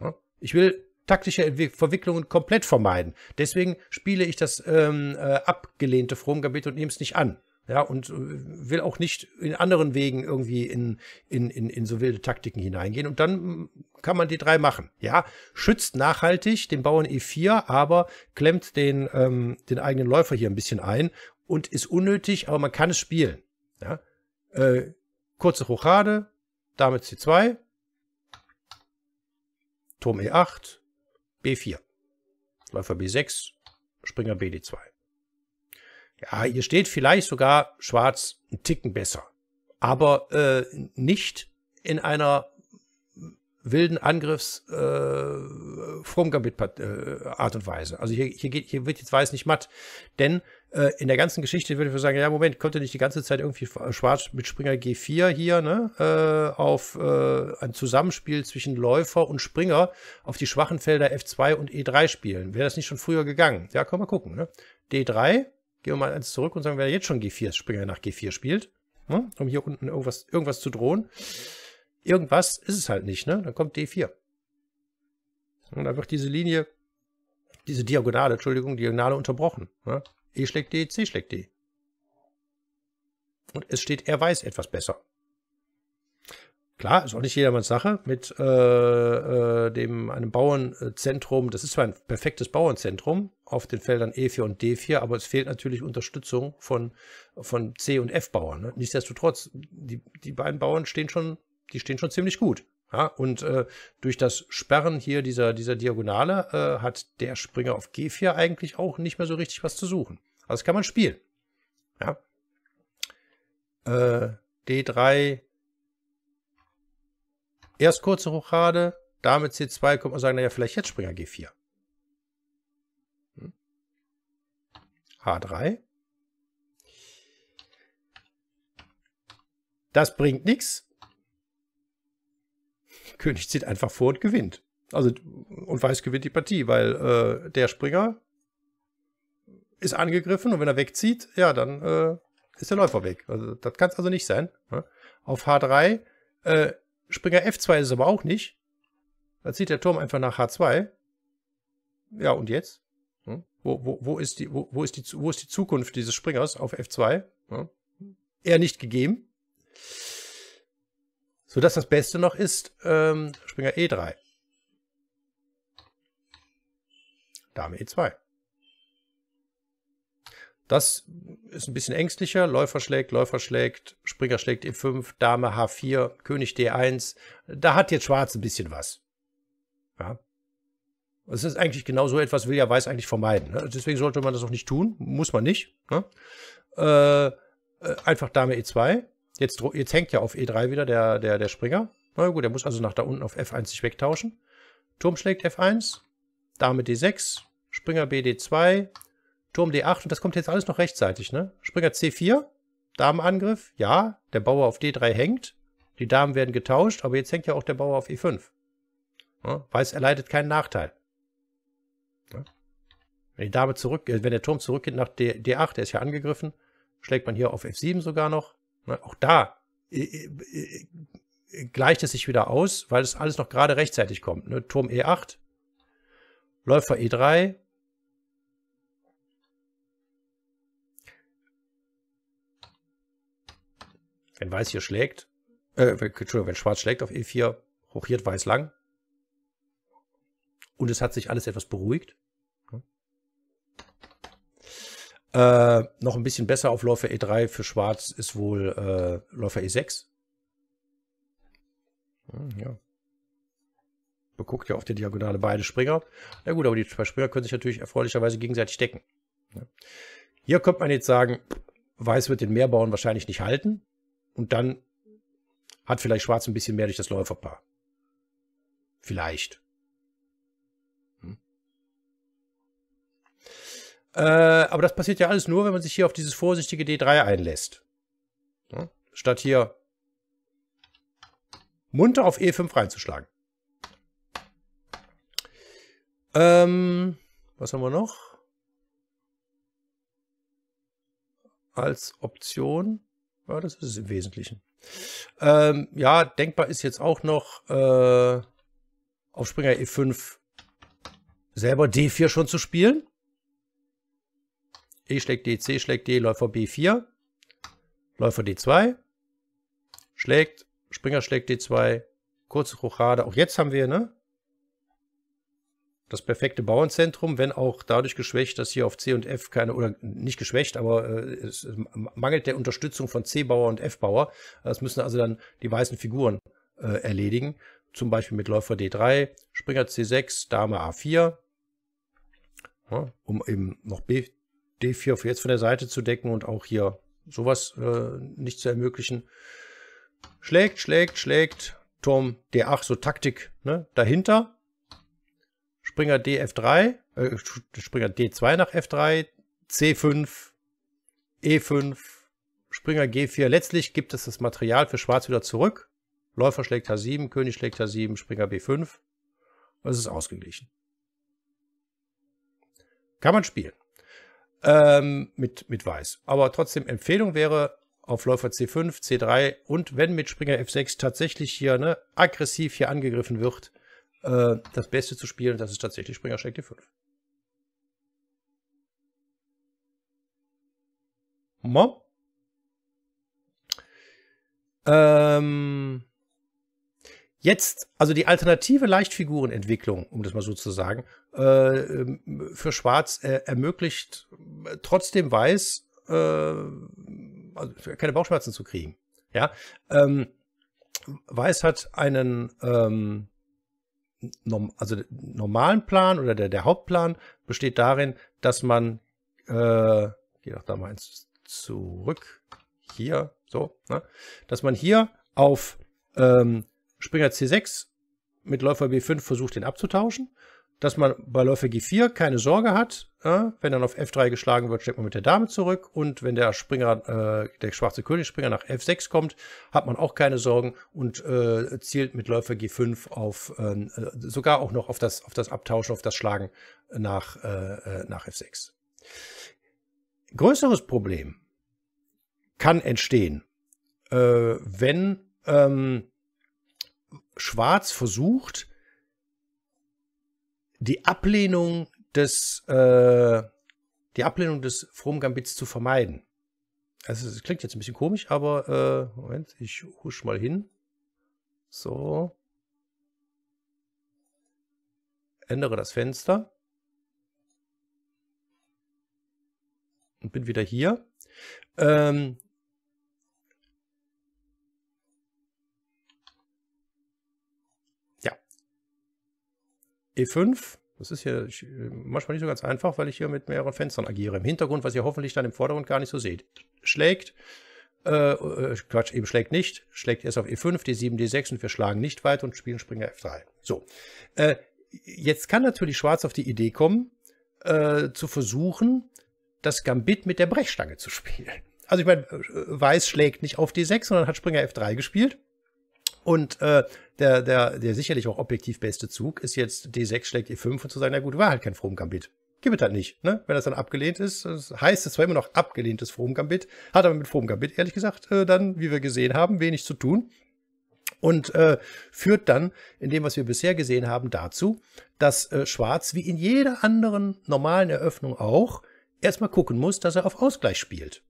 Ja? Ich will taktische Verwicklungen komplett vermeiden. Deswegen spiele ich das ähm, äh, abgelehnte Fromgambit und nehme es nicht an. Ja, und äh, will auch nicht in anderen Wegen irgendwie in, in, in, in so wilde Taktiken hineingehen. Und dann hm, kann man die drei machen. Ja, schützt nachhaltig den Bauern E4, aber klemmt den, ähm, den eigenen Läufer hier ein bisschen ein und ist unnötig, aber man kann es spielen. Ja? Äh, kurze Rochade, Dame C2, Turm E8, B4, Läufer B6, Springer BD2. Ja, hier steht vielleicht sogar Schwarz einen Ticken besser, aber äh, nicht in einer wilden Angriffs äh, äh, Art und Weise. Also hier, hier, geht, hier wird jetzt Weiß nicht matt, denn äh, in der ganzen Geschichte würde ich sagen, ja, Moment, konnte nicht die ganze Zeit irgendwie Schwarz mit Springer G4 hier, ne, äh, auf äh, ein Zusammenspiel zwischen Läufer und Springer auf die schwachen Felder F2 und E3 spielen. Wäre das nicht schon früher gegangen? Ja, können wir gucken, ne? D3, gehen wir mal eins zurück und sagen, wer jetzt schon G4 Springer nach G4 spielt, ne? um hier unten irgendwas, irgendwas zu drohen. Irgendwas ist es halt nicht, ne? Dann kommt D4. Und dann wird diese Linie, diese Diagonale, Entschuldigung, Diagonale unterbrochen. Ne? E schlägt D, C schlägt D. Und es steht, er weiß etwas besser. Klar, ist auch nicht jedermanns Sache mit äh, äh dem, einem Bauernzentrum. Das ist zwar ein perfektes Bauernzentrum auf den Feldern E4 und D4, aber es fehlt natürlich Unterstützung von, von C- und F-Bauern. Ne? Nichtsdestotrotz, die, die beiden Bauern stehen schon, die stehen schon ziemlich gut. Ja, und äh, durch das Sperren hier dieser, dieser Diagonale äh, hat der Springer auf G4 eigentlich auch nicht mehr so richtig was zu suchen. Also das kann man spielen. Ja. Äh, D3, erst kurze Rochade, damit C2 kommt man sagen, naja, vielleicht jetzt Springer G4. Hm. H3. Das bringt nichts. König zieht einfach vor und gewinnt. Also, und Weiß gewinnt die Partie, weil äh, der Springer ist angegriffen und wenn er wegzieht, ja, dann äh, ist der Läufer weg. Also, das kann es also nicht sein. Ne? Auf H3, äh, Springer F2 ist es aber auch nicht. Da zieht der Turm einfach nach H2. Ja, und jetzt? Hm? Wo, wo, wo, ist die, wo, wo, ist die, wo ist die Zukunft dieses Springers auf F2? Hm? Eher nicht gegeben. So dass das Beste noch ist, ähm, Springer E3. Dame E2. Das ist ein bisschen ängstlicher. Läufer schlägt, Läufer schlägt, Springer schlägt E5, Dame H4, König D1. Da hat jetzt Schwarz ein bisschen was. Ja. Es ist eigentlich genau so etwas, will ja Weiß eigentlich vermeiden. Ne? Deswegen sollte man das auch nicht tun. Muss man nicht. Ne? Äh, äh einfach Dame E2. Jetzt, jetzt hängt ja auf E3 wieder der, der, der Springer. Na gut, er muss also nach da unten auf F1 sich wegtauschen. Turm schlägt F1, Dame D6, Springer BD2, Turm D8 und das kommt jetzt alles noch rechtzeitig, ne? Springer C4, Damenangriff, ja, der Bauer auf D3 hängt, die Damen werden getauscht, aber jetzt hängt ja auch der Bauer auf E5. Ja, weiß, er leidet keinen Nachteil. Ja. Wenn die Dame zurück, äh, wenn der Turm zurückgeht nach D, D8, der ist ja angegriffen, schlägt man hier auf F7 sogar noch. Ne? Auch da äh, äh, äh, gleicht es sich wieder aus, weil es alles noch gerade rechtzeitig kommt. Ne? Turm E8, Läufer E3. Wenn Weiß hier schlägt, äh, Entschuldigung, wenn Schwarz schlägt auf E4, hochiert Weiß lang. Und es hat sich alles etwas beruhigt. Äh, noch ein bisschen besser auf Läufer E3 für Schwarz ist wohl äh, Läufer E6. Hm, ja. Beguckt ja auf der Diagonale beide Springer. Na gut, aber die zwei Springer können sich natürlich erfreulicherweise gegenseitig decken. Ja. Hier könnte man jetzt sagen, Weiß wird den Mehrbauern wahrscheinlich nicht halten. Und dann hat vielleicht Schwarz ein bisschen mehr durch das Läuferpaar. Vielleicht. Äh, aber das passiert ja alles nur, wenn man sich hier auf dieses vorsichtige D3 einlässt. Ja? Statt hier munter auf E5 reinzuschlagen. Ähm, was haben wir noch? Als Option. Ja, das ist es im Wesentlichen. Ähm, ja, denkbar ist jetzt auch noch äh, auf Springer E5 selber D4 schon zu spielen. E schlägt D, C schlägt D, Läufer B4, Läufer D2, schlägt, Springer schlägt D2, kurze Rochade. Auch jetzt haben wir, ne? Das perfekte Bauernzentrum, wenn auch dadurch geschwächt, dass hier auf C und F keine, oder nicht geschwächt, aber äh, es mangelt der Unterstützung von C-Bauer und F-Bauer. Das müssen also dann die weißen Figuren äh, erledigen. Zum Beispiel mit Läufer D3, Springer C6, Dame A4, ja, um eben noch B D4 für jetzt von der Seite zu decken und auch hier sowas äh, nicht zu ermöglichen. Schlägt, schlägt, schlägt. Turm D8, so Taktik ne? dahinter. Springer DF3, äh, Springer D2 nach F3, C5, E5, Springer G4. Letztlich gibt es das Material für Schwarz wieder zurück. Läufer schlägt H7, König schlägt H7, Springer B5. Es ist ausgeglichen. Kann man spielen ähm, mit, mit Weiß. Aber trotzdem Empfehlung wäre auf Läufer C5, C3 und wenn mit Springer F6 tatsächlich hier ne, aggressiv hier angegriffen wird, äh, das Beste zu spielen, das ist tatsächlich Springer Schlägt D5. Mom? Ähm, Jetzt, also die alternative Leichtfigurenentwicklung, um das mal so zu sagen, äh, ähm, für Schwarz äh, ermöglicht äh, trotzdem Weiß äh, also keine Bauchschmerzen zu kriegen. Ja, ähm, Weiß hat einen ähm, norm also normalen Plan oder der, der Hauptplan besteht darin, dass man äh, geh doch da mal eins zurück hier, so, ne? dass man hier auf ähm, Springer C6 mit Läufer B5 versucht, den abzutauschen. Dass man bei Läufer G4 keine Sorge hat. Äh, wenn dann auf F3 geschlagen wird, steckt man mit der Dame zurück. Und wenn der Springer, äh, der schwarze Königspringer nach F6 kommt, hat man auch keine Sorgen und äh, zielt mit Läufer G5 auf, ähm, äh, sogar auch noch auf das, auf das Abtauschen, auf das Schlagen nach, äh, äh nach F6. Größeres Problem kann entstehen, äh, wenn ähm, Schwarz versucht, die Ablehnung des, äh, die Ablehnung des From Gambits zu vermeiden. Also es klingt jetzt ein bisschen komisch, aber äh, Moment, ich husch mal hin. So. Ändere das Fenster. Und bin wieder hier. Ähm, Das ist hier manchmal nicht so ganz einfach, weil ich hier mit mehreren Fenstern agiere. Im Hintergrund, was ihr hoffentlich dann im Vordergrund gar nicht so seht. Schlägt, äh, äh Quatsch, eben schlägt nicht, schlägt erst auf E5, D7, D6 und wir schlagen nicht weiter und spielen Springer F3. So, äh, jetzt kann natürlich Schwarz auf die Idee kommen, äh, zu versuchen, das Gambit mit der Brechstange zu spielen. Also ich meine, äh, Weiß schlägt nicht auf D6, sondern hat Springer F3 gespielt. Und äh, der, der, der sicherlich auch objektiv beste Zug ist jetzt D6 schlägt E5 und zu sagen, na gut, war halt kein Frohm Gibt es halt nicht. Ne? Wenn das dann abgelehnt ist, das heißt es zwar immer noch abgelehntes Frohm hat aber mit Frohm ehrlich gesagt äh, dann, wie wir gesehen haben, wenig zu tun. Und äh, führt dann in dem, was wir bisher gesehen haben, dazu, dass äh, Schwarz wie in jeder anderen normalen Eröffnung auch erstmal gucken muss, dass er auf Ausgleich spielt.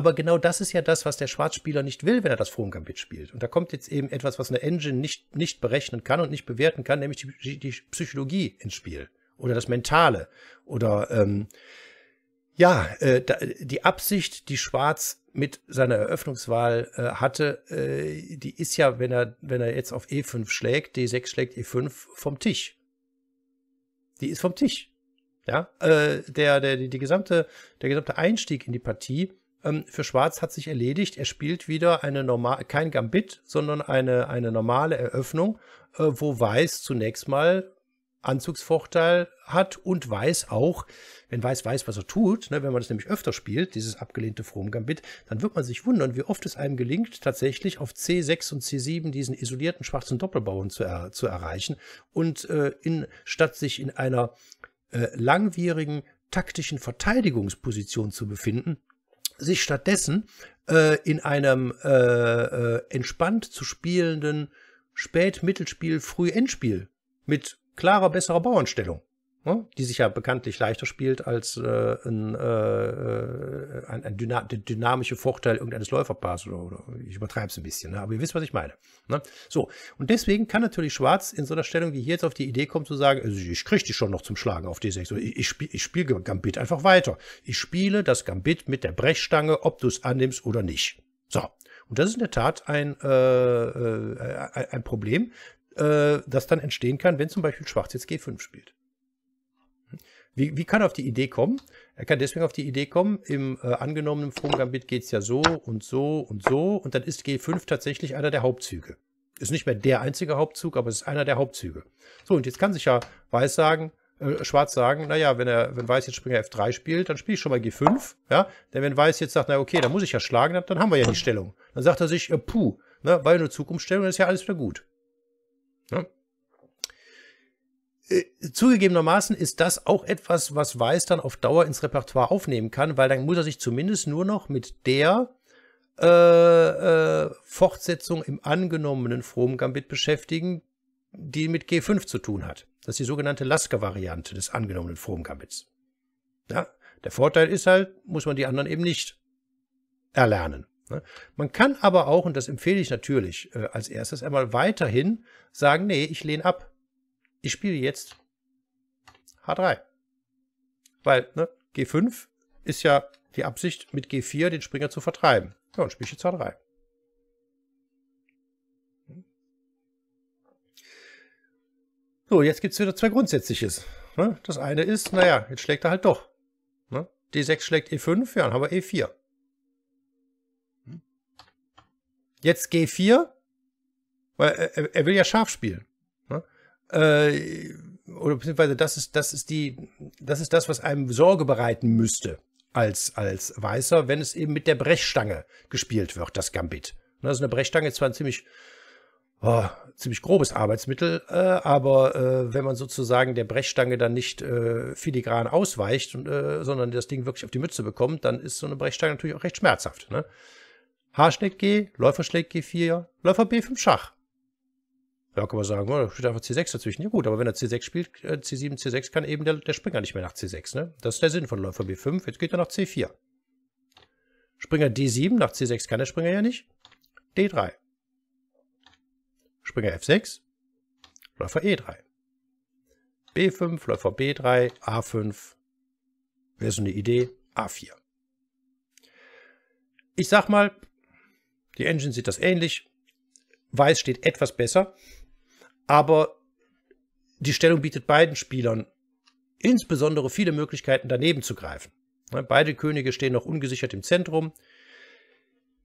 Aber genau das ist ja das, was der Schwarzspieler nicht will, wenn er das Fromgambit spielt. Und da kommt jetzt eben etwas, was eine Engine nicht, nicht berechnen kann und nicht bewerten kann, nämlich die, die Psychologie ins Spiel oder das Mentale oder ähm, ja, äh, da, die Absicht, die Schwarz mit seiner Eröffnungswahl äh, hatte, äh, die ist ja, wenn er, wenn er jetzt auf E5 schlägt, D6 schlägt E5 vom Tisch. Die ist vom Tisch. Ja, äh, der, der, die, die gesamte, der gesamte Einstieg in die Partie ähm, für Schwarz hat sich erledigt. Er spielt wieder eine normale, kein Gambit, sondern eine, eine normale Eröffnung, äh, wo Weiß zunächst mal Anzugsvorteil hat und Weiß auch, wenn Weiß weiß, was er tut, ne, wenn man das nämlich öfter spielt, dieses abgelehnte From gambit dann wird man sich wundern, wie oft es einem gelingt, tatsächlich auf C6 und C7 diesen isolierten schwarzen Doppelbauern zu, er zu erreichen und äh, in, statt sich in einer äh, langwierigen taktischen Verteidigungsposition zu befinden, sich stattdessen äh, in einem äh, äh, entspannt zu spielenden Spät-Mittelspiel, Früh-Endspiel mit klarer, besserer Bauernstellung ne? die sich ja bekanntlich leichter spielt als äh, ein, äh, äh ein, ein dyna dynamischer Vorteil irgendeines Läuferpaars oder, oder ich übertreibe es ein bisschen, ne? aber ihr wisst, was ich meine. Ne? So, und deswegen kann natürlich Schwarz in so einer Stellung wie hier jetzt auf die Idee kommen zu sagen, also ich kriege die schon noch zum Schlagen auf D6, ich, ich spiele spiel Gambit einfach weiter. Ich spiele das Gambit mit der Brechstange, ob du es annimmst oder nicht. So, und das ist in der Tat ein, äh, äh, ein Problem, äh, das dann entstehen kann, wenn zum Beispiel Schwarz jetzt G5 spielt. Wie, wie kann er auf die Idee kommen? Er kann deswegen auf die Idee kommen, im äh, angenommenen Frogambit geht es ja so und so und so und dann ist G5 tatsächlich einer der Hauptzüge. Ist nicht mehr der einzige Hauptzug, aber es ist einer der Hauptzüge. So, und jetzt kann sich ja Weiß sagen, äh, Schwarz sagen, naja, wenn er, wenn Weiß jetzt Springer F3 spielt, dann spiele ich schon mal G5, ja, denn wenn Weiß jetzt sagt, na okay, dann muss ich ja schlagen, dann, haben wir ja die Stellung. Dann sagt er sich, äh, puh, ne, weil nur Zugumstellung ist ja alles wieder gut. Ne? Äh, zugegebenermaßen ist das auch etwas, was Weiß dann auf Dauer ins Repertoire aufnehmen kann, weil dann muss er sich zumindest nur noch mit der äh, äh, Fortsetzung im angenommenen From Gambit beschäftigen, die mit G5 zu tun hat. Das ist die sogenannte Lasker-Variante des angenommenen From Gambits. Ja, der Vorteil ist halt, muss man die anderen eben nicht erlernen. Ne? Man kann aber auch, und das empfehle ich natürlich äh, als erstes, einmal weiterhin sagen, nee, ich lehne ab ich spiele jetzt H3. Weil, ne, G5 ist ja die Absicht, mit G4 den Springer zu vertreiben. Ja, und spiele ich jetzt H3. So, jetzt gibt es wieder zwei Grundsätzliches. Ne? Das eine ist, naja, jetzt schlägt er halt doch. Ne? D6 schlägt E5, ja, dann haben wir E4. Jetzt G4, weil er, er will ja scharf spielen äh, oder beziehungsweise das ist, das ist die, das ist das, was einem Sorge bereiten müsste als, als Weißer, wenn es eben mit der Brechstange gespielt wird, das Gambit. Und ne, also eine Brechstange ist zwar ein ziemlich, oh, ziemlich grobes Arbeitsmittel, äh, aber äh, wenn man sozusagen der Brechstange dann nicht äh, filigran ausweicht, und, äh, sondern das Ding wirklich auf die Mütze bekommt, dann ist so eine Brechstange natürlich auch recht schmerzhaft. Ne? H schlägt G, Läufer schlägt G4, Läufer B5 Schach. Ja, kann man sagen, oh, da steht einfach C6 dazwischen. Ja gut, aber wenn er C6 spielt, C7, äh, C6 kann eben der, der Springer nicht mehr nach C6. Ne? Das ist der Sinn von Läufer B5. Jetzt geht er nach C4. Springer D7, nach C6 kann der Springer ja nicht. D3. Springer F6, Läufer E3. B5, Läufer B3, A5. Wäre so eine Idee, A4. Ich sag mal, die Engine sieht das ähnlich. Weiß steht etwas besser. Aber die Stellung bietet beiden Spielern insbesondere viele Möglichkeiten, daneben zu greifen. Beide Könige stehen noch ungesichert im Zentrum.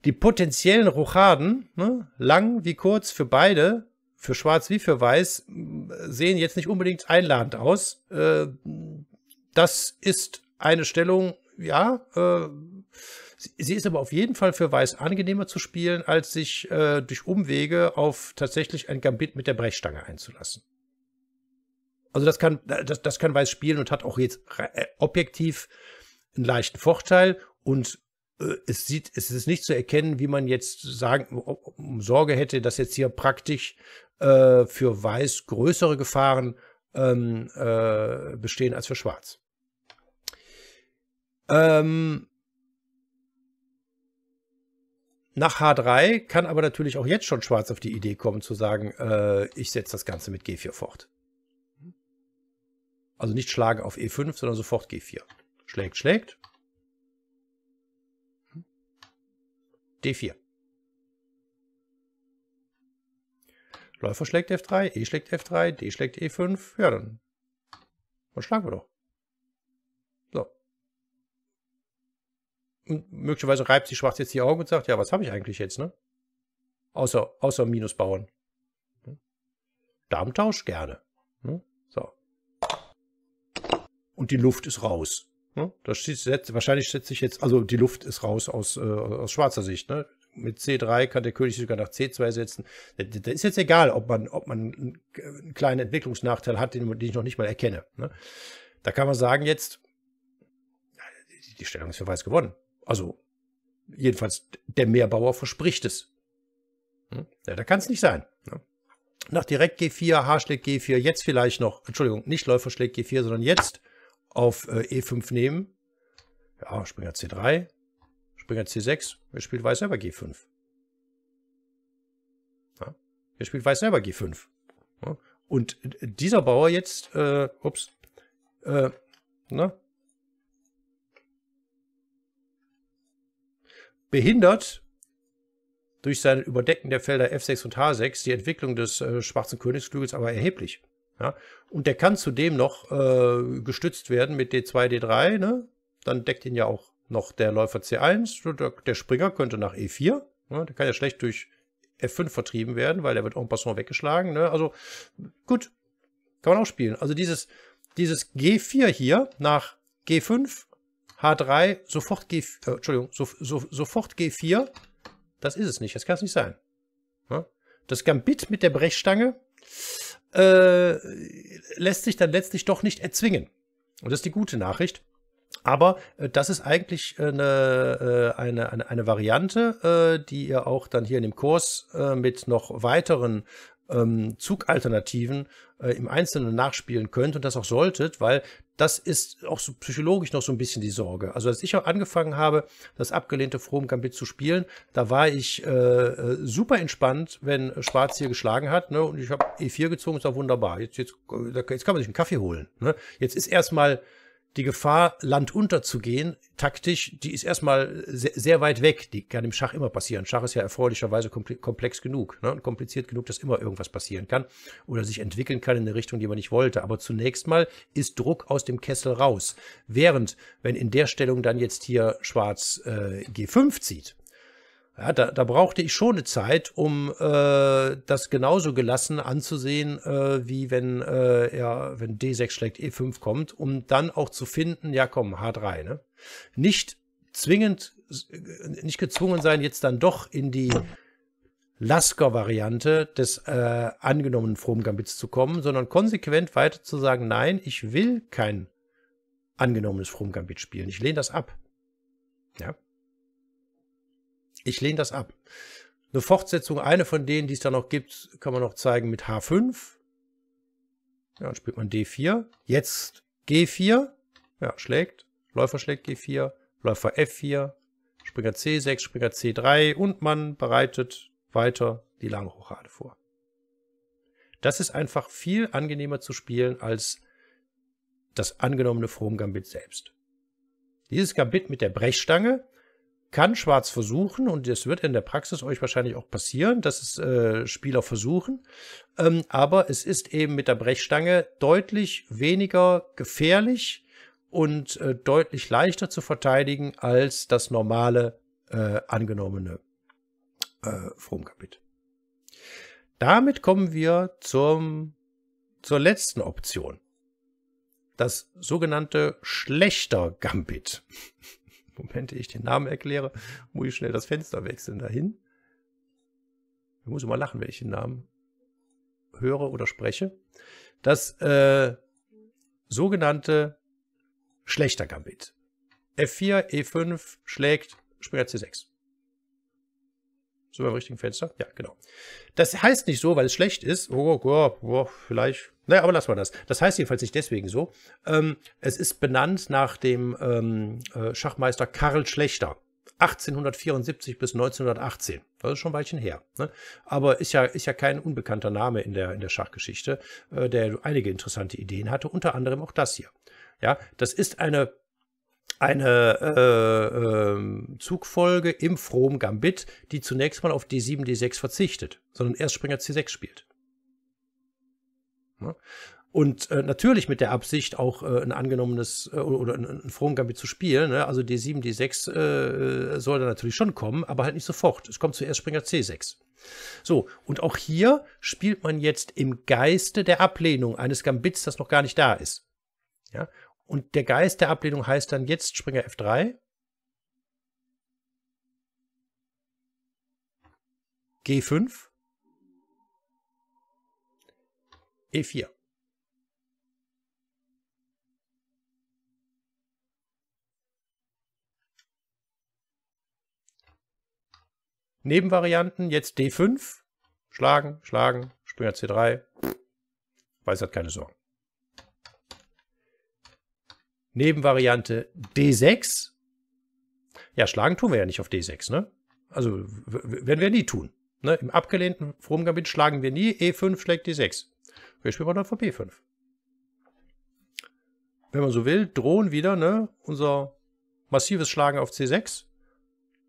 Die potenziellen Rochaden, ne, lang wie kurz für beide, für schwarz wie für weiß, sehen jetzt nicht unbedingt einladend aus. Äh, das ist eine Stellung, ja, äh, Sie ist aber auf jeden Fall für Weiß angenehmer zu spielen, als sich äh, durch Umwege auf tatsächlich ein Gambit mit der Brechstange einzulassen. Also das kann, das, das kann Weiß spielen und hat auch jetzt äh, objektiv einen leichten Vorteil und äh, es sieht, es ist nicht zu erkennen, wie man jetzt sagen, um Sorge hätte, dass jetzt hier praktisch äh, für Weiß größere Gefahren ähm, äh, bestehen als für Schwarz. Ähm, nach H3 kann aber natürlich auch jetzt schon Schwarz auf die Idee kommen zu sagen, äh, ich setze das Ganze mit G4 fort. Also nicht schlagen auf E5, sondern sofort G4. Schlägt, schlägt. D4. Läufer schlägt F3, E schlägt F3, D schlägt E5. Ja, dann, dann schlagen wir doch. Und möglicherweise reibt sich schwarz jetzt die Augen und sagt, ja, was habe ich eigentlich jetzt, ne? Außer, außer Minus bauen. Hm? Darmtausch gerne. Hm? So. Und die Luft ist raus. Hm? Das setzt, wahrscheinlich setze ich jetzt, also die Luft ist raus aus, äh, aus schwarzer Sicht. Ne? Mit C3 kann der König sogar nach C2 setzen. Da ist jetzt egal, ob man, ob man einen kleinen Entwicklungsnachteil hat, den, den ich noch nicht mal erkenne. Ne? Da kann man sagen jetzt, die Stellung ist für Weiß gewonnen. Also, jedenfalls, der Mehrbauer verspricht es. Hm? Ja, da kann es nicht sein. Ne? Nach Direkt G4, H-Schlägt G4, jetzt vielleicht noch, Entschuldigung, nicht Läufer schlägt G4, sondern jetzt auf äh, E5 nehmen. Ja, Springer C3, Springer C6, er spielt Weiß selber G5. Ja, er spielt Weiß selber G5. Ja, ne? und dieser Bauer jetzt, äh, ups, äh, na, ne? behindert durch sein Überdecken der Felder F6 und H6 die Entwicklung des äh, schwarzen Königsflügels aber erheblich. Ja? Und der kann zudem noch äh, gestützt werden mit D2, D3. Ne? Dann deckt ihn ja auch noch der Läufer C1. Der Springer könnte nach E4. Ne? Der kann ja schlecht durch F5 vertrieben werden, weil der wird en passant weggeschlagen. Ne? Also gut, kann man auch spielen. Also dieses, dieses G4 hier nach G5 H3, sofort G, äh, Entschuldigung, so, so, sofort G4. Das ist es nicht, das kann es nicht sein. Das Gambit mit der Brechstange äh, lässt sich dann letztlich doch nicht erzwingen. Und das ist die gute Nachricht. Aber äh, das ist eigentlich eine, äh, äh, eine, eine, eine Variante, äh, die ihr auch dann hier in dem Kurs äh, mit noch weiteren ähm, Zugalternativen äh, im Einzelnen nachspielen könnt und das auch solltet, weil das ist auch so psychologisch noch so ein bisschen die Sorge. Also als ich angefangen habe, das abgelehnte From Gambit zu spielen, da war ich äh, äh, super entspannt, wenn Schwarz hier geschlagen hat. Ne? Und ich habe E4 gezogen, ist auch wunderbar. Jetzt, jetzt, äh, jetzt kann man sich einen Kaffee holen. Ne? Jetzt ist erstmal die Gefahr, Land unterzugehen, taktisch, die ist erstmal sehr, sehr, weit weg. Die kann im Schach immer passieren. Schach ist ja erfreulicherweise komplex genug ne? und kompliziert genug, dass immer irgendwas passieren kann oder sich entwickeln kann in eine Richtung, die man nicht wollte. Aber zunächst mal ist Druck aus dem Kessel raus. Während, wenn in der Stellung dann jetzt hier Schwarz äh, G5 zieht, ja, da, da brauchte ich schon eine Zeit, um äh, das genauso gelassen anzusehen, äh, wie wenn, äh, ja, wenn D6 schlägt E5 kommt, um dann auch zu finden, ja komm, H3, ne? Nicht zwingend, äh, nicht gezwungen sein, jetzt dann doch in die Lasker-Variante des äh, angenommenen Frohmgambits zu kommen, sondern konsequent weiter zu sagen, nein, ich will kein angenommenes Frohmgambit spielen. Ich lehne das ab. Ja. Ich lehne das ab. Eine Fortsetzung, eine von denen, die es da noch gibt, kann man noch zeigen mit H5. Ja, dann spielt man D4. Jetzt G4. Ja, schlägt. Läufer schlägt G4. Läufer F4. Springer C6, Springer C3 und man bereitet weiter die lange Rochade vor. Das ist einfach viel angenehmer zu spielen als das angenommene Frohm Gambit selbst. Dieses Gambit mit der Brechstange kann Schwarz versuchen, und das wird in der Praxis euch wahrscheinlich auch passieren, dass es äh, Spieler versuchen, ähm, aber es ist eben mit der Brechstange deutlich weniger gefährlich und äh, deutlich leichter zu verteidigen als das normale äh, angenommene äh, Fromkapit. Damit kommen wir zum, zur letzten Option. Das sogenannte schlechter Gambit. Moment, ich den Namen erkläre, muss ich schnell das Fenster wechseln dahin. Ich muss immer lachen, wenn ich den Namen höre oder spreche. Das äh, sogenannte Schlechter Gambit. F4, E5 schlägt, springt C6. Sind wir im richtigen Fenster? Ja, genau. Das heißt nicht so, weil es schlecht ist. Oh, oh, oh, oh vielleicht. Naja, aber lassen wir das. Das heißt jedenfalls nicht deswegen so. Ähm, es ist benannt nach dem ähm, äh, Schachmeister Karl Schlechter. 1874 bis 1918. Das ist schon ein Weilchen her. Ne? Aber ist ja, ist ja kein unbekannter Name in der, in der Schachgeschichte, äh, der einige interessante Ideen hatte, unter anderem auch das hier. Ja, das ist eine eine äh, äh, Zugfolge im Frohm Gambit, die zunächst mal auf D7, D6 verzichtet, sondern erst Springer C6 spielt. Ja? Und äh, natürlich mit der Absicht, auch äh, ein angenommenes äh, oder ein, ein Gambit zu spielen. Ne? Also D7, D6 äh, soll da natürlich schon kommen, aber halt nicht sofort. Es kommt zuerst Springer C6. So, und auch hier spielt man jetzt im Geiste der Ablehnung eines Gambits, das noch gar nicht da ist. Ja? Und der Geist der Ablehnung heißt dann jetzt Springer F3. G5. E4. Nebenvarianten, jetzt D5, schlagen, schlagen, Springer C3. Weiß hat keine Sorgen. Nebenvariante D6. Ja, schlagen tun wir ja nicht auf D6, ne? Also werden wir nie tun. Ne? Im abgelehnten Fromgambit schlagen wir nie. E5 schlägt D6. Wir spielen mal dann von B5. Wenn man so will, drohen wieder ne? unser massives Schlagen auf C6.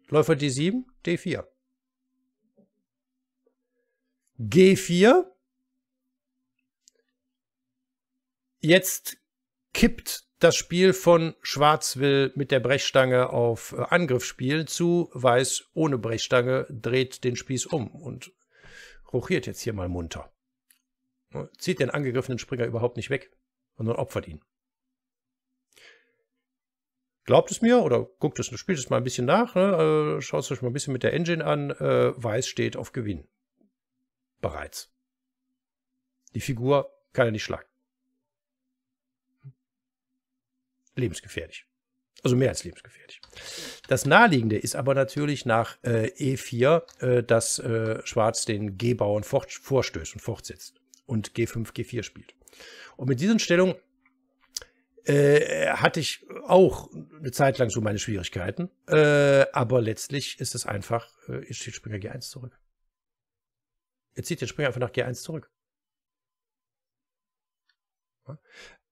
Läufer D7, D4. G4. Jetzt kippt das Spiel von Schwarz will mit der Brechstange auf äh, Angriff spielen zu Weiß ohne Brechstange dreht den Spieß um und rochiert jetzt hier mal munter. Ne, zieht den angegriffenen Springer überhaupt nicht weg, sondern opfert ihn. Glaubt es mir oder guckt es, spielt es mal ein bisschen nach, ne? Äh, schaut es euch mal ein bisschen mit der Engine an. Äh, Weiß steht auf Gewinn. Bereits. Die Figur kann er nicht schlagen. lebensgefährlich. Also mehr als lebensgefährlich. Das naheliegende ist aber natürlich nach äh, E4, äh, dass äh, Schwarz den G-Bauern vorstößt und fortsetzt und G5, G4 spielt. Und mit diesen Stellungen äh, hatte ich auch eine Zeit lang so meine Schwierigkeiten. Äh, aber letztlich ist es einfach, äh, jetzt steht Springer G1 zurück. Jetzt zieht den Springer einfach nach G1 zurück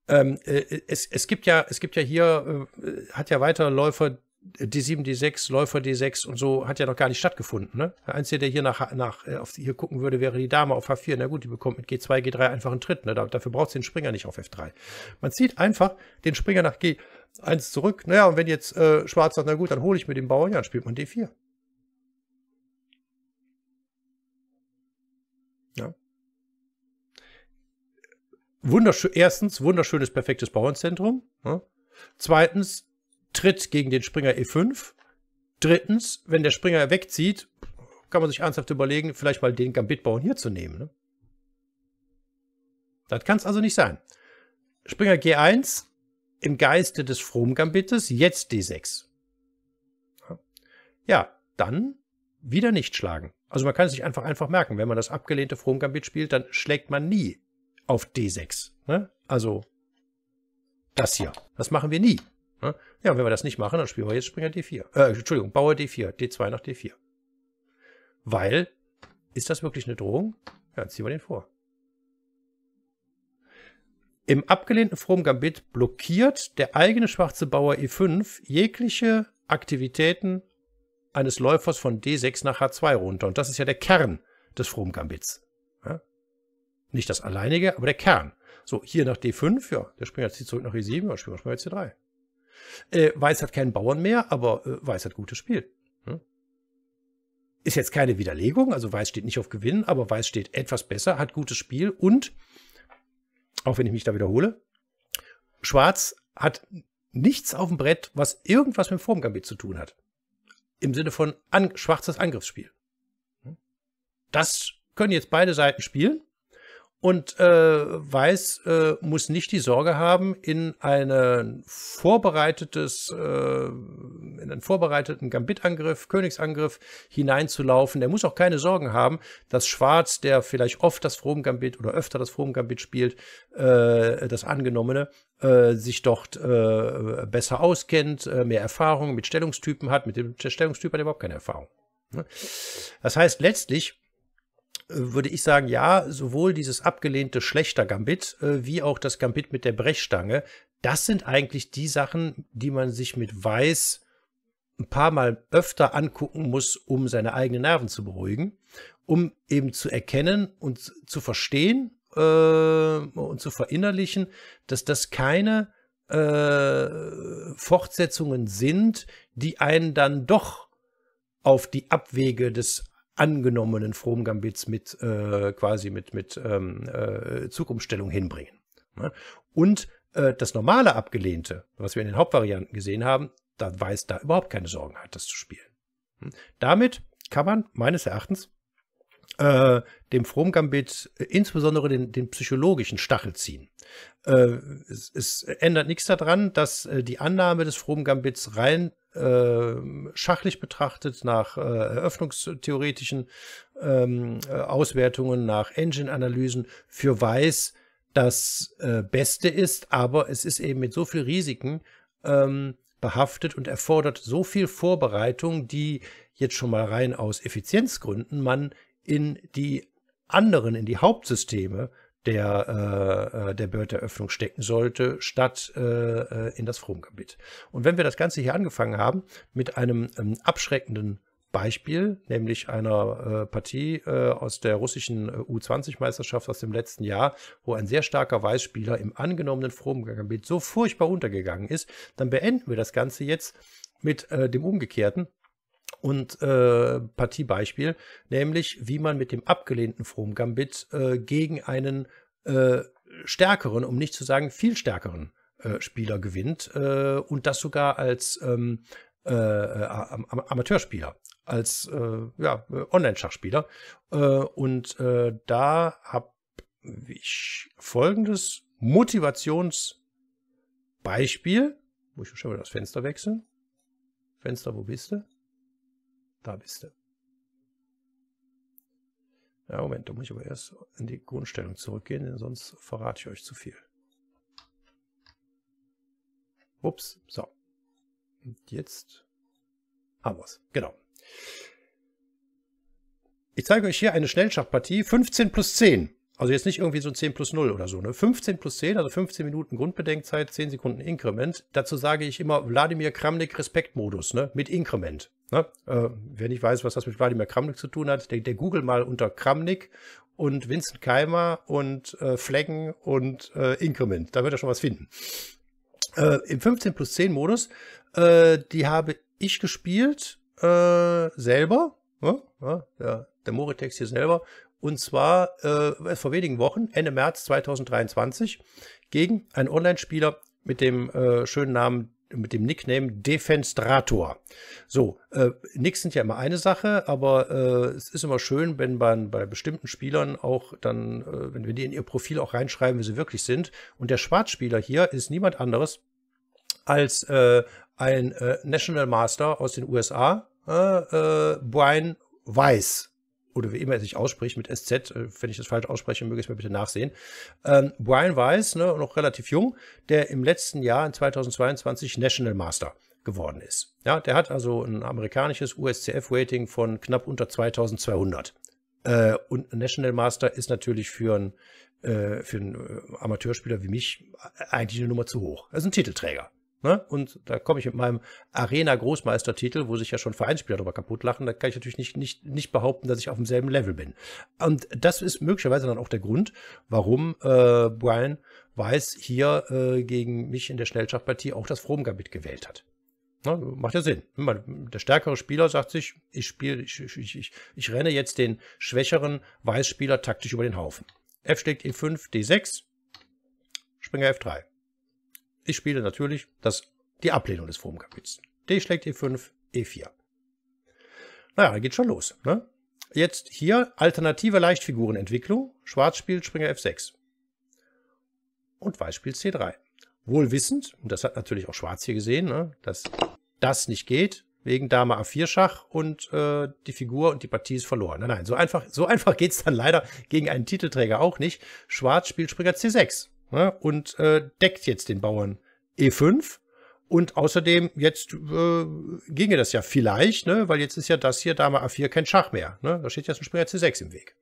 ähm, äh, äh, es, es gibt ja, es gibt ja hier, äh, hat ja weiter Läufer D7, äh, D6, Läufer D6 und so hat ja noch gar nicht stattgefunden. Ne? Der Einzige, der hier nach, nach äh, auf, hier gucken würde, wäre die Dame auf H4. Na gut, die bekommt mit G2, G3 einfach einen Tritt. Ne? dafür braucht sie den Springer nicht auf F3. Man zieht einfach den Springer nach G1 zurück. Naja, und wenn jetzt äh, Schwarz sagt, na gut, dann hole ich mir den Bauern, ja, dann spielt man D4. wunderschön, erstens, wunderschönes, perfektes Bauernzentrum. Ne? Zweitens, tritt gegen den Springer E5. Drittens, wenn der Springer wegzieht, kann man sich ernsthaft überlegen, vielleicht mal den Gambitbauern hier zu nehmen. Ne? Das kann es also nicht sein. Springer G1 im Geiste des Frohm-Gambittes, jetzt D6. Ja, dann wieder nicht schlagen. Also man kann es sich einfach einfach merken. Wenn man das abgelehnte Frohm-Gambit spielt, dann schlägt man nie auf D6. Ne? Also das hier. Das machen wir nie. Ne? Ja, wenn wir das nicht machen, dann spielen wir jetzt Springer D4. Äh, Entschuldigung, Bauer D4, D2 nach D4. Weil, ist das wirklich eine Drohung? Ja, ziehen wir den vor. Im abgelehnten From Gambit blockiert der eigene schwarze Bauer E5 jegliche Aktivitäten eines Läufers von D6 nach H2 runter. Und das ist ja der Kern des From Gambits. Ja? Nicht das alleinige, aber der Kern. So, hier nach D5, ja, der Springer zieht zurück nach E7, dann spielen wir Springer C3. Äh, Weiß hat keinen Bauern mehr, aber äh, Weiß hat gutes Spiel. Hm? Ist jetzt keine Widerlegung, also Weiß steht nicht auf Gewinn, aber Weiß steht etwas besser, hat gutes Spiel und, auch wenn ich mich da wiederhole, Schwarz hat nichts auf dem Brett, was irgendwas mit dem Formgambit zu tun hat. Im Sinne von an schwarzes Angriffsspiel. Das können jetzt beide Seiten spielen und äh, Weiß äh, muss nicht die Sorge haben, in, eine vorbereitetes, äh, in einen vorbereiteten Gambit-Angriff, Königsangriff hineinzulaufen. Der muss auch keine Sorgen haben, dass Schwarz, der vielleicht oft das Gambit oder öfter das Gambit spielt, äh, das angenommene, äh, sich dort äh, besser auskennt, äh, mehr Erfahrung mit Stellungstypen hat. Mit dem Stellungstyp hat er überhaupt keine Erfahrung. Ne? Das heißt, letztlich würde ich sagen, ja, sowohl dieses abgelehnte schlechter Gambit äh, wie auch das Gambit mit der Brechstange, das sind eigentlich die Sachen, die man sich mit Weiß ein paar Mal öfter angucken muss, um seine eigenen Nerven zu beruhigen, um eben zu erkennen und zu verstehen äh, und zu verinnerlichen, dass das keine äh, Fortsetzungen sind, die einen dann doch auf die Abwege des angenommenen Fromgambits mit äh, quasi mit, mit ähm, äh, Zugumstellung hinbringen. Ne? Und äh, das normale Abgelehnte, was wir in den Hauptvarianten gesehen haben, da weiß da überhaupt keine Sorgen hat, das zu spielen. Hm? Damit kann man meines Erachtens äh, dem Fromgambit äh, insbesondere den, den, psychologischen Stachel ziehen. Äh, es, es, ändert nichts daran, dass äh, die Annahme des Fromgambits rein ähm, schachlich betrachtet, nach äh, eröffnungstheoretischen ähm, äh, Auswertungen, nach Engine-Analysen für weiß das äh, Beste ist, aber es ist eben mit so viel Risiken ähm, behaftet und erfordert so viel Vorbereitung, die jetzt schon mal rein aus Effizienzgründen man in die anderen, in die Hauptsysteme der, äh, äh, der Börderöffnung stecken sollte, statt äh, äh in das Frommgebiet. Und wenn wir das Ganze hier angefangen haben mit einem ähm, abschreckenden Beispiel, nämlich einer äh, Partie äh, aus der russischen äh, U20-Meisterschaft aus dem letzten Jahr, wo ein sehr starker Weißspieler im angenommenen Frommgebiet so furchtbar untergegangen ist, dann beenden wir das Ganze jetzt mit äh, dem Umgekehrten und äh, Partiebeispiel, nämlich wie man mit dem abgelehnten From Gambit äh, gegen einen äh, stärkeren, um nicht zu sagen viel stärkeren äh, Spieler gewinnt äh, und das sogar als ähm, äh, Am Am Amateurspieler, als ja, Online-Schachspieler. und da habe ich folgendes Motivationsbeispiel. Muss ich schon mal das Fenster wechseln? Fenster, wo bist du? Da bist du. Ja, Moment, da muss ich aber erst in die Grundstellung zurückgehen, denn sonst verrate ich euch zu viel. Ups, so. Und jetzt haben wir es. Genau. Ich zeige euch hier eine Schnellschachpartie. 15 plus 10. Also jetzt nicht irgendwie so ein 10 plus 0 oder so. Ne? 15 plus 10, also 15 Minuten Grundbedenkzeit, 10 Sekunden Inkrement. Dazu sage ich immer Wladimir Kramnik Respektmodus ne? mit Inkrement. Ne? Äh, wer nicht weiß, was das mit Wladimir Kramnik zu tun hat, der, der Google mal unter Kramnik und Vincent Keimer und äh, Flaggen und äh, Increment. Da wird er schon was finden. Äh, Im 15 plus 10 Modus, äh, die habe ich gespielt äh, selber. Ja, ne? ja, der, der Moritex hier selber. Und zwar äh, vor wenigen Wochen, Ende März 2023, gegen einen Online-Spieler mit dem äh, schönen Namen mit dem Nickname Defenstrator. So, äh, Nicks sind ja immer eine Sache, aber äh, es ist immer schön, wenn man bei bestimmten Spielern auch dann, äh, wenn wir die in ihr Profil auch reinschreiben, wie sie wirklich sind. Und der Schwarzspieler hier ist niemand anderes als äh, ein äh, National Master aus den USA, äh, äh, Brian Weiss oder wie immer er sich ausspricht, mit SZ, äh, wenn ich das falsch ausspreche, möge ich es mir bitte nachsehen. Ähm, Brian Weiss, ne, noch relativ jung, der im letzten Jahr in 2022 National Master geworden ist. Ja, der hat also ein amerikanisches USCF-Rating von knapp unter 2200. Äh, und National Master ist natürlich für einen, äh, für einen äh, Amateurspieler wie mich äh, eigentlich eine Nummer zu hoch. Also ein Titelträger. Ne? Und da komme ich mit meinem Arena-Großmeistertitel, wo sich ja schon Vereinsspieler darüber kaputt lachen, da kann ich natürlich nicht, nicht, nicht behaupten, dass ich auf demselben Level bin. Und das ist möglicherweise dann auch der Grund, warum äh, Brian Weiß hier äh, gegen mich in der Schnellschachpartie auch das Fromgambit gewählt hat. Ne, macht ja Sinn. Der stärkere Spieler sagt sich, ich spiele, ich, ich, ich, ich renne jetzt den schwächeren Weißspieler taktisch über den Haufen. F schlägt E5, D6, Springer F3. Ich spiele natürlich das, die Ablehnung des Forumkapitels. D schlägt E5, E4. Naja, dann geht schon los. Ne? Jetzt hier alternative Leichtfigurenentwicklung. Schwarz spielt Springer F6. Und Weiß spielt C3. Wohl wissend, und das hat natürlich auch Schwarz hier gesehen, ne, dass das nicht geht, wegen Dame A4 Schach und äh, die Figur und die Partie ist verloren. Nein, nein, so einfach, so einfach geht's dann leider gegen einen Titelträger auch nicht. Schwarz spielt Springer C6 ja, ne, und äh, deckt jetzt den Bauern E5. Und außerdem, jetzt äh, ginge das ja vielleicht, ne? weil jetzt ist ja das hier Dame A4 kein Schach mehr. Ne? Da steht jetzt ein Springer C6 im Weg.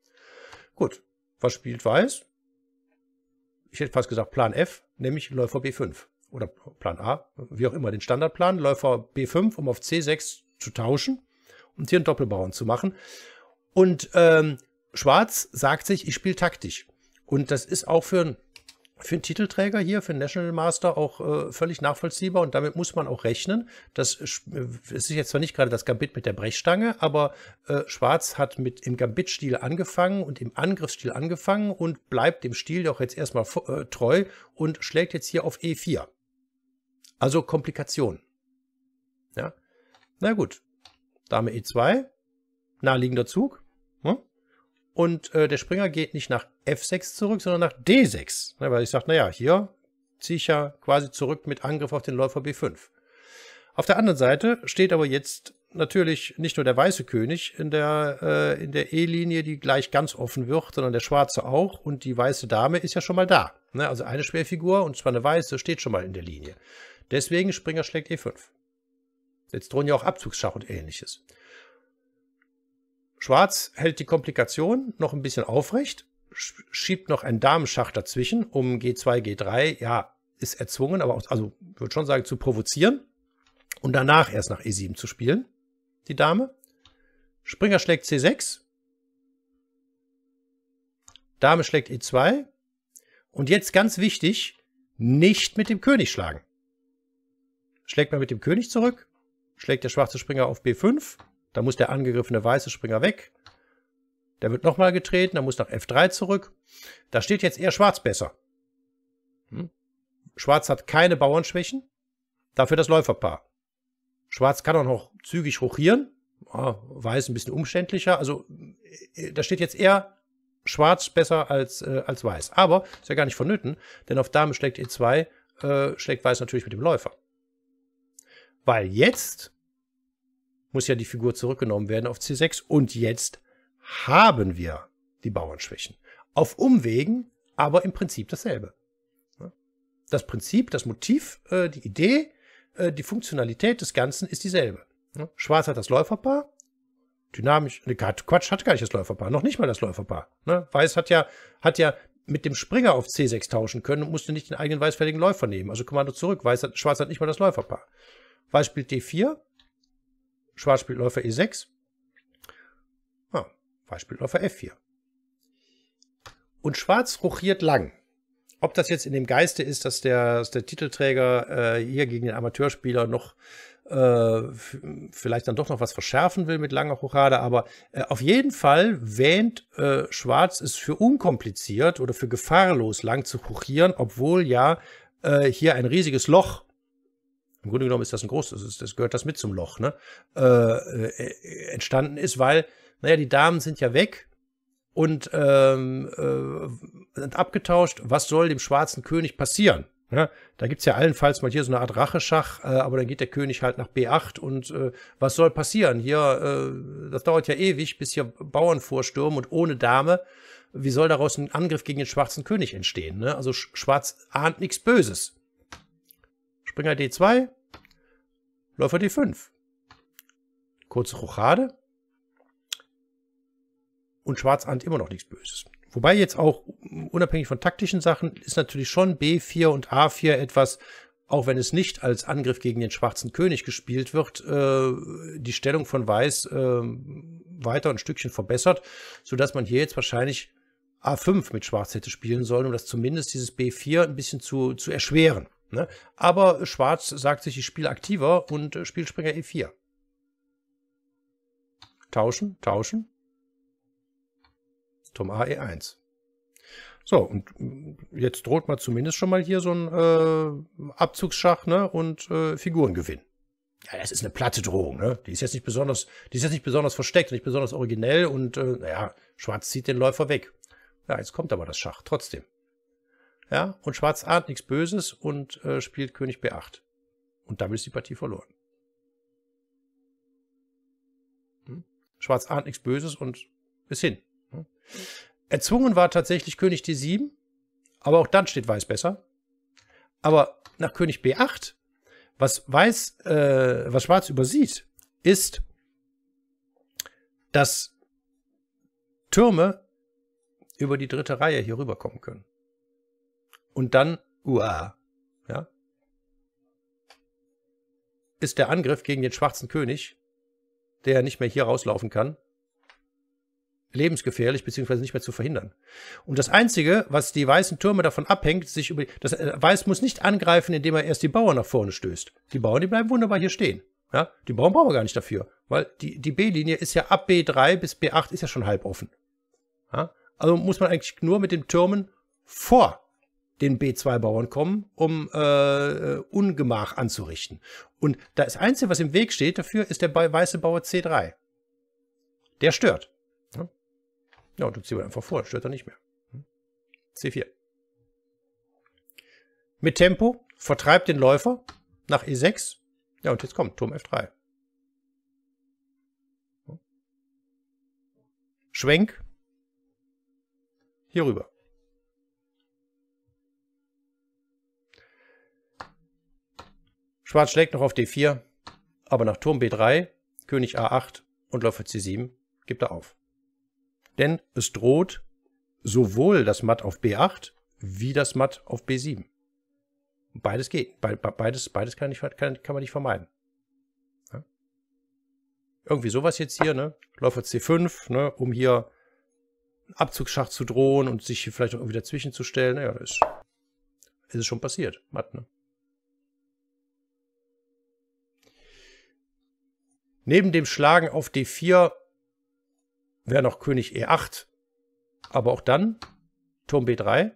Gut, was spielt Weiß? Ich hätte fast gesagt Plan F, nämlich Läufer B5 oder Plan A, wie auch immer, den Standardplan, Läufer B5, um auf C6 zu tauschen und hier einen Doppelbauern zu machen. Und ähm, Schwarz sagt sich, ich spiele taktisch. Und das ist auch für einen für einen Titelträger hier, für einen National Master auch äh, völlig nachvollziehbar und damit muss man auch rechnen. Das äh, es ist jetzt zwar nicht gerade das Gambit mit der Brechstange, aber äh, Schwarz hat mit im Gambit-Stil angefangen und im Angriffsstil angefangen und bleibt dem Stil doch jetzt erstmal äh, treu und schlägt jetzt hier auf E4. Also Komplikation. Ja. Na gut. Dame E2. Naheliegender Zug. Und äh, der Springer geht nicht nach F6 zurück, sondern nach D6. Ne, weil ich sage, naja, hier ziehe ich ja quasi zurück mit Angriff auf den Läufer B5. Auf der anderen Seite steht aber jetzt natürlich nicht nur der weiße König in der, äh, in der E-Linie, die gleich ganz offen wird, sondern der schwarze auch. Und die weiße Dame ist ja schon mal da. Ne? Also eine Schwerfigur und zwar eine weiße steht schon mal in der Linie. Deswegen Springer schlägt E5. Jetzt drohen ja auch Abzugsschach und ähnliches. Schwarz hält die Komplikation noch ein bisschen aufrecht, schiebt noch einen Damenschach dazwischen, um G2, G3, ja, ist erzwungen, aber auch, also würde schon sagen, zu provozieren und danach erst nach E7 zu spielen, die Dame. Springer schlägt C6, Dame schlägt E2 und jetzt ganz wichtig, nicht mit dem König schlagen. Schlägt man mit dem König zurück, schlägt der schwarze Springer auf B5, da muss der angegriffene weiße Springer weg. Der wird nochmal getreten, dann muss nach F3 zurück. Da steht jetzt eher Schwarz besser. Hm? Schwarz hat keine Bauernschwächen, dafür das Läuferpaar. Schwarz kann auch noch zügig rochieren, oh, ah, Weiß ein bisschen umständlicher. Also äh, da steht jetzt eher Schwarz besser als, äh, als Weiß. Aber ist ja gar nicht vonnöten, denn auf Dame schlägt E2 äh, schlägt Weiß natürlich mit dem Läufer. Weil jetzt muss ja die Figur zurückgenommen werden auf C6 und jetzt haben wir die Bauernschwächen. Auf Umwegen, aber im Prinzip dasselbe. Das Prinzip, das Motiv, äh, die Idee, äh, die Funktionalität des Ganzen ist dieselbe. Schwarz hat das Läuferpaar, dynamisch, ne, Quatsch, hat gar nicht das Läuferpaar, noch nicht mal das Läuferpaar. Ne? Weiß hat ja, hat ja mit dem Springer auf C6 tauschen können und musste nicht den eigenen weißfälligen Läufer nehmen. Also Kommando zurück, Weiß hat, Schwarz hat nicht mal das Läuferpaar. Weiß spielt D4, Schwarz spielt Läufer E6. Ah, Weiß spielt Läufer F4. Und Schwarz rochiert lang. Ob das jetzt in dem Geiste ist, dass der, dass der Titelträger äh, hier gegen den Amateurspieler noch äh, vielleicht dann doch noch was verschärfen will mit langer Hochade, aber äh, auf jeden Fall wähnt äh, Schwarz es für unkompliziert oder für gefahrlos lang zu hochieren, obwohl ja äh, hier ein riesiges Loch im Grunde genommen ist das ein großes, das gehört das mit zum Loch, ne? Äh, äh, äh, entstanden ist, weil, naja, die Damen sind ja weg und ähm, äh, sind abgetauscht. Was soll dem schwarzen König passieren? Ja, ne? da gibt's ja allenfalls mal hier so eine Art Racheschach, äh, aber dann geht der König halt nach B8 und äh, was soll passieren? Hier, äh, das dauert ja ewig, bis hier Bauern vorstürmen und ohne Dame, wie soll daraus ein Angriff gegen den schwarzen König entstehen? Ne? Also Schwarz ahnt nichts Böses. Springer D2, Läufer D5. Kurze Rochade. Und Schwarz ahnt immer noch nichts Böses. Wobei jetzt auch, unabhängig von taktischen Sachen, ist natürlich schon B4 und A4 etwas, auch wenn es nicht als Angriff gegen den schwarzen König gespielt wird, äh, die Stellung von Weiß äh, weiter ein Stückchen verbessert, sodass man hier jetzt wahrscheinlich A5 mit Schwarz hätte spielen sollen, um das zumindest dieses B4 ein bisschen zu, zu erschweren. Ne? Aber Schwarz sagt sich, ich spiele aktiver und äh, spielt Springer E4. Tauschen, tauschen. Turm A E1. So, und äh, jetzt droht man zumindest schon mal hier so ein äh, Abzugsschach ne? und äh, Figurengewinn. Ja, das ist eine platte Drohung, ne? Die ist jetzt nicht besonders, die ist jetzt nicht besonders versteckt, nicht besonders originell und äh, naja, Schwarz zieht den Läufer weg. Ja, jetzt kommt aber das Schach trotzdem. Ja, und Schwarz ahnt nichts Böses und äh, spielt König B8. Und damit ist die Partie verloren. Hm? Schwarz ahnt nichts Böses und ist hin. Hm? Erzwungen war tatsächlich König D7, aber auch dann steht Weiß besser. Aber nach König B8, was Weiß, äh, was Schwarz übersieht, ist, dass Türme über die dritte Reihe hier rüberkommen können und dann, uah, ja, ist der Angriff gegen den schwarzen König, der nicht mehr hier rauslaufen kann, lebensgefährlich beziehungsweise nicht mehr zu verhindern. Und das Einzige, was die weißen Türme davon abhängt, sich über das äh, Weiß muss nicht angreifen, indem er erst die Bauern nach vorne stößt. Die Bauern, die bleiben wunderbar hier stehen. Ja, die Bauern brauchen wir gar nicht dafür, weil die, die B-Linie ist ja ab B3 bis B8 ist ja schon halb offen. Ja, also muss man eigentlich nur mit den Türmen vor den B2-Bauern kommen, um äh, äh, Ungemach anzurichten. Und das Einzige, was im Weg steht dafür, ist der weiße Bauer C3. Der stört. Ja, du ziehst einfach vor, stört er nicht mehr. Hm? C4. Mit Tempo vertreibt den Läufer nach E6. Ja, und jetzt kommt Turm F3. Schwenk hierüber. Schwarz schlägt noch auf D4, aber nach Turm B3, König A8 und Läufer C7 gibt er auf. Denn es droht sowohl das Matt auf B8 wie das Matt auf B7. Beides geht. Beides, beides kann, nicht, kann, kann man nicht vermeiden. Ja? Irgendwie sowas jetzt hier, ne? Läufer C5, ne? um hier einen Abzugsschacht zu drohen und sich hier vielleicht irgendwie dazwischen zu stellen. Naja, das ist, ist es schon passiert. Matt, ne? Neben dem Schlagen auf D4 wäre noch König E8. Aber auch dann Turm B3.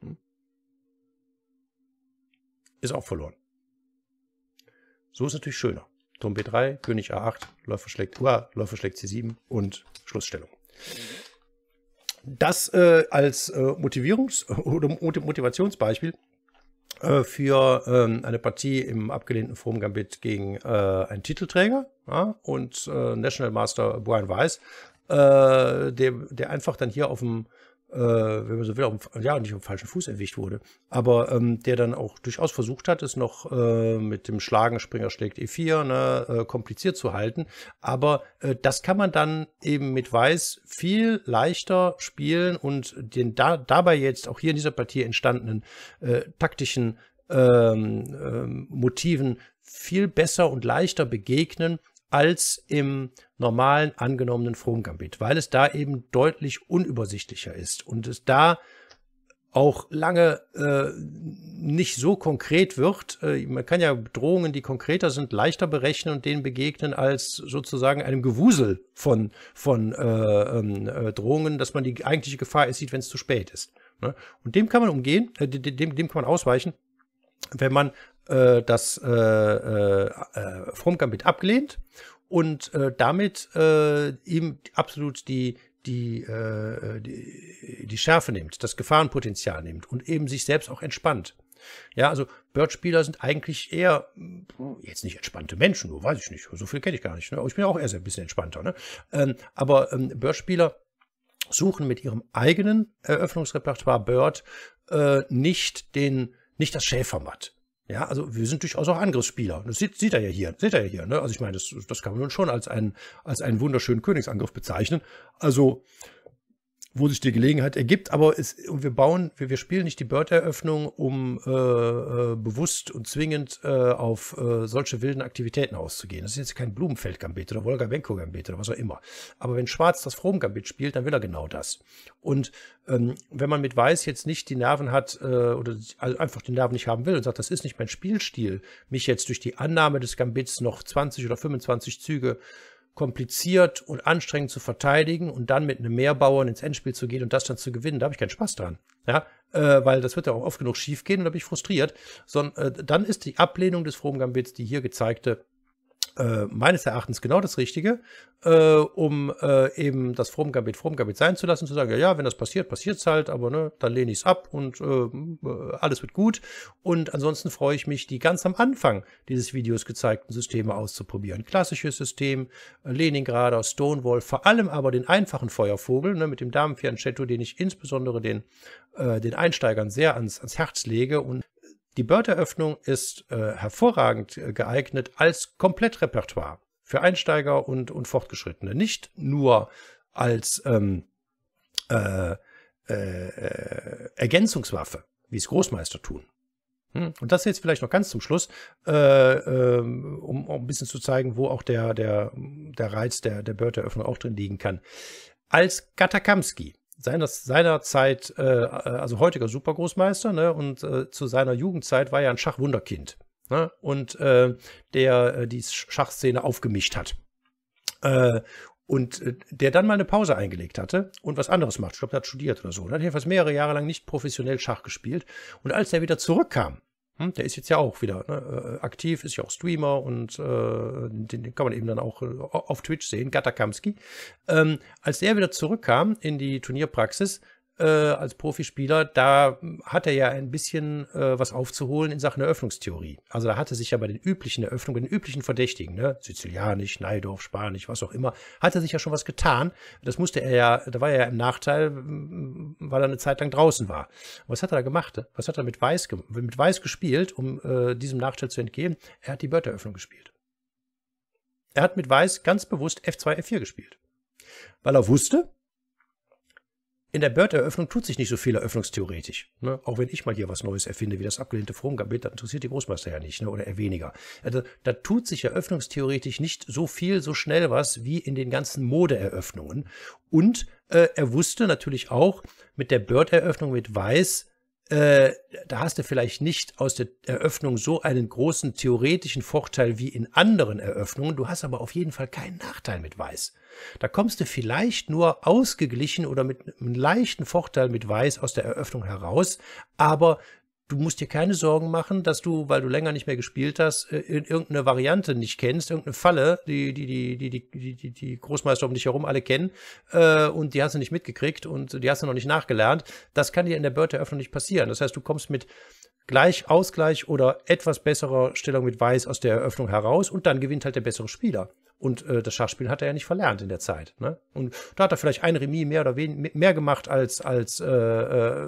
Hm? Ist auch verloren. So ist natürlich schöner. Turm B3, König A8, Läufer schlägt Ua, Läufer schlägt C7 und Schlussstellung. Das äh, als äh, Motivierungs- oder Motivationsbeispiel äh, für ähm, eine Partie im abgelehnten Forum Gambit gegen äh, einen Titelträger ja, und äh, National Master Brian Weiss, äh, der, der einfach dann hier auf dem äh, wenn man so will, dem, ja, nicht auf falschen Fuß erwischt wurde, aber ähm, der dann auch durchaus versucht hat, es noch äh, mit dem Schlagen, Springer schlägt E4, ne, äh, kompliziert zu halten. Aber äh, das kann man dann eben mit Weiß viel leichter spielen und den da, dabei jetzt auch hier in dieser Partie entstandenen äh, taktischen ähm, ähm, Motiven viel besser und leichter begegnen, als im normalen angenommenen Fromgambit, weil es da eben deutlich unübersichtlicher ist und es da auch lange äh, nicht so konkret wird. Äh, man kann ja Bedrohungen, die konkreter sind, leichter berechnen und denen begegnen als sozusagen einem Gewusel von, von äh, ähm, äh, Drohungen, dass man die eigentliche Gefahr erst sieht, wenn es zu spät ist. Ne? Und dem kann man umgehen, äh, dem, dem kann man ausweichen, wenn man äh, das äh, äh, äh Frommgambit abgelehnt und äh, damit äh, ihm absolut die die, äh, die, die Schärfe nimmt, das Gefahrenpotenzial nimmt und eben sich selbst auch entspannt. Ja, also Bird-Spieler sind eigentlich eher hm, jetzt nicht entspannte Menschen, nur weiß ich nicht, so viel kenne ich gar nicht. Ne? Ich bin ja auch eher ein bisschen entspannter. Ne? Ähm, aber ähm, Bird-Spieler suchen mit ihrem eigenen Eröffnungsrepertoire Bird äh, nicht den nicht das Schäfermatt, ja, also wir sind durchaus auch Angriffsspieler. Das sieht, sieht er ja hier, sieht er ja hier. Ne? Also ich meine, das, das kann man schon als einen, als einen wunderschönen Königsangriff bezeichnen. Also wo sich die Gelegenheit ergibt, aber es, und wir bauen, wir, wir spielen nicht die Bird-Eröffnung, um äh, äh, bewusst und zwingend äh, auf äh, solche wilden Aktivitäten auszugehen. Das ist jetzt kein Blumenfeld-Gambit oder Wolga-Benko-Gambit oder was auch immer. Aber wenn Schwarz das Frohm-Gambit spielt, dann will er genau das. Und ähm, wenn man mit Weiß jetzt nicht die Nerven hat äh, oder also einfach die Nerven nicht haben will und sagt, das ist nicht mein Spielstil, mich jetzt durch die Annahme des Gambits noch 20 oder 25 Züge kompliziert und anstrengend zu verteidigen und dann mit einem Mehrbauern ins Endspiel zu gehen und das dann zu gewinnen, da habe ich keinen Spaß dran. Ja, äh, weil das wird ja auch oft genug schief gehen und da bin ich frustriert. Sondern äh, dann ist die Ablehnung des Frohmgambits, die hier gezeigte, äh, meines Erachtens genau das Richtige, äh, um äh, eben das Frommgambit Frommgambit sein zu lassen, zu sagen, ja, ja, wenn das passiert, passiert es halt, aber ne, dann lehne ich es ab und äh, alles wird gut. Und ansonsten freue ich mich, die ganz am Anfang dieses Videos gezeigten Systeme auszuprobieren. Klassisches System, äh, Leningrader, Stonewall, vor allem aber den einfachen Feuervogel ne, mit dem Damenfianchetto, den ich insbesondere den, den Einsteigern sehr ans, ans Herz lege und die Bird-Eröffnung ist äh, hervorragend äh, geeignet als Komplettrepertoire für Einsteiger und, und Fortgeschrittene. Nicht nur als ähm, äh, äh, äh Ergänzungswaffe, wie es Großmeister tun. Hm, und das jetzt vielleicht noch ganz zum Schluss, äh, ähm, um, um, ein bisschen zu zeigen, wo auch der, der, der Reiz der, der Bird-Eröffnung auch drin liegen kann. Als Katakamski seiner, seiner Zeit, äh, äh, also heutiger Supergroßmeister, ne, und äh, zu seiner Jugendzeit war er ein Schachwunderkind. Ne, und äh, der äh, die Schachszene aufgemischt hat. Äh, und der dann mal eine Pause eingelegt hatte und was anderes macht. Ich glaube, der hat studiert oder so. Er hat jedenfalls mehrere Jahre lang nicht professionell Schach gespielt. Und als er wieder zurückkam, hm, der ist jetzt ja auch wieder ne, äh, aktiv, ist ja auch Streamer und äh, den, kann man eben dann auch äh, auf Twitch sehen, Gatakamski. Ähm, als er wieder zurückkam in die Turnierpraxis, äh, als Profispieler, da hat er ja ein bisschen äh, was aufzuholen in Sachen Eröffnungstheorie. Also da hatte sich ja bei den üblichen Eröffnungen, den üblichen Verdächtigen, ne, Sizilianisch, Neidorf, Spanisch, was auch immer, hatte sich ja schon was getan. Das musste er ja, da war er ja im Nachteil, weil er eine Zeit lang draußen war. was hat er da gemacht? Was hat er mit Weiß, mit Weiß gespielt, um äh, diesem Nachteil zu entgehen? Er hat die Wörteröffnung gespielt. Er hat mit Weiß ganz bewusst F2, F4 gespielt. Weil er wusste, in der Bird-Eröffnung tut sich nicht so viel eröffnungstheoretisch. Ne? Auch wenn ich mal hier was Neues erfinde, wie das abgelehnte Fromgambit, das interessiert die Großmeister ja nicht ne? oder eher weniger. Also, da tut sich eröffnungstheoretisch nicht so viel, so schnell was wie in den ganzen Modeeröffnungen. Und äh, er wusste natürlich auch mit der Bird-Eröffnung mit Weiß, äh, da hast du vielleicht nicht aus der Eröffnung so einen großen theoretischen Vorteil wie in anderen Eröffnungen. Du hast aber auf jeden Fall keinen Nachteil mit Weiß. Da kommst du vielleicht nur ausgeglichen oder mit einem leichten Vorteil mit Weiß aus der Eröffnung heraus, aber du musst dir keine Sorgen machen, dass du, weil du länger nicht mehr gespielt hast, äh, irgendeine Variante nicht kennst, irgendeine Falle, die die, die, die, die, die, die Großmeister um dich herum alle kennen äh, und die hast du nicht mitgekriegt und die hast du noch nicht nachgelernt. Das kann dir in der Bird-Eröffnung nicht passieren. Das heißt, du kommst mit gleich Ausgleich oder etwas besserer Stellung mit Weiß aus der Eröffnung heraus und dann gewinnt halt der bessere Spieler. Und äh, das Schachspielen hat er ja nicht verlernt in der Zeit. Ne? Und da hat er vielleicht ein Remis mehr oder wen, mehr gemacht als, als äh, äh,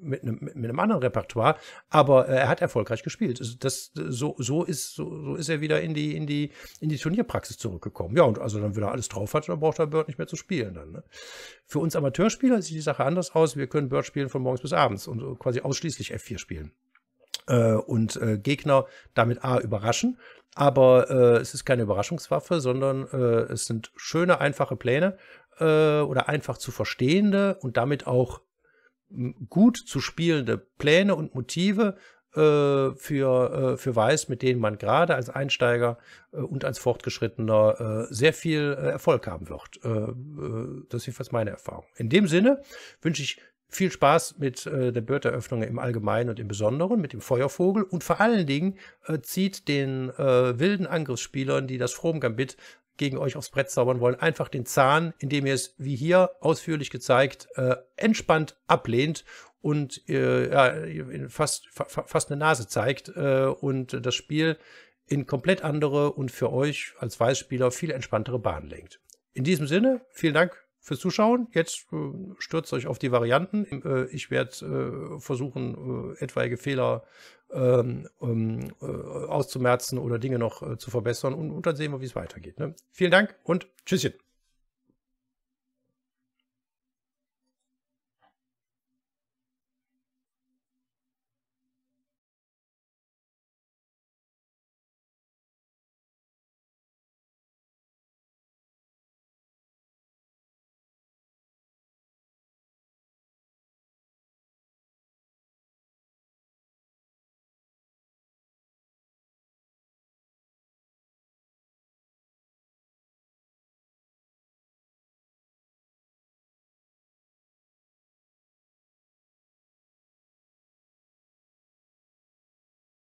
mit, einem, mit einem anderen Repertoire, aber äh, er hat erfolgreich gespielt. Also das, so, so, ist, so, so ist er wieder in die, in, die, in die Turnierpraxis zurückgekommen. Ja, und also dann, wenn er alles drauf hat, dann braucht er Bird nicht mehr zu spielen. Dann, ne? Für uns Amateurspieler sieht die Sache anders aus. Wir können Bird spielen von morgens bis abends und quasi ausschließlich F4 spielen äh, und äh, Gegner damit A überraschen. Aber äh, es ist keine Überraschungswaffe, sondern äh, es sind schöne, einfache Pläne äh, oder einfach zu verstehende und damit auch hm, gut zu spielende Pläne und Motive äh, für, äh, für Weiß, mit denen man gerade als Einsteiger äh, und als Fortgeschrittener äh, sehr viel äh, Erfolg haben wird. das ist jedenfalls meine Erfahrung. In dem Sinne wünsche ich viel Spaß mit äh, der Bird-Eröffnung im Allgemeinen und im Besonderen, mit dem Feuervogel und vor allen Dingen äh, zieht den äh, wilden Angriffsspielern, die das Frohm-Gambit gegen euch aufs Brett zaubern wollen, einfach den Zahn, indem ihr es, wie hier ausführlich gezeigt, äh, entspannt ablehnt und äh, ja, fast, fa fast eine Nase zeigt äh, und das Spiel in komplett andere und für euch als Weißspieler viel entspanntere Bahnen lenkt. In diesem Sinne, vielen Dank fürs Zuschauen. Jetzt äh, stürzt euch auf die Varianten. Äh, ich werde äh, versuchen, äh, etwaige Fehler ähm, ähm äh, auszumerzen oder Dinge noch äh, zu verbessern. Und, und, dann sehen wir, wie es weitergeht. Ne? Vielen Dank und Tschüsschen.